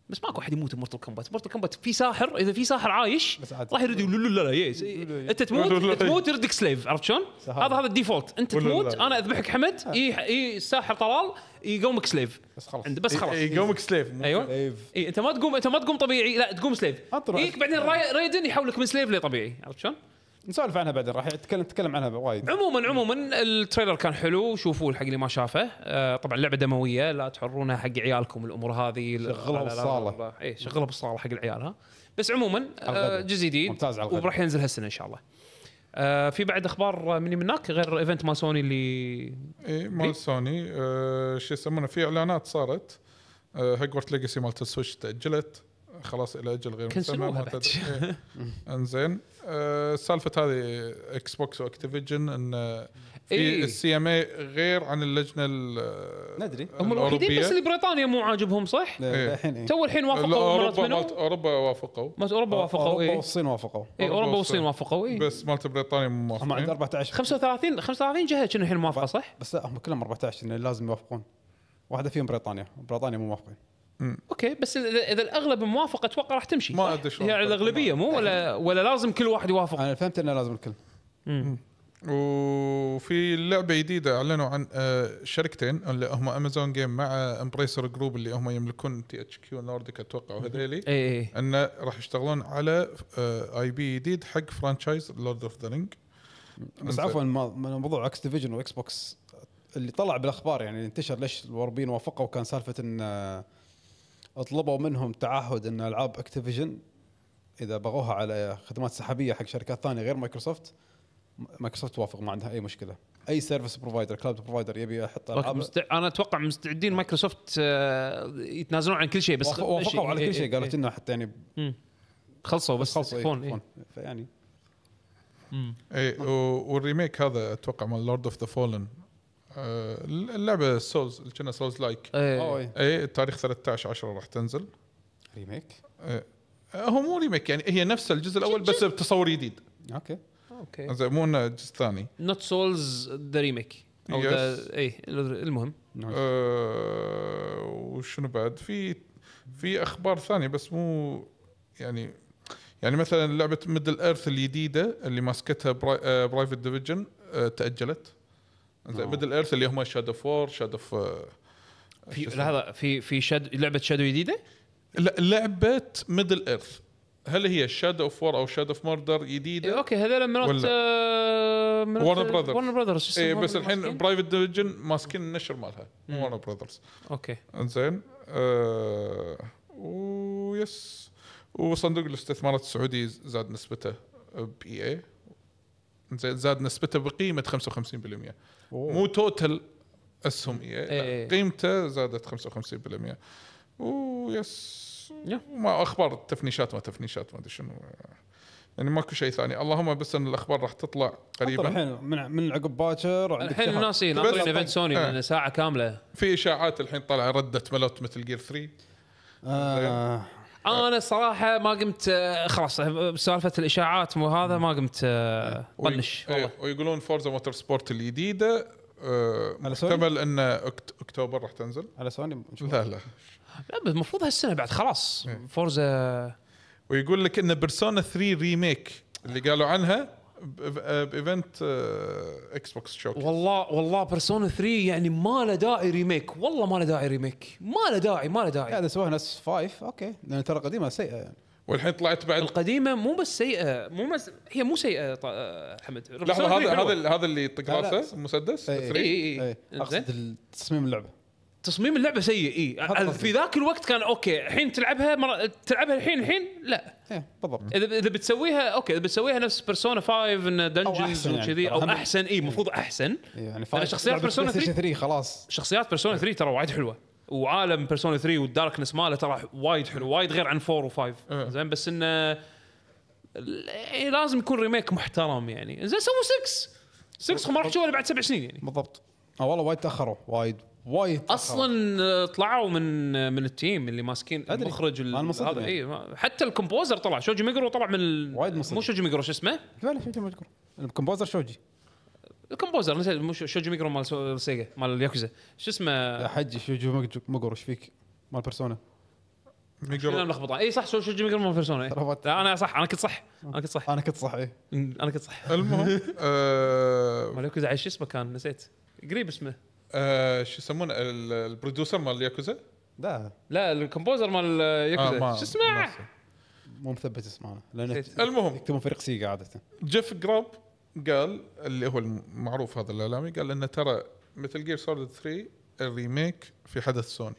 Speaker 1: بس ماكو احد يموت بمورتل كومبات مورتل كومبات في ساحر اذا في ساحر عايش راح يرد يقول لا لا يس انت تموت تموت يردك سليف عرفت شلون؟ هذا هذا الديفولت انت تموت انا اذبحك حمد اي الساحر إيه، طلال إيه، يقومك سليف بس خلاص بس إيه، خلاص يقومك سليف ايوه اي انت ما تقوم انت ما تقوم طبيعي لا تقوم سليف هيك بعدين رايدن يحولك من سليف لطبيعي عرفت شلون؟ نسولف عنها بعدين راح نتكلم نتكلم عنها وايد عموما عموما التريلر كان حلو شوفوه حق اللي ما شافه آه طبعا لعبه دمويه لا تحرونها حق عيالكم الامور هذه شغلها بالصاله اي شغلها بالصاله حق العيال ها بس عموما آه جزء جديد ممتاز على وراح ينزل هالسنه ان شاء الله آه في بعد اخبار مني منك غير ايفنت مال سوني اللي اي مال سوني
Speaker 3: آه شو يسمونه في اعلانات صارت آه ليجسي ليجاسي مالت السويتش تاجلت خلاص الى اجل غير مسمى ما تدري إيه. انزين آه، سالفه هذه اكس بوكس واكتيفيجن ان في إيه؟ السي ام اي غير عن اللجنه ندري
Speaker 1: آه، هم الوحيدين بس اللي بريطانيا مو عاجبهم صح؟ إيه. الحين إيه؟ تو الحين وافقوا اوروبا مالت اوروبا
Speaker 3: وافقوا مالت اوروبا وافقوا اوروبا إيه. والصين وافقوا اي اوروبا والصين وافقوا اي بس مالت
Speaker 4: بريطانيا مو موافقين هم عند 14 35 35 جهه كانوا الحين موافقه صح؟ بس لا هم كلهم 14 يعني لازم يوافقون واحده فيهم بريطانيا بريطانيا مو موافقين
Speaker 1: مم. اوكي بس اذا إذا الاغلب موافق اتوقع راح تمشي ما أدري شلون. هي على الاغلبيه مو ولا ولا لازم كل واحد يوافق انا فهمت انه لازم الكل
Speaker 3: وفي لعبه جديده اعلنوا عن آه، شركتين اللي هم امازون جيم مع امبريسر جروب اللي هم يملكون تي اتش كيو نورديك اتوقع وهذيلي اي اي انه راح يشتغلون على اي آه، بي جديد حق فرانشايز لورد اوف ذا رينج بس عفوا موضوع اكس ديفيجن واكس بوكس اللي طلع بالاخبار
Speaker 4: يعني انتشر ليش الوربين وافقوا وكان سالفه ان آه، طلبوا منهم تعهد ان العاب اكتيفيجن اذا بغوها على خدمات سحابيه حق شركات ثانيه غير مايكروسوفت مايكروسوفت توافق ما عندها اي مشكله اي سيرفيس بروفايدر كلاود بروفايدر يبي يحط العاب مستع...
Speaker 1: انا اتوقع مستعدين مايكروسوفت آه، يتنازلون عن كل شيء بس وافقوا شي. على كل إيه، شيء إيه، قالت إيه. انه
Speaker 3: حتى يعني خلصوا
Speaker 4: بس خلصوا
Speaker 2: فون, ايه.
Speaker 1: فيعني
Speaker 3: اي والريميك هذا اتوقع مال لورد اوف ذا فولن آه، اللعبه سولز اللي كنا سولز لايك اي التاريخ 13 10 راح تنزل ريميك آه، هو مو ريميك يعني هي نفس الجزء الاول بس بتصور جديد اوكي اوكي زين مو انه جزء ثاني نوت سولز
Speaker 1: ذا ريميك او ذا
Speaker 3: اي المهم أه وشنو بعد في في اخبار ثانيه بس مو يعني يعني مثلا لعبه ميدل ايرث الجديده اللي ماسكتها برايفت آه، ديفيجن تاجلت زين ميدل آه. ايرث اللي هم شادو اوف وور شاد اوف في لحظه في في شاد لعبه شادو جديده؟ لا لعبه ميدل ايرث هل هي شادو اوف وور او شادو اوف موردر جديده؟ إيه اوكي هذول من
Speaker 1: ورن براذرز ورن براذرز اي بس الحين
Speaker 3: برايفت ديفجن ماسكين النشر مالها مو براذرز اوكي انزين آه ويس وصندوق الاستثمارات السعودي زاد نسبته بي e اي زاد نسبته بقيمه 55% أوه. مو توتل اسهم e إيه. قيمته زادت 55% ويس وما اخبار تفنيشات ما تفنيشات ما ادري شنو يعني ماكو شيء ثاني اللهم بس ان الاخبار راح تطلع قريبا الحين
Speaker 4: من من عقب باكر الحين الناس ناطرين ايفنت سوني آه.
Speaker 3: ساعه كامله في اشاعات الحين طالعه رده ملوت مثل جير 3
Speaker 1: آه. انا صراحه ما قمت آه، خلاص سالفه الاشاعات وهذا ما قمت آه، طنش إيه، ويقولون فورزا موتور سبورت الجديده آه، محتمل ان
Speaker 3: اكتوبر راح تنزل على سوني لا لا لا
Speaker 1: المفروض هالسنه بعد خلاص فورزا
Speaker 3: إيه. ويقول لك ان بيرسونا 3 ريميك اللي قالوا عنها آه، بايفنت اكس بوكس شوكيس والله والله بيرسونا 3 يعني ما له
Speaker 4: داعي ريميك والله ما له داعي ريميك ما له داعي ما له داعي هذا سواها ناس فايف اوكي لان ترى قديمه سيئه يعني
Speaker 1: والحين طلعت بعد القديمه مو بس سيئه مو بس هي مو سيئه طا... آه، حمد لحظه هذا هذا هذا اللي يطق راسه المسدس اي اي اي إيه. اقصد تصميم اللعبه تصميم اللعبه سيء اي في ذاك الوقت كان اوكي الحين تلعبها مر... تلعبها الحين الحين لا ايه بالضبط اذا اذا بتسويها اوكي اذا بتسويها نفس بيرسونا 5 ان دنجنز وكذي يعني، او احسن, إيه، إيه. إيه، يعني. أحسن اي المفروض احسن يعني شخصيات بيرسونا 3 3 خلاص شخصيات بيرسونا 3 ترى وايد حلوه وعالم بيرسونا 3 والداركنس ماله ترى وايد حلو وايد غير عن 4 و5 زين بس انه لازم يكون ريميك محترم يعني زين سووا 6 6 ما راح تشوفه بعد
Speaker 4: سبع سنين يعني بالضبط اه والله وايد تاخروا وايد
Speaker 1: وايد اصلا آه، طلعوا من آه، من التيم اللي ماسكين أدري. المخرج هذا يعني. اي حتى الكومبوزر طلع شوجي ميجرو طلع من وايد مصدر. مو شوجي ميجرو شو اسمه؟ لا شوجي ميجرو الكومبوزر شوجي الكومبوزر نسيت مو شوجي ميجرو مال سيجا مال الياكوزا شو اسمه؟ يا حجي شوجي ميجرو ايش فيك؟ مال بيرسونا ميجرو ملخبطه اي صح شوجي ميجرو مال بيرسونا إيه. انا صح انا كنت صح انا كنت صح انا كنت صح اي انا كنت صح المهم آه، مال ياكوزا شو اسمه كان نسيت قريب اسمه آه، شو
Speaker 3: يسمونه البروديوسر مال ياكوزا لا لا الكومبوزر مال ياكوزا آه، شو اسمه؟ مو مثبت اسمه لان المهم. يكتبون فريق سيجا عاده جيف جراب قال اللي هو المعروف هذا الاعلامي قال انه ترى مثل جير سوليد 3 الريميك في حدث سوني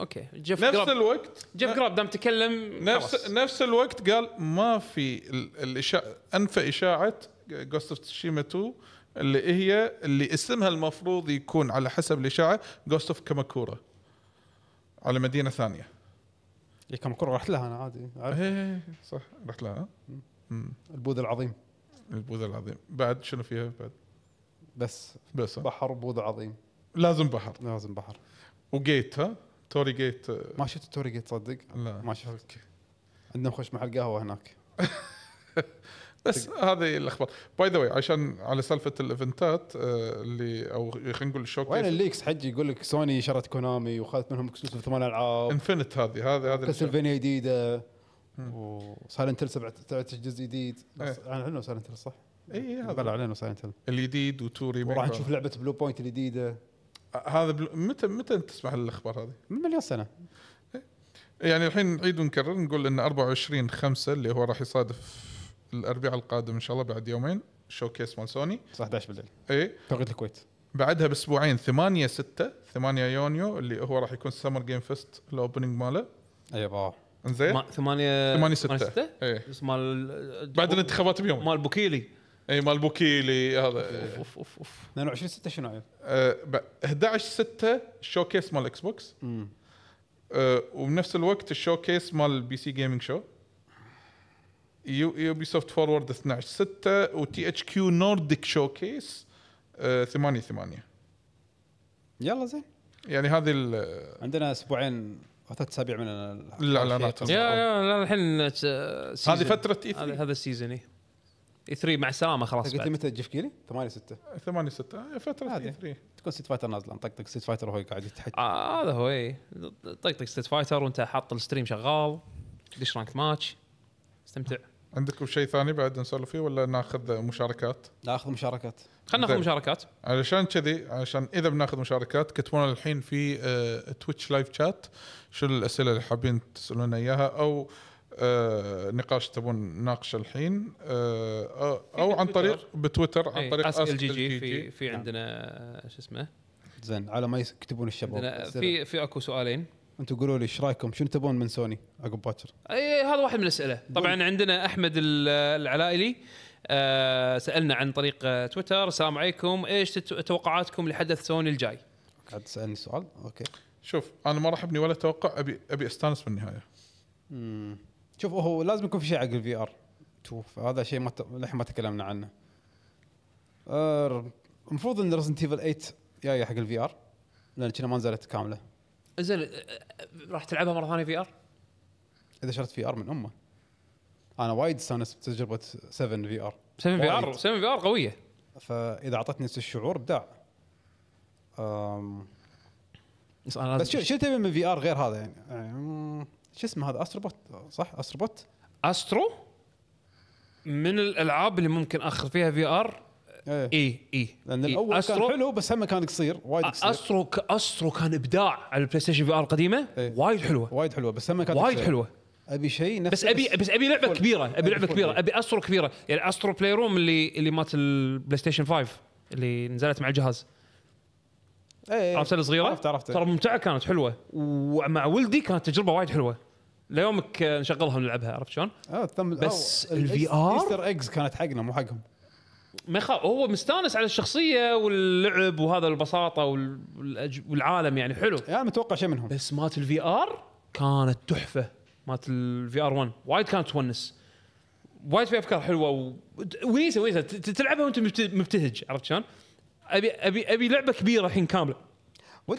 Speaker 1: اوكي جيف نفس جراب الوقت
Speaker 3: جيف جراب دام تكلم نفس خلاص. نفس الوقت قال ما في الاشاعه انفى اشاعه جوست اوف تشيما 2 اللي هي اللي اسمها المفروض يكون على حسب الاشاعه جوست اوف كاماكورا على مدينه ثانيه يا كاماكورا رحت لها انا عادي عارف ايه, إيه،, إيه، صح رحت لها البوذا العظيم البوذا العظيم بعد شنو فيها بعد بس بس بحر بوذا عظيم لازم بحر لازم بحر وجيت ها توري جيت ما شفت توري جيت تصدق
Speaker 4: لا ما شفت عندنا خوش محل قهوه هناك
Speaker 3: بس هذه الاخبار باي ذا واي عشان على سالفه الايفنتات آه، اللي او خلينا نقول الشوك وين الليكس
Speaker 4: حجي يقول لك سوني شرت كونامي وخذت منهم اكسكلوسيف ثمان العاب
Speaker 3: انفنت هذه هذه هذه كاسلفينيا
Speaker 4: جديده وسايلنت هيل سبع جزء جديد اعلنوا سايلنت هيل صح؟ اي إيه، هذا اعلنوا سايلنت هيل الجديد وتو ريميك وراح نشوف لعبه بلو بوينت الجديده
Speaker 3: آه، هذا متى متى تسمع الاخبار هذه؟ من مليون سنه إيه. يعني الحين نعيد ونكرر نقول ان 24 5 اللي هو راح يصادف الاربعاء القادم ان شاء الله بعد يومين شو كيس مال سوني 11 بالليل اي توقيت الكويت بعدها باسبوعين 8 6 8 يونيو اللي هو راح يكون سمر جيم فيست الاوبننج ماله ايوه انزين 8 8 6 اي بس مال بعد الانتخابات بيوم مال بوكيلي اي مال بوكيلي هذا اوف اوف اوف, 22 6 شنو عيب؟ 11 6 شو كيس مال اكس بوكس امم وبنفس الوقت الشو كيس مال بي سي جيمنج شو يوبي سوفت فورورد 12 6 وتي اتش كيو نورديك شو كيس 8 8 يلا زين يعني هذه ال عندنا اسبوعين او ثلاث اسابيع من
Speaker 1: الاعلانات يا يا الحين هذه فتره اي e 3 هذا السيزون اي 3 مع السلامه خلاص قلت لي متى
Speaker 4: جيف كيلي؟ 8 6 8 6 فتره اي 3 e تكون ست فايتر نازله نطقطق ست فايتر وهو قاعد يتحكى
Speaker 1: آه، هذا هو اي طقطق ست فايتر وانت حاط الستريم شغال دش رانك ماتش استمتع عندكم شيء ثاني بعد نسولف فيه
Speaker 3: ولا ناخذ مشاركات؟ ناخذ مشاركات خلينا ناخذ مشاركات علشان كذي علشان اذا بناخذ مشاركات كتبونا الحين في اه تويتش لايف شات شو الاسئله اللي حابين تسالونا اياها او آه نقاش تبون نناقش الحين آه
Speaker 1: او عن طريق بتويتر عن إيه، طريق اسك الجي جي في في نعم. عندنا آه، شو اسمه
Speaker 4: زين على ما يكتبون الشباب في
Speaker 1: في اكو سؤالين
Speaker 4: انتم قولوا لي ايش رايكم شنو تبون من سوني عقب باكر؟
Speaker 1: اي هذا واحد من الاسئله طبعا عندنا احمد العلائلي آه سالنا عن طريق آه، تويتر السلام عليكم ايش توقعاتكم لحدث سوني الجاي؟
Speaker 3: قاعد تسالني سؤال اوكي شوف انا ما راح ابني ولا توقع ابي ابي استانس بالنهايه
Speaker 4: امم شوف هو لازم يكون في شيء حق الفي ار شوف هذا شيء ما للحين ما تكلمنا عنه المفروض ان ريزنت ايفل 8 جايه حق الفي ار لان كنا ما نزلت كامله
Speaker 1: زين أه، أه، راح تلعبها مره ثانيه في ار؟
Speaker 4: اذا شريت في ار من امه انا وايد استانست بتجربه 7 في ار 7 في ار 7 في ار قويه فاذا اعطتني نفس الشعور ابداع بس انا بس شو شو تبي من في ار غير هذا يعني, يعني شو اسمه هذا استروبوت صح استروبوت استرو من
Speaker 1: الالعاب اللي ممكن اخذ فيها في ار اي اي إيه. لان إيه. الاول أسترو... كان
Speaker 4: حلو بس هم كان قصير
Speaker 1: وايد قصير استرو ك... استرو كان ابداع على البلاي ستيشن في ار القديمه إيه. وايد حلوه وايد حلوه بس هم كانت وايد حلوه ابي شيء نفس بس ابي بس ابي لعبه فول. كبيره ابي إيه، لعبه كبيره ابي استرو كبيره يعني استرو بلاي روم اللي اللي مات البلاي ستيشن 5 اللي نزلت مع الجهاز ايه, إيه. عرفت صغيره عرفت عرفت ترى ممتعه كانت حلوه ومع ولدي كانت تجربه وايد حلوه ليومك نشغلها ونلعبها عرفت شلون؟ اه بس الفي ار ايستر
Speaker 4: اكس كانت حقنا مو حقهم
Speaker 1: يخاف هو مستانس على الشخصيه واللعب وهذا البساطه والعالم يعني حلو انا يعني متوقع شيء منهم بس مالت الفي ار كانت تحفه مالت الفي ار 1 وايد كانت تونس وايد في افكار حلوه و... ونيسه ونيسه تلعبها وانت مبتهج عرفت شلون؟ ابي ابي ابي لعبه كبيره الحين
Speaker 4: كامله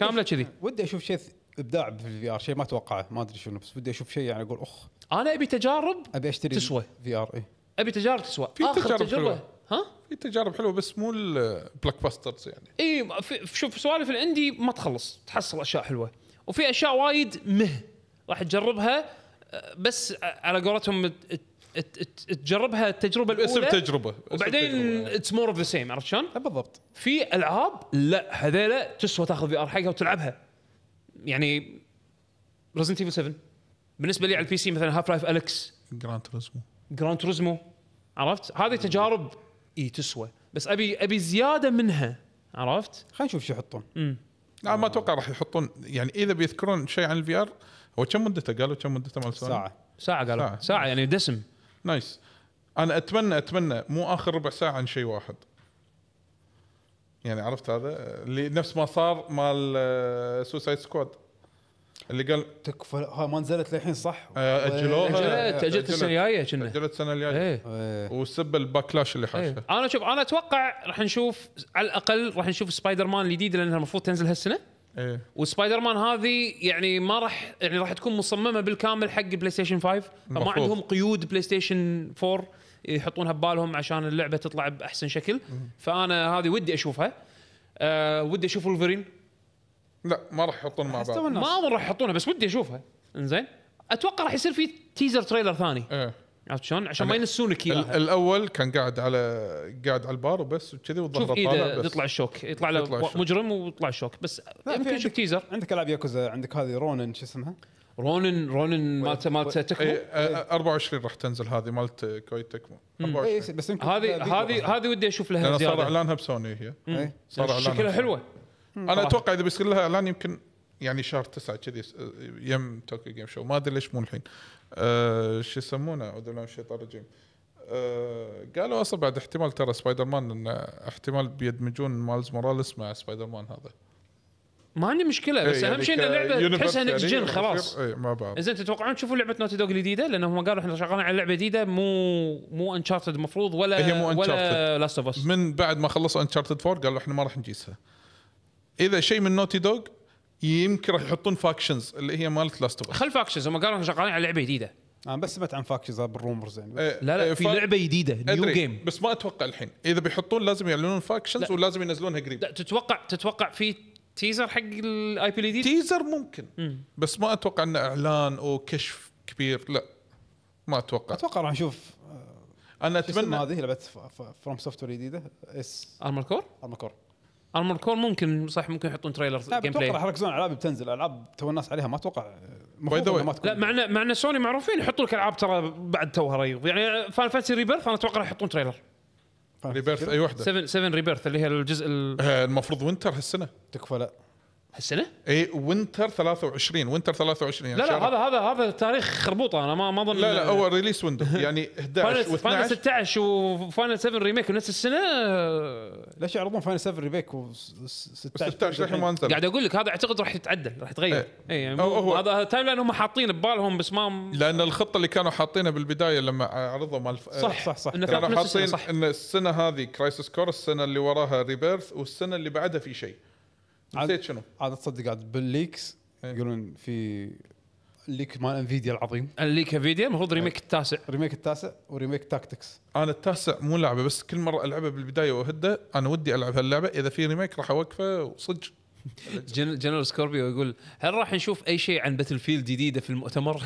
Speaker 4: كامله كذي ودي اشوف شيء ابداع في الفي ار شيء ما اتوقعه ما ادري شنو بس ودي
Speaker 3: اشوف شيء يعني اقول اخ انا ابي تجارب ابي اشتري تسوى في ار اي ابي تجارب تسوى
Speaker 4: في
Speaker 1: تجارب تجربه ها في تجارب حلوه بس مو البلاك باسترز يعني اي شوف سوالف الاندي ما تخلص تحصل اشياء حلوه وفي اشياء وايد مه راح تجربها بس على قولتهم تجربها التجربه الاولى اسم تجربه وبعدين اتس مور اوف ذا سيم عرفت شلون؟ أه، بالضبط في العاب لا هذيلا تسوى تاخذ في ار حقها وتلعبها يعني ريزنت ايفل 7 بالنسبه لي على البي سي مثلا هاف لايف الكس جراند توريزمو جراند توريزمو عرفت؟ هذه تجارب اي تسوى بس ابي ابي زياده منها عرفت؟ خلينا نشوف شو يحطون
Speaker 3: لا ما اتوقع راح يحطون يعني اذا بيذكرون شيء عن الفي ار هو كم مدته قالوا كم مدته مال ساعه ساعه قالوا ساعة. ساعه يعني دسم نايس انا اتمنى اتمنى مو اخر ربع ساعه عن شيء واحد يعني عرفت هذا اللي نفس ما صار مال سوسايد آه، سكواد اللي قال تكفى ها ما نزلت للحين صح آه، اجلوها إيه. آه، اجلت اجلت السنه الجايه كنا اجلت السنه الجايه إيه. وسب الباكلاش اللي حاشه إيه.
Speaker 1: انا شوف انا اتوقع راح نشوف على الاقل راح نشوف سبايدر مان الجديد لانها المفروض تنزل هالسنه ايه وسبايدر مان هذه يعني ما راح يعني راح تكون مصممه بالكامل حق بلاي ستيشن 5 فما عندهم قيود بلاي ستيشن 4 يحطونها ببالهم عشان اللعبه تطلع باحسن شكل فانا هذه ودي اشوفها أه ودي اشوف ولفرين لا ما راح يحطون مع بعض ما اظن راح يحطونها بس ودي اشوفها انزين اتوقع راح يصير في تيزر تريلر ثاني ايه عرفت شلون؟ عشان يعني ما ينسونك اياها
Speaker 3: الاول كان قاعد على قاعد على البار وبس وكذي وظهره إيه، طالع ايده يطلع الشوك يطلع له
Speaker 1: مجرم ويطلع
Speaker 4: الشوك بس يمكن تشوف تيزر عندك العاب ياكوزا عندك هذه رونن شو اسمها؟ رونن رونن مالته مالته تكمو
Speaker 3: 24 إيه، راح تنزل هذه مالت كويت تكمو
Speaker 4: 24 إيه، بس هذه هذه هذه ودي
Speaker 1: اشوف
Speaker 3: لها زياده صار اعلانها بسوني هي صار اعلانها شكلها حلوه انا اتوقع اذا بيصير لها اعلان يمكن يعني شهر تسعة كذي يم توكيو جيم شو ما ادري ليش مو الحين أه شو يسمونه اعوذ بالله من الشيطان الرجيم أه قالوا اصلا بعد احتمال ترى سبايدر مان ان احتمال بيدمجون مالز موراليس مع سبايدر مان هذا
Speaker 1: ما عندي مشكله بس إيه، اهم يعني شيء ان اللعبه تحسها نكست يعني جن خلاص اي ما بعرف زين تتوقعون تشوفوا لعبه نوتي دوغ الجديده لان هم قالوا احنا شغالين على لعبه جديده مو مو انشارتد المفروض ولا هي مو انشارتد ولا
Speaker 3: لاست اوف اس من بعد ما خلصوا انشارتد 4 قالوا احنا ما راح نجيسها اذا شيء من نوتي دوغ يمكن راح يحطون فاكشنز اللي هي مالت لاست اوف خل فاكشنز هم قالوا شغالين على لعبه جديده انا آه، بس سمعت عن فاكشنز آه، بالرومرز يعني آه، لا لا في لعبه جديده نيو جيم بس ما اتوقع الحين اذا بيحطون لازم يعلنون فاكشنز ولازم ينزلونها قريب لا تتوقع تتوقع في تيزر حق الاي بي الجديد تيزر ممكن مم. بس ما اتوقع انه اعلان او كشف كبير لا ما اتوقع اتوقع راح نشوف انا اتمنى هذه لعبه
Speaker 4: فروم سوفت وير جديده اس ارمر كور ارمر كور ارمر كور ممكن صح ممكن يحطون تريلر جيم بلاي راح يركزون العاب بتنزل العاب تو الناس عليها ما اتوقع باي ذا ما تكون لا معنى
Speaker 1: معنى سوني معروفين يحطوا لك العاب ترى بعد توها ريض يعني فان فانسي ريبيرث انا اتوقع راح يحطون تريلر
Speaker 3: ريبيرث اي واحده 7
Speaker 1: 7 ريبيرث اللي هي الجزء آه، المفروض وينتر هالسنه تكفى لا هالسنه؟
Speaker 3: اي وينتر 23 وينتر 23 يعني لا لا
Speaker 1: هذا هذا هذا تاريخ خربوطه انا ما ما اظن لا لا هو ريليس ويندو يعني 11 و12 فاينل 16 وفاينل 7 ريميك بنفس السنه ليش يعرضون فاينل 7 ريميك و16 16 للحين ما نزل قاعد اقول لك هذا اعتقد راح يتعدل راح يتغير اي ايه يعني هو هذا التايم لاين هم حاطين ببالهم بس ما
Speaker 3: لان الخطه اللي كانوا حاطينها بالبدايه لما عرضوا مال صح صح صح كانوا حاطين ان السنه هذه كرايسس كور السنه اللي وراها ريبيرث والسنه اللي بعدها في شيء نسيت
Speaker 4: شنو عاد تصدق عاد بالليكس إيه. يقولون في الليك مال انفيديا
Speaker 3: العظيم الليك انفيديا المفروض ريميك إيه. التاسع ريميك التاسع وريميك تاكتكس انا التاسع مو لعبه بس كل مره العبه بالبدايه واهده انا ودي العب هاللعبه اذا في ريميك راح اوقفه وصدق
Speaker 1: جنرال سكوربيو يقول هل راح نشوف اي شيء عن باتل فيلد جديده في المؤتمر؟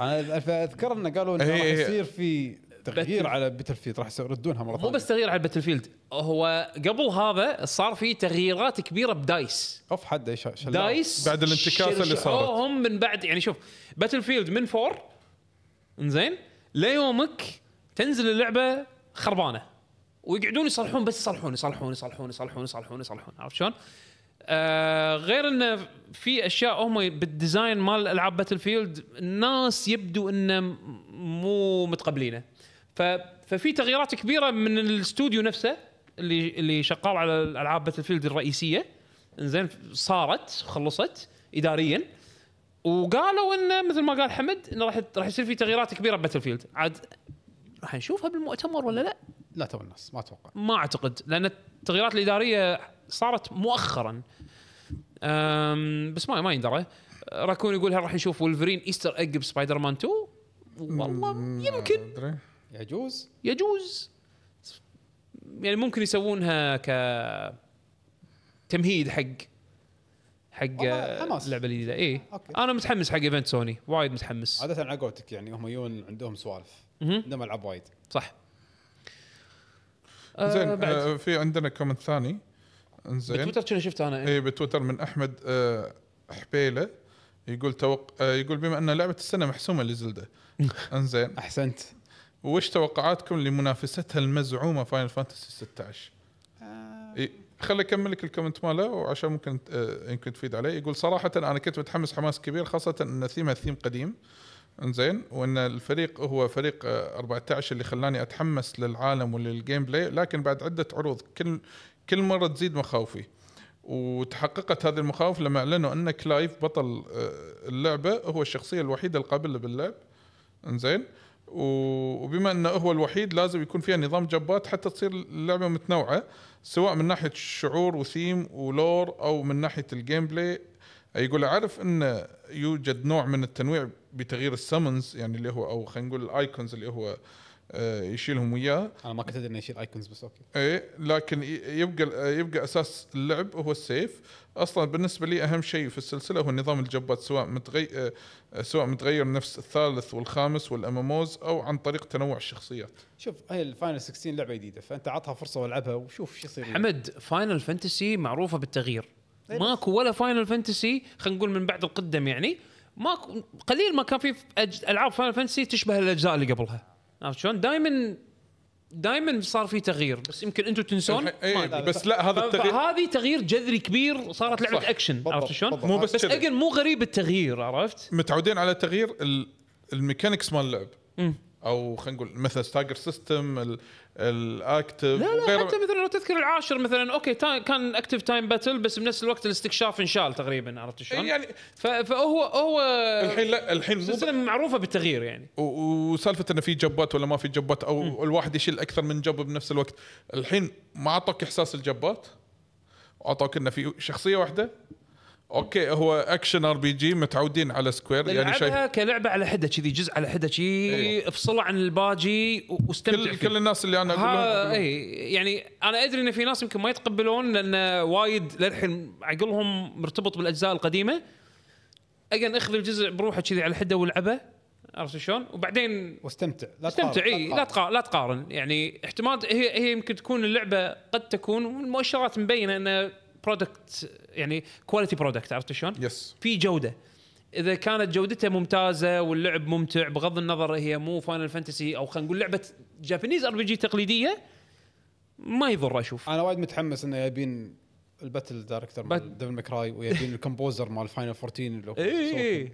Speaker 4: انا اذكر انه قالوا انه إيه، راح يصير
Speaker 1: في تغيير على باتل فيلد راح يردونها مره ثانيه مو بس تغيير على باتل فيلد هو قبل هذا صار في تغييرات كبيره بدايس اوف حد دايس بعد الانتكاسه اللي صارت هم من بعد يعني شوف باتل فيلد من فور انزين ليومك تنزل اللعبه خربانه ويقعدون يصلحون بس يصلحون يصلحون يصلحون يصلحون يصلحون يصلحون عرفت شلون؟ آه غير انه في اشياء هم بالديزاين مال العاب باتل فيلد الناس يبدو انه مو متقبلينه ففي تغييرات كبيره من الاستوديو نفسه اللي اللي شغال على العاب باتل فيلد الرئيسيه زين صارت خلصت اداريا وقالوا انه مثل ما قال حمد انه راح راح يصير في تغييرات كبيره باتل فيلد عاد راح نشوفها بالمؤتمر ولا لا؟ لا تو الناس ما اتوقع ما اعتقد لان التغييرات الاداريه صارت مؤخرا أم بس ما ما يندرى راكون يقول هل راح نشوف ولفرين ايستر ايج بسبايدر مان 2 والله يمكن يجوز يجوز يعني ممكن يسوونها ك تمهيد حق حق اللعبه الجديده اي انا متحمس حق ايفنت سوني وايد متحمس
Speaker 4: عاده على قولتك يعني هم يجون عندهم سوالف عندهم العاب وايد صح
Speaker 3: آه زين آه في عندنا كومنت ثاني زين بتويتر شنو شفته انا اي بتويتر من احمد آه حبيله يقول توق... آه يقول بما ان لعبه السنه محسومه لزلده انزين احسنت وش توقعاتكم لمنافستها المزعومه فاينل فانتسي 16 خلي اكمل لك الكومنت ماله وعشان ممكن آه، يمكن تفيد عليه يقول صراحه انا كنت متحمس حماس كبير خاصه ان ثيمها ثيم قديم انزين وان الفريق هو فريق 14 آه، اللي خلاني اتحمس للعالم وللجيم بلاي لكن بعد عده عروض كل كل مره تزيد مخاوفي وتحققت هذه المخاوف لما اعلنوا ان كلايف بطل آه، اللعبه هو الشخصيه الوحيده القابله باللعب انزين وبما انه هو الوحيد لازم يكون فيها نظام جبات حتى تصير اللعبه متنوعه سواء من ناحيه الشعور وثيم ولور او من ناحيه الجيم بلاي يقول اعرف انه يوجد نوع من التنويع بتغيير السمنز يعني اللي هو او خلينا نقول الايكونز اللي هو آه، يشيلهم وياه انا ما كنت ادري انه يشيل ايكونز بس اوكي ايه لكن يبقى يبقى اساس اللعب هو السيف اصلا بالنسبه لي اهم شيء في السلسله هو نظام الجبات آه، سواء متغير سواء متغير نفس الثالث والخامس والاماموز او عن طريق تنوع الشخصيات.
Speaker 4: شوف هاي الفاينل 16 لعبه جديده فانت عطها فرصه والعبها وشوف شو يصير. حمد
Speaker 1: فاينل فانتسي معروفه بالتغيير. إيه ماكو ولا فاينل فانتسي خلينا نقول من بعد القدم يعني ماكو قليل ما كان في العاب فاينل فانتسي تشبه الاجزاء اللي قبلها. عرفت شلون؟ دائما دائما صار في تغيير بس يمكن انتم تنسون إيه، ما أدري. بس لا هذا التغيير هذه تغيير جذري كبير صارت لعبه اكشن عرفت شلون؟ مو بس بس اجن مو غريب التغيير عرفت؟ متعودين على تغيير
Speaker 3: الميكانكس مال اللعب او خلينا نقول مثلا ستاجر سيستم الاكتف لا لا حتى
Speaker 1: مثلا لو تذكر العاشر مثلا اوكي كان اكتف تايم باتل بس بنفس الوقت الاستكشاف انشال تقريبا عرفت شلون؟ يعني فهو هو الحين لا الحين سلسله معروفه
Speaker 3: بالتغيير يعني وسالفه انه في جبات ولا ما في جبات او م. الواحد يشيل اكثر من جب بنفس الوقت الحين ما اعطوك احساس الجبات اعطوك انه في شخصيه واحده اوكي هو اكشن ار بي جي متعودين على سكوير يعني شايف
Speaker 1: كلعبه على حدة كذي جزء على حدة كذي أيوة. افصله عن الباجي واستمتع كل, فيه. كل الناس اللي انا اقول اي يعني انا ادري ان في ناس يمكن ما يتقبلون لان وايد للحين عقلهم مرتبط بالاجزاء القديمه اجن اخذ الجزء بروحه كذي على حده والعبه عرفت شلون؟ وبعدين واستمتع لا استمتع اي لا تقارن لا تقارن يعني احتمال هي هي يمكن تكون اللعبه قد تكون المؤشرات مبينه انه برودكت يعني كواليتي برودكت عرفت شلون؟ يس في جوده اذا كانت جودته ممتازه واللعب ممتع بغض النظر هي مو فاينل فانتسي او خلينا نقول لعبه جابانيز ار بي جي تقليديه ما يضر
Speaker 4: اشوف انا وايد متحمس انه يبين الباتل دايركتور مال ديفل ماكراي ويبين الكومبوزر مال فاينل 14 اللي إيه.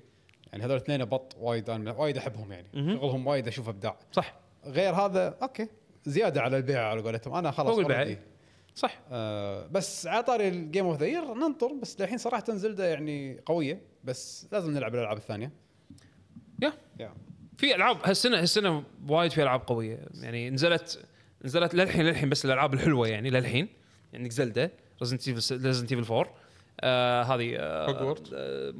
Speaker 4: يعني هذول الاثنين بط وايد انا وايد احبهم يعني شغلهم وايد اشوف ابداع صح غير هذا اوكي زياده على البيع على قولتهم انا خلاص فوق البيع صح آه بس على طاري الجيم اوف ذا يير ننطر بس للحين صراحه زلدة يعني قويه بس لازم نلعب الالعاب الثانيه يا يا
Speaker 1: في العاب هالسنه هالسنه وايد في العاب قويه يعني نزلت نزلت للحين للحين بس الالعاب الحلوه يعني للحين عندك زلدة ريزنت ايفل 4 آه هذه آه هوجورت آه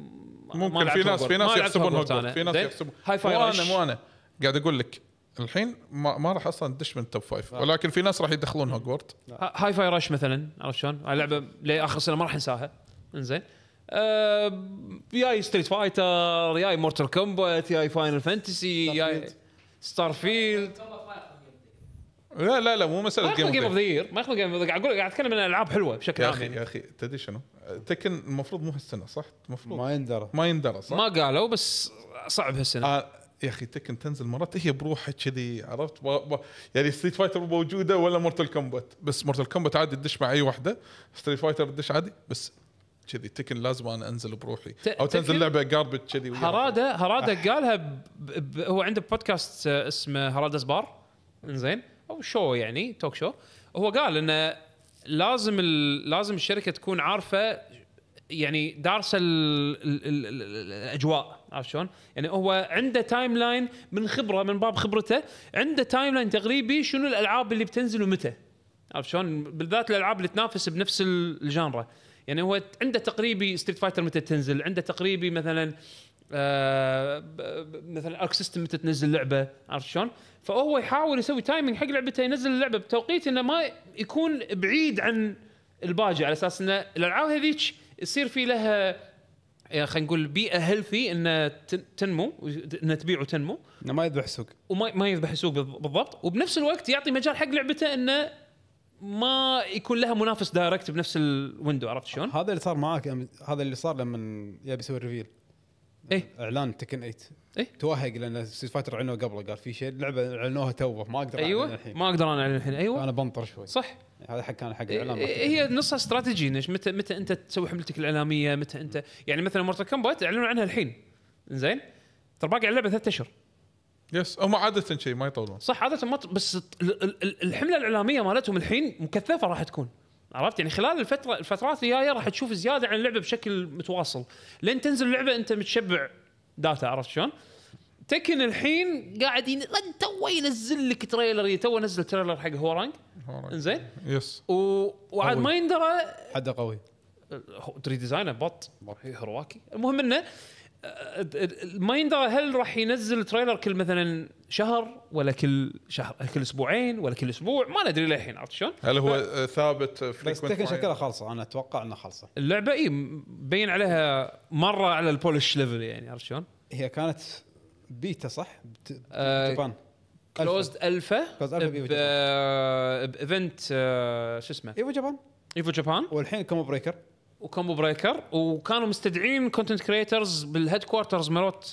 Speaker 1: ممكن في ناس في ناس يحسبون هوجورت في ناس يحسبون هاي فاير مو انا مو انا
Speaker 3: قاعد اقول لك الحين ما, ما راح اصلا تدش من توب فايف ولكن
Speaker 1: في ناس راح يدخلون هوجورت هاي فاي رش مثلا عرفت شلون؟ هاي لعبه لاخر سنه ما راح انساها انزين أه ياي ستريت فايتر ياي مورتال كومبات ياي فاينل فانتسي ياي ستار فيلد لا لا لا مو مساله جيم اوف ذا يير ما ياخذون جيم اوف قاعد اقول قاعد اتكلم عن العاب حلوه بشكل عام يا اخي يعني. يا اخي تدري شنو؟
Speaker 3: تكن المفروض مو هالسنه صح؟ المفروض ما يندرى ما يندرى صح؟ ما قالوا بس صعب هالسنه آه يا اخي تكن تنزل مرات هي بروحها كذي عرفت با با يعني ستريت فايتر موجوده ولا مورتال كومبات بس مورتال كومبات عادي تدش مع اي واحده ستريت فايتر تدش عادي بس كذي تكن لازم انا انزل بروحي او تنزل لعبه جاربج كذي هراده هراده أح...
Speaker 1: قالها ب... ب... هو عنده بودكاست آه، اسمه هراده بار زين او شو يعني توك شو هو قال انه لازم ال... لازم الشركه تكون عارفه يعني دارسه ال... ال... ال... الاجواء عرفت شلون؟ يعني هو عنده تايم لاين من خبره من باب خبرته عنده تايم لاين تقريبي شنو الالعاب اللي بتنزل ومتى عرفت شلون؟ بالذات الالعاب اللي تنافس بنفس الجانرا يعني هو عنده تقريبي ستريت فايتر متى تنزل عنده تقريبي مثلا آه مثلا ارك سيستم متى تنزل لعبه عرفت شلون؟ فهو يحاول يسوي تايمنج حق لعبته ينزل اللعبه بتوقيت انه ما يكون بعيد عن الباجي على اساس انه الالعاب هذيك يصير في لها يعني خلينا نقول بيئه هيلثي ان تنمو ان تبيع وتنمو انه ما يذبح السوق وما ما يذبح السوق بالضبط وبنفس الوقت يعطي مجال حق لعبته انه ما يكون لها منافس دايركت بنفس الويندو عرفت شلون؟ هذا اللي صار معاك
Speaker 4: يعني هذا اللي صار لما يبي يسوي الريفيل اي اعلان تكن 8 اي توهق لان ستريت فايتر اعلنوا قبله قال في شيء لعبه اعلنوها توه ما اقدر ايوه الحين. ما
Speaker 1: اقدر انا اعلن الحين ايوه
Speaker 4: انا بنطر شوي صح هذا حق كان حق الاعلان إيه، إيه،
Speaker 1: هي نصها استراتيجي متى متى انت تسوي حملتك الاعلاميه متى انت يعني مثلا مرت كومبات اعلنوا عنها الحين زين ترى باقي على اللعبه ثلاث اشهر يس هم عاده شيء ما يطولون صح عاده ما بس الحمله الاعلاميه مالتهم الحين مكثفه راح تكون عرفت يعني خلال الفتره الفترات الجايه راح تشوف زياده عن اللعبه بشكل متواصل لين تنزل اللعبه انت متشبع داتا عرفت شلون؟ تكن الحين قاعدين تو ينزل لك تريلر تو نزل تريلر حق هورانج زين يس و... وعاد ما يندرى حدا قوي تري ديزاينر بط هرواكي المهم انه ما يندرى هل راح ينزل تريلر كل مثلا شهر ولا كل شهر كل اسبوعين ولا كل اسبوع ما ندري للحين عرفت شلون؟
Speaker 4: هل هو ف... ثابت بس تكن شكلها خالصه انا اتوقع انها خالصه
Speaker 1: اللعبه اي مبين عليها مره على البولش ليفل يعني عرفت شلون؟ هي كانت
Speaker 4: بيتا صح؟
Speaker 1: بت... جبان آه، كلوزد الفا بايفنت آه، آه، شو اسمه؟ ايفو جابان ايفو جابان والحين كومو بريكر وكومبو بريكر وكانوا مستدعين كونتنت كريترز بالهيد كوارترز مالت بس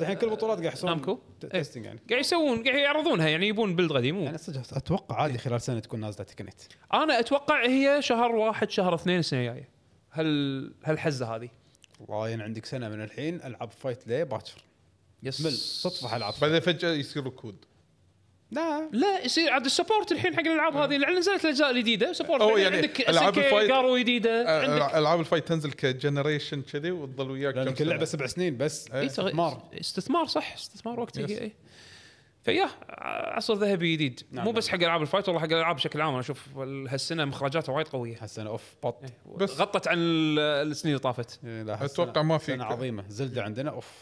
Speaker 1: الحين كل البطولات قاعد يحصلون نامكو إيه. يعني قاعد يسوون قاعد يعرضونها يعني يبون بلد قديم انا يعني صدق
Speaker 4: اتوقع عادي إيه. خلال سنه تكون نازله تكنت
Speaker 1: انا اتوقع هي شهر واحد شهر اثنين السنه الجايه هال هالحزه هذه والله يعني عندك سنه من الحين العب فايت ليه باكر
Speaker 3: يس مل تطفح العب بعدين فجاه يصير كود
Speaker 1: لا لا يصير عاد السبورت الحين حق الالعاب آه. هذه اللي نزلت الاجزاء الجديده سبورت او يعني عندك العاب الفايت
Speaker 3: قارو جديده آه، العاب الفايت تنزل كجنريشن كذي وتظل وياك كم كل لعبه سبع سنين بس إيه. إيه، استثمار
Speaker 1: استثمار صح استثمار وقت اي فيا عصر ذهبي جديد نعم مو نعم. بس حق العاب الفايت والله حق الالعاب بشكل عام انا اشوف هالسنه مخرجاتها وايد قويه هالسنه اوف بط بس إيه، غطت عن السنين اللي طافت اتوقع
Speaker 4: ما في سنه عظيمه
Speaker 3: زلده عندنا اوف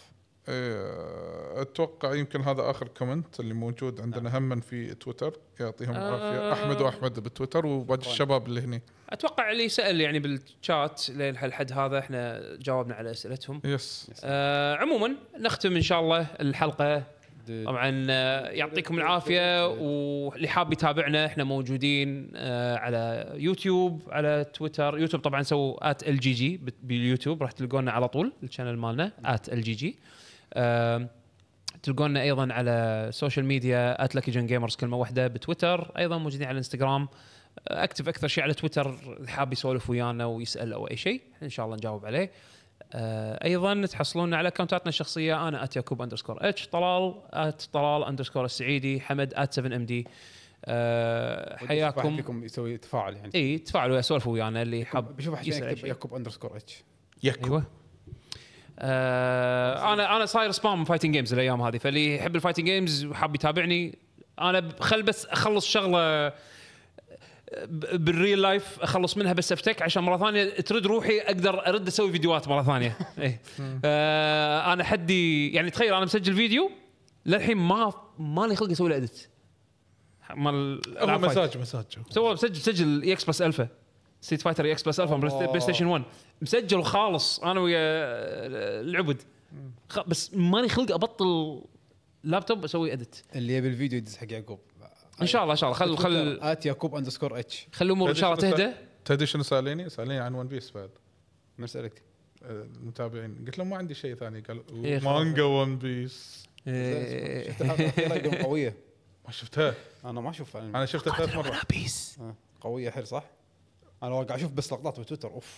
Speaker 3: ايه اتوقع يمكن هذا اخر كومنت اللي موجود عندنا نعم. هم في تويتر يعطيهم آه، العافيه آه احمد واحمد بالتويتر وباقي الشباب اللي هني
Speaker 1: اتوقع اللي سال يعني بالشات للحد هذا احنا جاوبنا على اسئلتهم يس آه عموما نختم ان شاء الله الحلقه طبعا آه، يعطيكم العافيه واللي حاب يتابعنا احنا موجودين آه، على يوتيوب على تويتر يوتيوب طبعا سووا ات ال جي جي باليوتيوب راح تلقونا على طول الشانل مالنا ات ال جي جي تلقونا ايضا على السوشيال ميديا @لكيجن جيمرز كلمه واحده بتويتر ايضا موجودين على الانستغرام اكتف اكثر شيء على تويتر حاب يسولف ويانا ويسال او اي شيء ان شاء الله نجاوب عليه آه، ايضا تحصلون على اكونتاتنا الشخصيه انا @يعقوب اندرسكور اتش طلال @طلال اندرسكور السعيدي حمد @7 ام دي حياكم فيكم يسوي تفاعل يعني اي تفاعلوا سولفوا ويانا اللي حاب بشوف احد يكتب يعقوب اندرسكور اتش يعقوب آه انا انا صاير سبام فايتنج جيمز الايام هذه فاللي يحب الفايتنج جيمز وحاب يتابعني انا خل بس اخلص شغله بالريل لايف اخلص منها بس افتك عشان مره ثانيه ترد روحي اقدر ارد اسوي فيديوهات مره ثانيه إيه. آه، انا حدي يعني تخيل انا مسجل فيديو للحين ما ما لي خلق اسوي له اديت مال مساج مساج سوى مسجل سجل اكس بس الفا ستيت فايتر اكس بلس الفا بلاي ستيشن 1 مسجل خالص انا ويا العبد بس ماني خلق ابطل لابتوب اسوي ادت اللي يبي الفيديو يدز حق يعقوب ان شاء الله ان
Speaker 4: شاء الله خل خل ات يعقوب اندرسكور اتش
Speaker 3: خلي الامور ان شاء الله تهدى تدري شنو ساليني؟ ساليني عن ون بيس بعد ما سالك آه، المتابعين قلت لهم ما عندي شيء ثاني قال إيه، مانجا ون بيس إيه. قويه
Speaker 4: ما شفتها انا ما اشوف انا شفتها ثلاث مرات بيس آه، قويه حيل صح؟ انا قاعد اشوف بس لقطات بتويتر اوف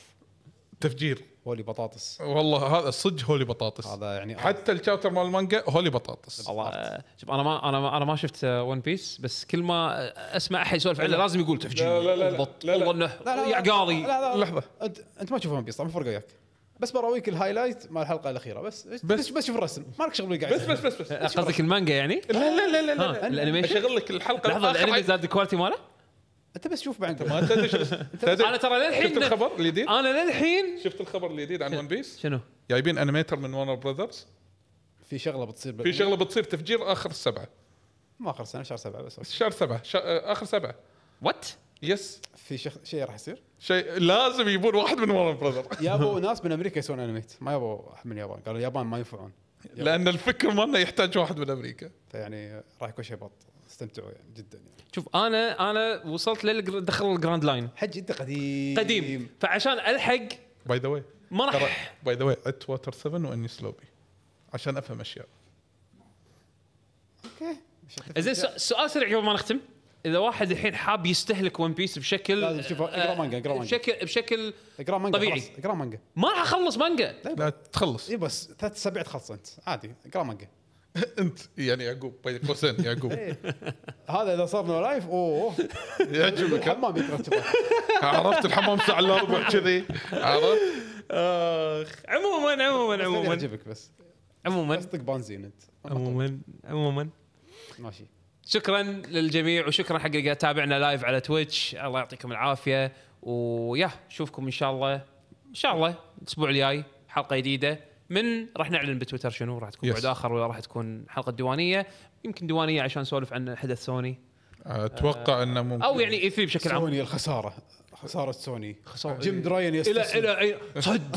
Speaker 1: تفجير هولي بطاطس والله هذا صدق هولي بطاطس هذا يعني آه. حتى الشابتر مال المانجا هولي بطاطس آه شوف انا ما انا ما انا ما شفت ون آه، بيس بس كل ما اسمع احد يسولف عنه لازم يقول تفجير لا لا لا لا لا يا قاضي لحظه
Speaker 4: انت انت ما تشوف ون بيس طبعا فرق وياك بس براويك الهايلايت مال الحلقه الاخيره بس بس بس, شوف الرسم مالك شغل قاعد بس بس بس, بس, قصدك
Speaker 1: المانجا يعني؟ لا لا لا لا, لا, لا الانيميشن اشغل لك الحلقه لحظه الانمي زاد الكواليتي ماله؟
Speaker 4: انت بس شوف بعد ما تدري
Speaker 1: انا ترى للحين شفت الخبر الجديد؟ انا
Speaker 3: للحين شفت الخبر الجديد عن ون بيس؟ شنو؟ جايبين انيميتر من ون براذرز في شغله بتصير في شغله بتصير تفجير اخر السبعه
Speaker 4: ما اخر سنه شهر سبعه بس شهر سبعه آه، اخر سبعه وات؟ يس في شيء راح يصير شيء لازم يبون واحد من ون براذر يابو ناس من امريكا يسوون انيميت ما يابو احد من اليابان قالوا اليابان ما ينفعون لان الفكر مالنا يحتاج واحد من امريكا فيعني راح يكون شيء بط استمتعوا يعني جدا يعني
Speaker 1: شوف انا انا وصلت دخل الجراند لاين حج انت قديم قديم فعشان الحق باي ذا واي ما راح باي ذا واي ات واتر
Speaker 3: 7 واني سلوبي
Speaker 1: عشان افهم اشياء اوكي زين سؤال سريع قبل ما نختم اذا واحد الحين حاب يستهلك ون بيس بشكل لازم شوف اقرا آه، مانجا اقرا مانجا بشكل بشكل اقرا مانجا طبيعي اقرا مانجا ما راح اخلص مانجا لا,
Speaker 4: لا تخلص اي بس ثلاث اسابيع تخلص انت عادي
Speaker 3: اقرا مانجا انت يعني يعقوب بين طيب، قوسين يعقوب إيه.
Speaker 4: هذا اذا صار لايف اوه يعجبك الحمام
Speaker 3: عرفت الحمام الساعه الا ربع كذي
Speaker 4: عرفت اخ عموما عموما عموما يعجبك بس عموما قصدك
Speaker 1: بنزين انت عموما عموما ماشي شكرا للجميع وشكرا حق اللي قاعد تابعنا لايف على تويتش الله يعطيكم العافيه ويا نشوفكم ان شاء الله ان شاء الله الاسبوع الجاي حلقه جديده من راح نعلن بتويتر شنو راح تكون بعد اخر ولا راح تكون حلقه ديوانيه يمكن ديوانيه عشان نسولف عن حدث سوني اتوقع انه ممكن او يعني اي 3 بشكل عام سوني الخساره خساره
Speaker 4: سوني خساره جيم إيه. دراين يستسلم الى الى
Speaker 1: إيه. صدق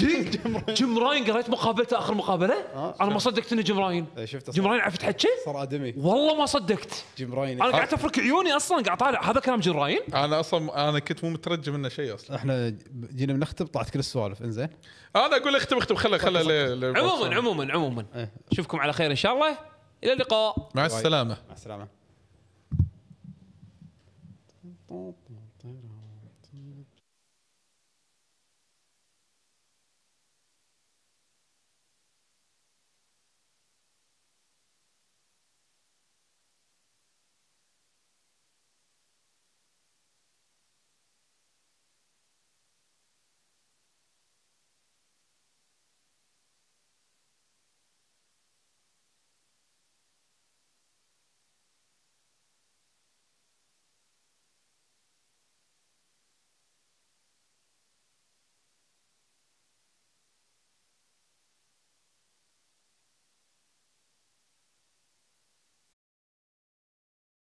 Speaker 1: جيم راين قريت مقابلته اخر مقابله آه، انا ما صدقت انه جيم راين
Speaker 4: إيه، شفت جيم راين عرف يتحكى
Speaker 1: صار ادمي والله ما صدقت
Speaker 4: جيم راين انا قاعد آه.
Speaker 1: افرك عيوني اصلا
Speaker 3: قاعد طالع هذا كلام جيم راين انا اصلا انا كنت مو مترجم انه شيء اصلا احنا جينا بنختم طلعت كل السوالف انزين انا اقول اختم اختم خله خله طيب، عموما عموما عموما اشوفكم على
Speaker 1: خير ان شاء الله الى اللقاء مع السلامه مع السلامه